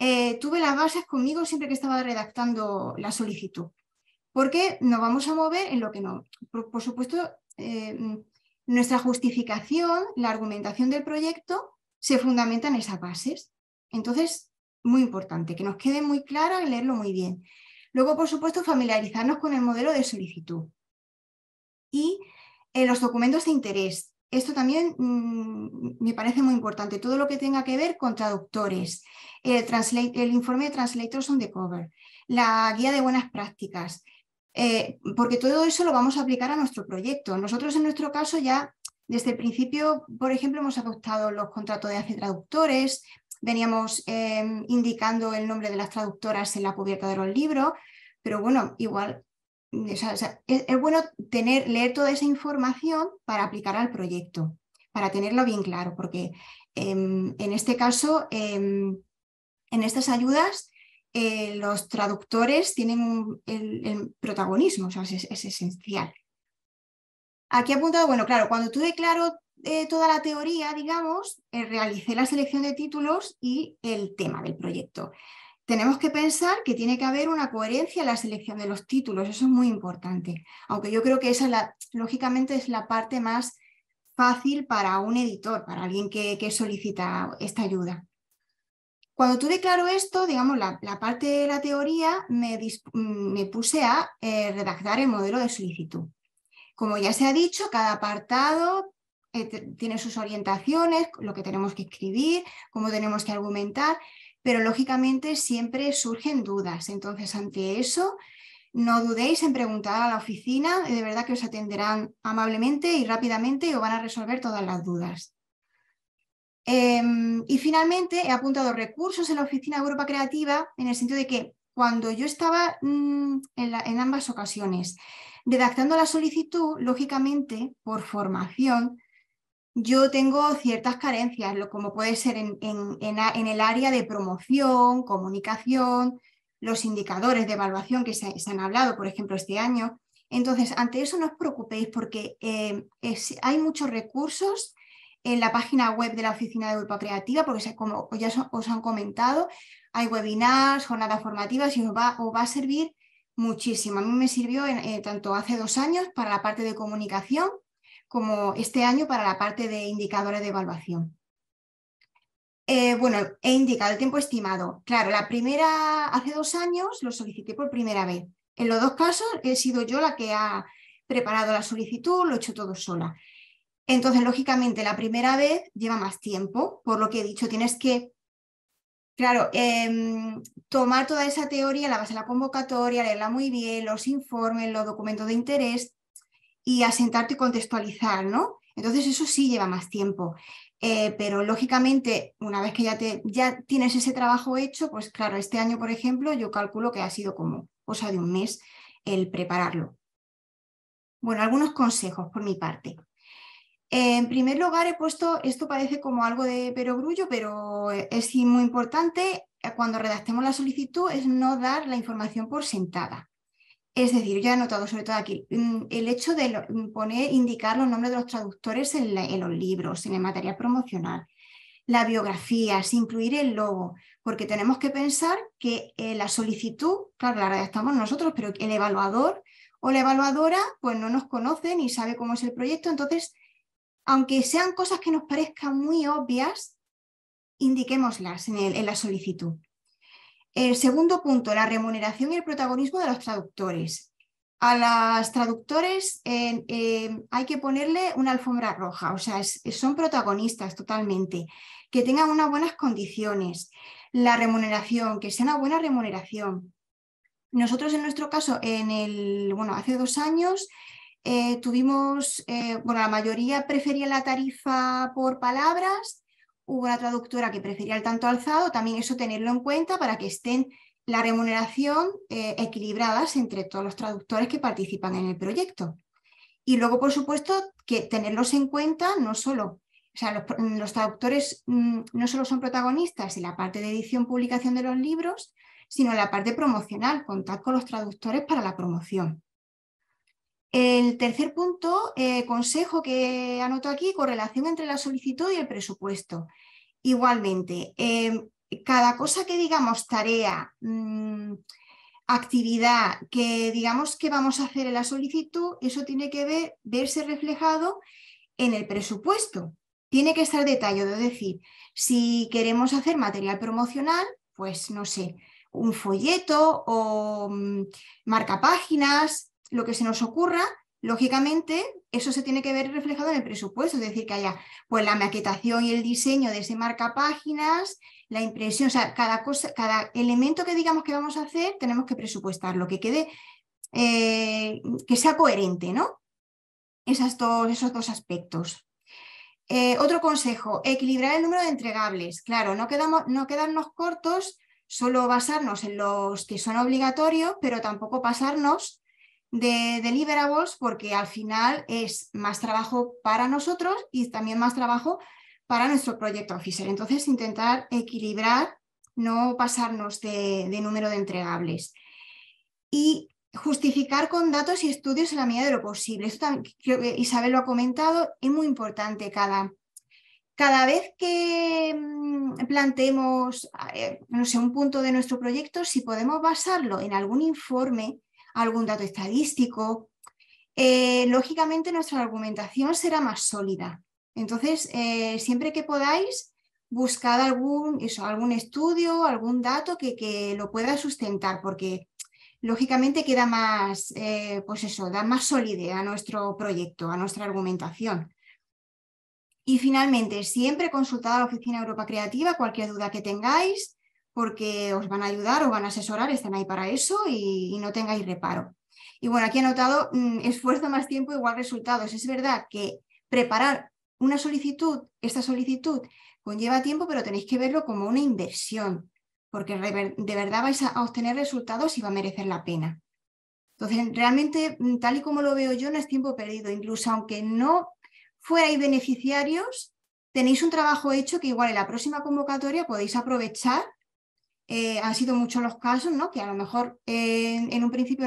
eh, tuve las bases conmigo siempre que estaba redactando la solicitud. Porque nos vamos a mover en lo que no. Por, supuesto, eh, nuestra justificación, la argumentación del proyecto, se fundamenta en esas bases. Entonces, muy importante, que nos quede muy clara y leerlo muy bien. Luego, por supuesto, familiarizarnos con el modelo de solicitud. Y eh, los documentos de interés. Esto también mm, me parece muy importante. Todo lo que tenga que ver con traductores, el, informe de Translators on the Cover, la guía de buenas prácticas, eh, porque todo eso lo vamos a aplicar a nuestro proyecto. Nosotros en nuestro caso ya desde el principio, por ejemplo, hemos adoptado los contratos de hace traductores, veníamos em, indicando el nombre de las traductoras en la cubierta de los libros, pero bueno, igual mm, es, bueno tener, leer toda esa información para aplicar al proyecto, para tenerlo bien claro, porque em, en este caso, em, en estas ayudas, eh, los traductores tienen el, protagonismo, o sea, es, esencial. Aquí apuntado, bueno, claro, cuando tú claro eh, toda la teoría, digamos, eh, realicé la selección de títulos y el tema del proyecto. Tenemos que pensar que tiene que haber una coherencia en la selección de los títulos, eso es muy importante, aunque yo creo que esa, lógicamente, es la parte más fácil para un editor, para alguien que, solicita esta ayuda. Cuando tuve claro esto, digamos, la, parte de la teoría, me, puse a eh, redactar el modelo de solicitud. Como ya se ha dicho, cada apartado eh, tiene sus orientaciones, lo que tenemos que escribir, cómo tenemos que argumentar, pero lógicamente siempre surgen dudas. Entonces, ante eso, no dudéis en preguntar a la oficina, eh, de verdad que os atenderán amablemente y rápidamente y os van a resolver todas las dudas. Em, y finalmente, he apuntado recursos en la oficina de Europa Creativa, en el sentido de que cuando yo estaba mm, en, en ambas ocasiones redactando la solicitud, lógicamente, por formación, yo tengo ciertas carencias, lo, como puede ser en, el área de promoción, comunicación, los indicadores de evaluación que se, han hablado, por ejemplo, este año. Entonces, ante eso no os preocupéis porque eh, hay muchos recursos en la página web de la Oficina de Europa Creativa, porque como ya os han comentado, hay webinars, jornadas formativas y os va, a servir muchísimo. A mí me sirvió eh, tanto hace dos años para la parte de comunicación como este año para la parte de indicadores de evaluación. Eh, bueno, he indicado el tiempo estimado. Claro, la primera, hace dos años lo solicité por primera vez. En los dos casos he sido yo la que ha preparado la solicitud, lo he hecho todo sola. Entonces, lógicamente, la primera vez lleva más tiempo, por lo que he dicho, tienes que, claro, em, tomar toda esa teoría, la base de la convocatoria, leerla muy bien, los informes, los documentos de interés, y asentarte y contextualizar, ¿no? Entonces eso sí lleva más tiempo. Eh, pero lógicamente, una vez que ya, ya tienes ese trabajo hecho, pues claro, este año, por ejemplo, yo calculo que ha sido como cosa de un mes el prepararlo. Bueno, algunos consejos por mi parte. En primer lugar, he puesto, esto parece como algo de perogrullo, pero es muy importante, eh, cuando redactemos la solicitud, es no dar la información por sentada. Es decir, yo he anotado sobre todo aquí mm, el hecho de mm, poner, indicar los nombres de los traductores en, los libros, en el material promocional, la biografía, sin incluir el logo, porque tenemos que pensar que eh, la solicitud, claro, la redactamos nosotros, pero el evaluador o la evaluadora pues no nos conoce ni sabe cómo es el proyecto, entonces, aunque sean cosas que nos parezcan muy obvias, indiquémoslas en la solicitud. El segundo punto, la remuneración y el protagonismo de los traductores. A las traductores em, hay que ponerle una alfombra roja, o sea, son protagonistas totalmente, que tengan unas buenas condiciones, la remuneración, que sea una buena remuneración. Nosotros en nuestro caso, en el, bueno, hace dos años eh, tuvimos, eh, bueno, la mayoría prefería la tarifa por palabras hubo una traductora que prefería el tanto alzado, también eso tenerlo en cuenta para que estén la remuneración eh, equilibradas entre todos los traductores que participan en el proyecto. Y luego, por supuesto, que tenerlos en cuenta no solo, o sea, los, traductores mm, no solo son protagonistas en la parte de edición, publicación de los libros, sino en la parte promocional, contar con los traductores para la promoción. El tercer punto, eh, consejo que anoto aquí, correlación entre la solicitud y el presupuesto. Igualmente, em, cada cosa que digamos tarea, mm, actividad, que digamos que vamos a hacer en la solicitud, eso tiene que ver, verse reflejado en el presupuesto. Tiene que estar detallado, es decir, si queremos hacer material promocional, pues no sé, un folleto o marca mm, marcapáginas, lo que se nos ocurra, lógicamente eso se tiene que ver reflejado en el presupuesto, es decir, que haya pues la maquetación y el diseño de ese marca páginas, la impresión, o sea, cada cosa, cada elemento que digamos que vamos a hacer, tenemos que presupuestarlo, que quede, eh, que sea coherente, ¿no? Esas todos esos dos aspectos. Eh, otro consejo, equilibrar el número de entregables. Claro, no, quedamos, no quedarnos cortos, solo basarnos en los que son obligatorios, pero tampoco pasarnos de deliverables porque al final es más trabajo para nosotros y también más trabajo para nuestro proyecto oficial Entonces, intentar equilibrar, no pasarnos de, número de entregables. Y justificar con datos y estudios en la medida de lo posible. Esto también, creo que Isabel lo ha comentado, es muy importante cada, cada vez que mm, planteemos eh, no sé, un punto de nuestro proyecto, si podemos basarlo en algún informe algún dato estadístico, eh, lógicamente nuestra argumentación será más sólida. Entonces, eh, siempre que podáis, buscad algún, eso, algún estudio, algún dato que, lo pueda sustentar, porque lógicamente queda más, eh, pues eso, da más solidez a nuestro proyecto, a nuestra argumentación. Y finalmente, siempre consultad a la Oficina Europa Creativa cualquier duda que tengáis porque os van a ayudar, o van a asesorar, están ahí para eso y, no tengáis reparo. Y bueno, aquí he notado mm, esfuerzo más tiempo, igual resultados. Es verdad que preparar una solicitud, esta solicitud conlleva tiempo, pero tenéis que verlo como una inversión, porque de verdad vais a obtener resultados y va a merecer la pena. Entonces, realmente, mm, tal y como lo veo yo, no es tiempo perdido. Incluso aunque no fuerais beneficiarios, tenéis un trabajo hecho que igual en la próxima convocatoria podéis aprovechar eh, han sido muchos los casos, ¿no? que a lo mejor en, un principio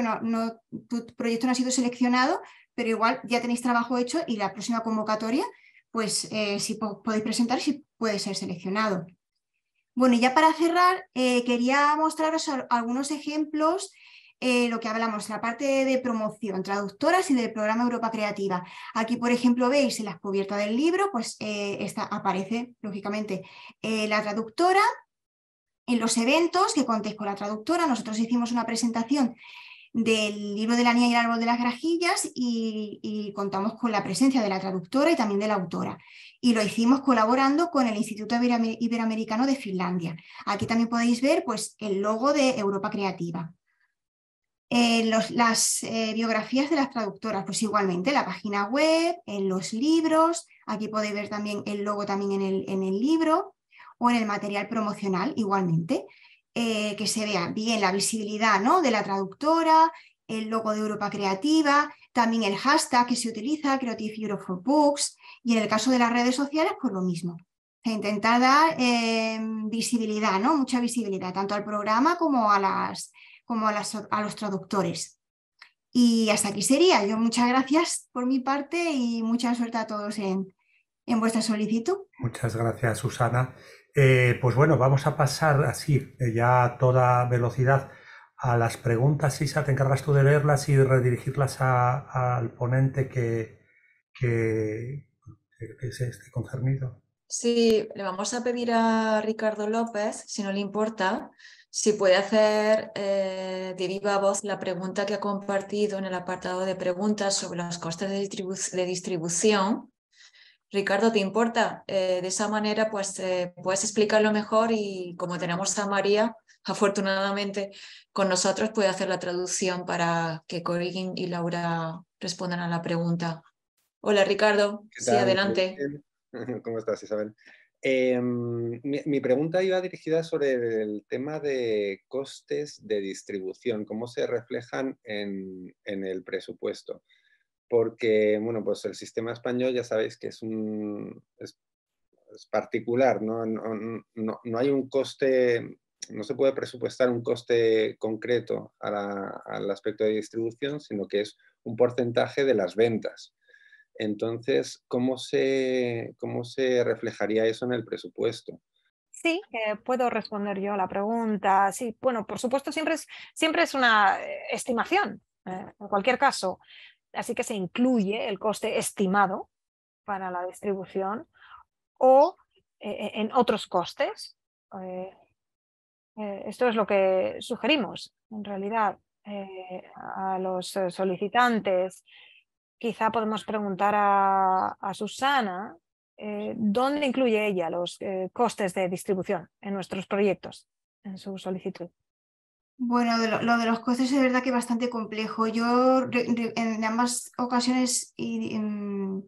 tu proyecto no ha sido seleccionado, pero igual ya tenéis trabajo hecho y la próxima convocatoria, pues eh, si podéis presentar, si puede ser seleccionado. Bueno, y ya para cerrar, eh, quería mostraros algunos ejemplos, lo que hablamos, la parte de promoción, traductoras y del programa Europa Creativa. Aquí, por ejemplo, veis en la cubierta del libro, pues esta, aparece, lógicamente, la traductora en los eventos que contéis con la traductora, nosotros hicimos una presentación del libro de la niña y el árbol de las grajillas y, contamos con la presencia de la traductora y también de la autora. Y lo hicimos colaborando con el Instituto Iberoamericano de Finlandia. Aquí también podéis ver pues, el logo de Europa Creativa. Eh, las eh, biografías de las traductoras, pues igualmente la página web, en los libros, aquí podéis ver también el logo también en el libro o en el material promocional igualmente, eh, que se vea bien la visibilidad ¿no? de la traductora, el logo de Europa Creativa, también el hashtag que se utiliza, Creative Europe for Books, y en el caso de las redes sociales, pues lo mismo. E intentar dar em, visibilidad, ¿no? Mucha visibilidad, tanto al programa como a, las, como a, los traductores. Y hasta aquí sería. Yo muchas gracias por mi parte y mucha suerte a todos en, en vuestra solicitud. Muchas gracias, Susana. Eh, pues bueno, vamos a pasar así, eh, ya a toda velocidad, a las preguntas. Isa, te encargas tú de leerlas y redirigirlas al ponente que, que, este, concernido. Sí, le vamos a pedir a Ricardo López, si no le importa, si puede hacer eh, de viva voz la pregunta que ha compartido en el apartado de preguntas sobre los costes de distribución Ricardo, ¿te importa? Eh, de esa manera, pues eh, puedes explicarlo mejor y como tenemos a María, afortunadamente, con nosotros puede hacer la traducción para que Corrigan y Laura respondan a la pregunta. Hola, Ricardo. Sí, adelante. ¿Cómo estás, Isabel? Em, mi, pregunta iba dirigida sobre el tema de costes de distribución, cómo se reflejan en el presupuesto porque, bueno, pues el sistema español ya sabéis que es un... particular, ¿no? No, no hay un coste, no se puede presupuestar un coste concreto al aspecto de distribución, sino que es un porcentaje de las ventas. Entonces, ¿cómo se, cómo se reflejaría eso en el presupuesto? Sí, eh, puedo responder yo la pregunta. Sí, bueno, por supuesto, siempre es, siempre es una eh, estimación, eh, en cualquier caso así que se incluye el coste estimado para la distribución o eh, en otros costes. Eh, eh, esto es lo que sugerimos en realidad a los solicitantes. Quizá podemos preguntar a Susana dónde incluye ella los costes de distribución en nuestros proyectos, en su solicitud. Bueno, lo, de los costes es verdad que es bastante complejo. Yo en ambas ocasiones mm,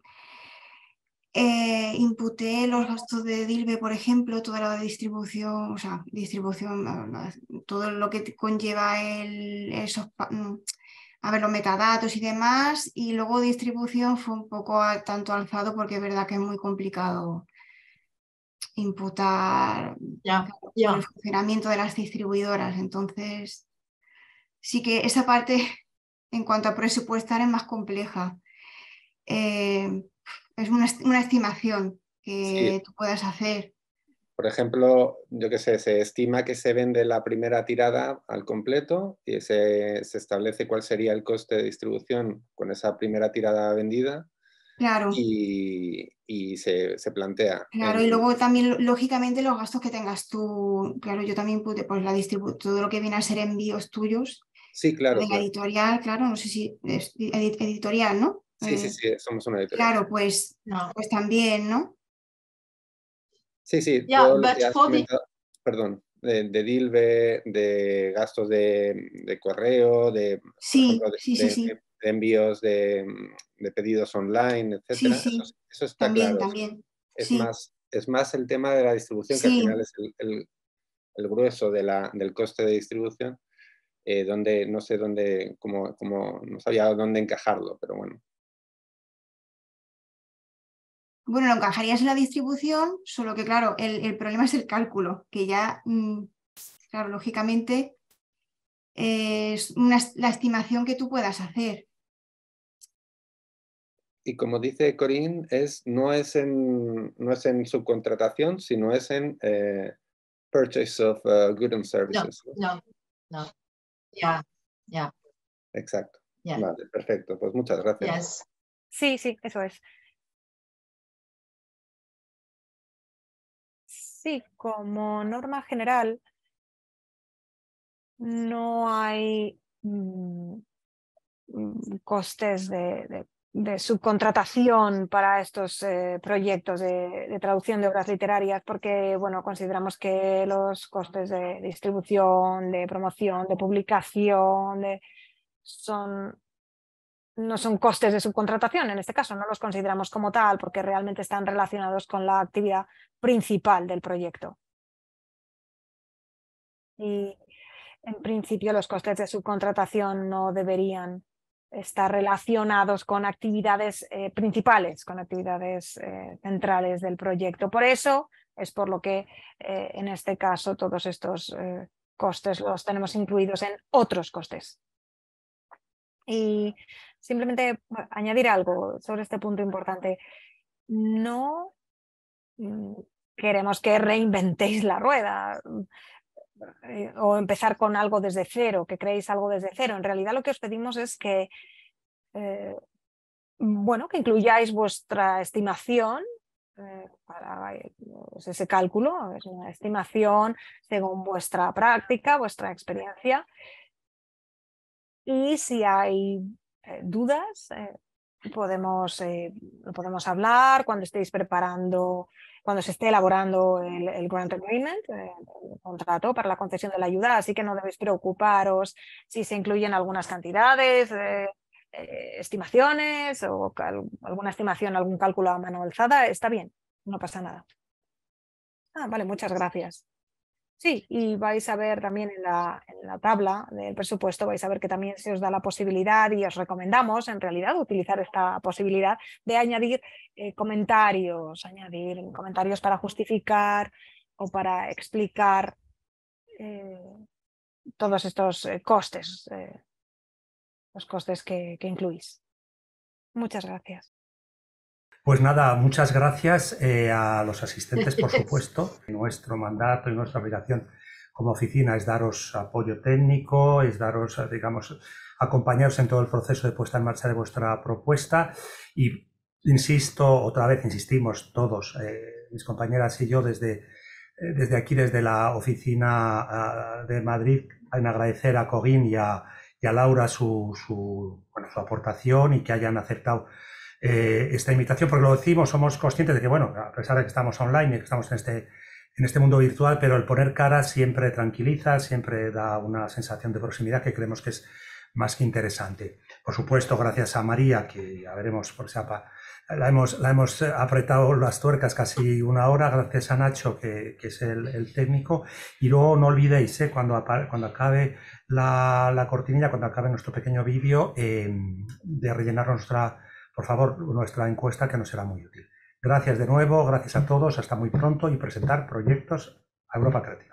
eh, imputé los gastos de DILBE, por ejemplo, toda la distribución, o sea, distribución, todo lo que conlleva esos, mm, a ver, los metadatos y demás, y luego distribución fue un poco tanto alzado porque es verdad que es muy complicado imputar el funcionamiento de las distribuidoras. Entonces, sí que esa parte en cuanto a presupuestar es más compleja. Eh, es una, estimación que tú puedas hacer. Por ejemplo, yo qué sé, se estima que se vende la primera tirada al completo y se, se establece cuál sería el coste de distribución con esa primera tirada vendida Claro. Y, se, plantea. Claro, y luego también, lógicamente, los gastos que tengas tú. Claro, yo también pude, pues la distribu todo lo que viene a ser envíos tuyos. Sí, claro. En editorial, claro, no sé si editorial, ¿no? Sí, sí, eh, sí, somos una editorial. Claro, pues, pues también, ¿no? Sí, sí. ya Perdón, de, Dilbe, de gastos de, de correo, de, sí, sí, sí envíos mm, de, pedidos online, etcétera. Eso, está también, claro. También. Es, más, es más el tema de la distribución, que al final es el, grueso del coste de distribución, eh, donde no sé dónde, no sabía dónde encajarlo, pero bueno. Bueno, lo encajarías en la distribución, solo que claro, el, problema es el cálculo, que ya, mm, claro, lógicamente es la estimación que tú puedas hacer y como dice Corín, es, no, es en, no es en subcontratación, sino es en eh, purchase of uh, goods and services. No, no, Ya, ya. Exacto. Vale, perfecto. Pues muchas gracias. Sí, sí, eso es. Sí, como norma general, no hay mm, mm, costes de de subcontratación para estos eh, proyectos de, traducción de obras literarias porque bueno, consideramos que los costes de distribución, de promoción, de publicación no son costes de subcontratación en este caso, no los consideramos como tal porque realmente están relacionados con la actividad principal del proyecto. Y en principio los costes de subcontratación no deberían estar relacionados con actividades eh, principales, con actividades eh, centrales del proyecto. Por eso es por lo que eh, en este caso todos estos costes los tenemos incluidos en otros costes. Y simplemente añadir algo sobre este punto importante. No mm, queremos que reinventéis la rueda. Eh, o empezar con algo desde cero, que creéis algo desde cero. En realidad lo que os pedimos es que, eh, bueno, que incluyáis vuestra estimación eh, para pues, ese cálculo, es una estimación según vuestra práctica, vuestra experiencia. Y si hay dudas, podemos, eh, podemos hablar cuando estéis preparando, cuando se esté elaborando el, Grant Agreement, eh, el contrato para la concesión de la ayuda, así que no debéis preocuparos si se incluyen algunas cantidades, eh, estimaciones o alguna estimación, algún cálculo a mano alzada, está bien, no pasa nada. Ah, vale, muchas gracias. Sí, y vais a ver también en la, tabla del presupuesto, vais a ver que también se os da la posibilidad y os recomendamos en realidad utilizar esta posibilidad de añadir eh, comentarios, añadir comentarios para justificar o para explicar eh, todos estos eh, costes, los costes que, que incluís. Muchas gracias. Pues nada, muchas gracias eh, a los asistentes, por supuesto. Nuestro mandato y nuestra obligación como oficina es daros apoyo técnico, es daros, digamos, acompañaros en todo el proceso de puesta en marcha de vuestra propuesta y insisto, otra vez insistimos todos, eh, mis compañeras y yo desde, eh, desde aquí, desde la oficina ah, de Madrid, en agradecer a Cogín y a, Laura su, su, su aportación y que hayan acertado eh, esta invitación, porque lo decimos, somos conscientes de que, bueno, a pesar de que estamos online y que estamos en este, en este mundo virtual, pero el poner cara siempre tranquiliza, siempre da una sensación de proximidad que creemos que es más que interesante. Por supuesto, gracias a María, que ya veremos por Sapa. La hemos, la hemos apretado las tuercas casi una hora, gracias a Nacho, que, es el, técnico. Y luego no olvidéis, eh, cuando, cuando acabe la, la, cortinilla, cuando acabe nuestro pequeño vídeo, eh, de rellenar nuestra, por favor, nuestra encuesta que nos será muy útil. Gracias de nuevo, gracias a todos, hasta muy pronto y presentar proyectos a Europa Creativa.